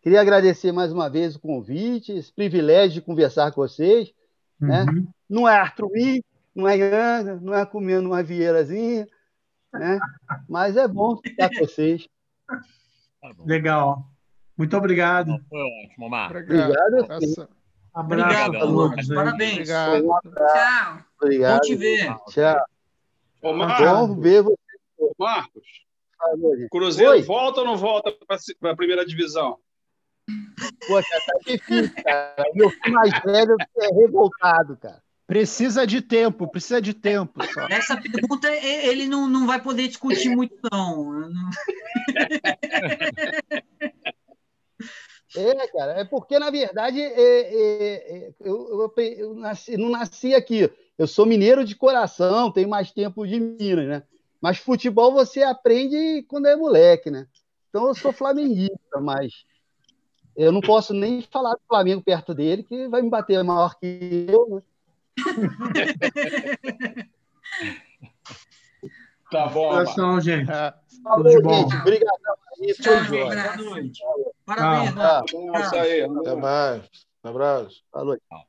queria agradecer mais uma vez o convite, esse privilégio de conversar com vocês. Né? Uhum. Né? não é Artruí, não é Yanga, não é comendo uma vieirazinha, né? Mas é bom estar com vocês. Tá Legal. Muito obrigado. Tá, foi ótimo, Marcos. Obrigado. obrigado Essa... Abraço obrigado, todos, Parabéns. Obrigado. Um Tchau. Obrigado. Bom te ver. Tchau. Ô, Marcos. Bom ver você. Marcos. Cruzeiro Oi? volta ou não volta para a primeira divisão? Poxa, tá difícil, cara. Meu filho mais velho é revoltado, cara. Precisa de tempo, precisa de tempo. Só. Essa pergunta ele não, não vai poder discutir muito, não. É, cara, é porque, na verdade, é, é, é eu, eu, eu nasci, não nasci aqui. Eu sou mineiro de coração, tenho mais tempo de Minas, né? Mas futebol você aprende quando é moleque, né? Então eu sou flamenguista, mas eu não posso nem falar do Flamengo perto dele, que vai me bater maior que eu, né? <laughs> tá bom. Coração, gente. É. Tudo de bom. Gente, obrigado. Isso, Tchau, gente. Boa noite. Parabéns. Tá. Tá. Tá. Tá. Tá. Até mais. Um abraço. Falou.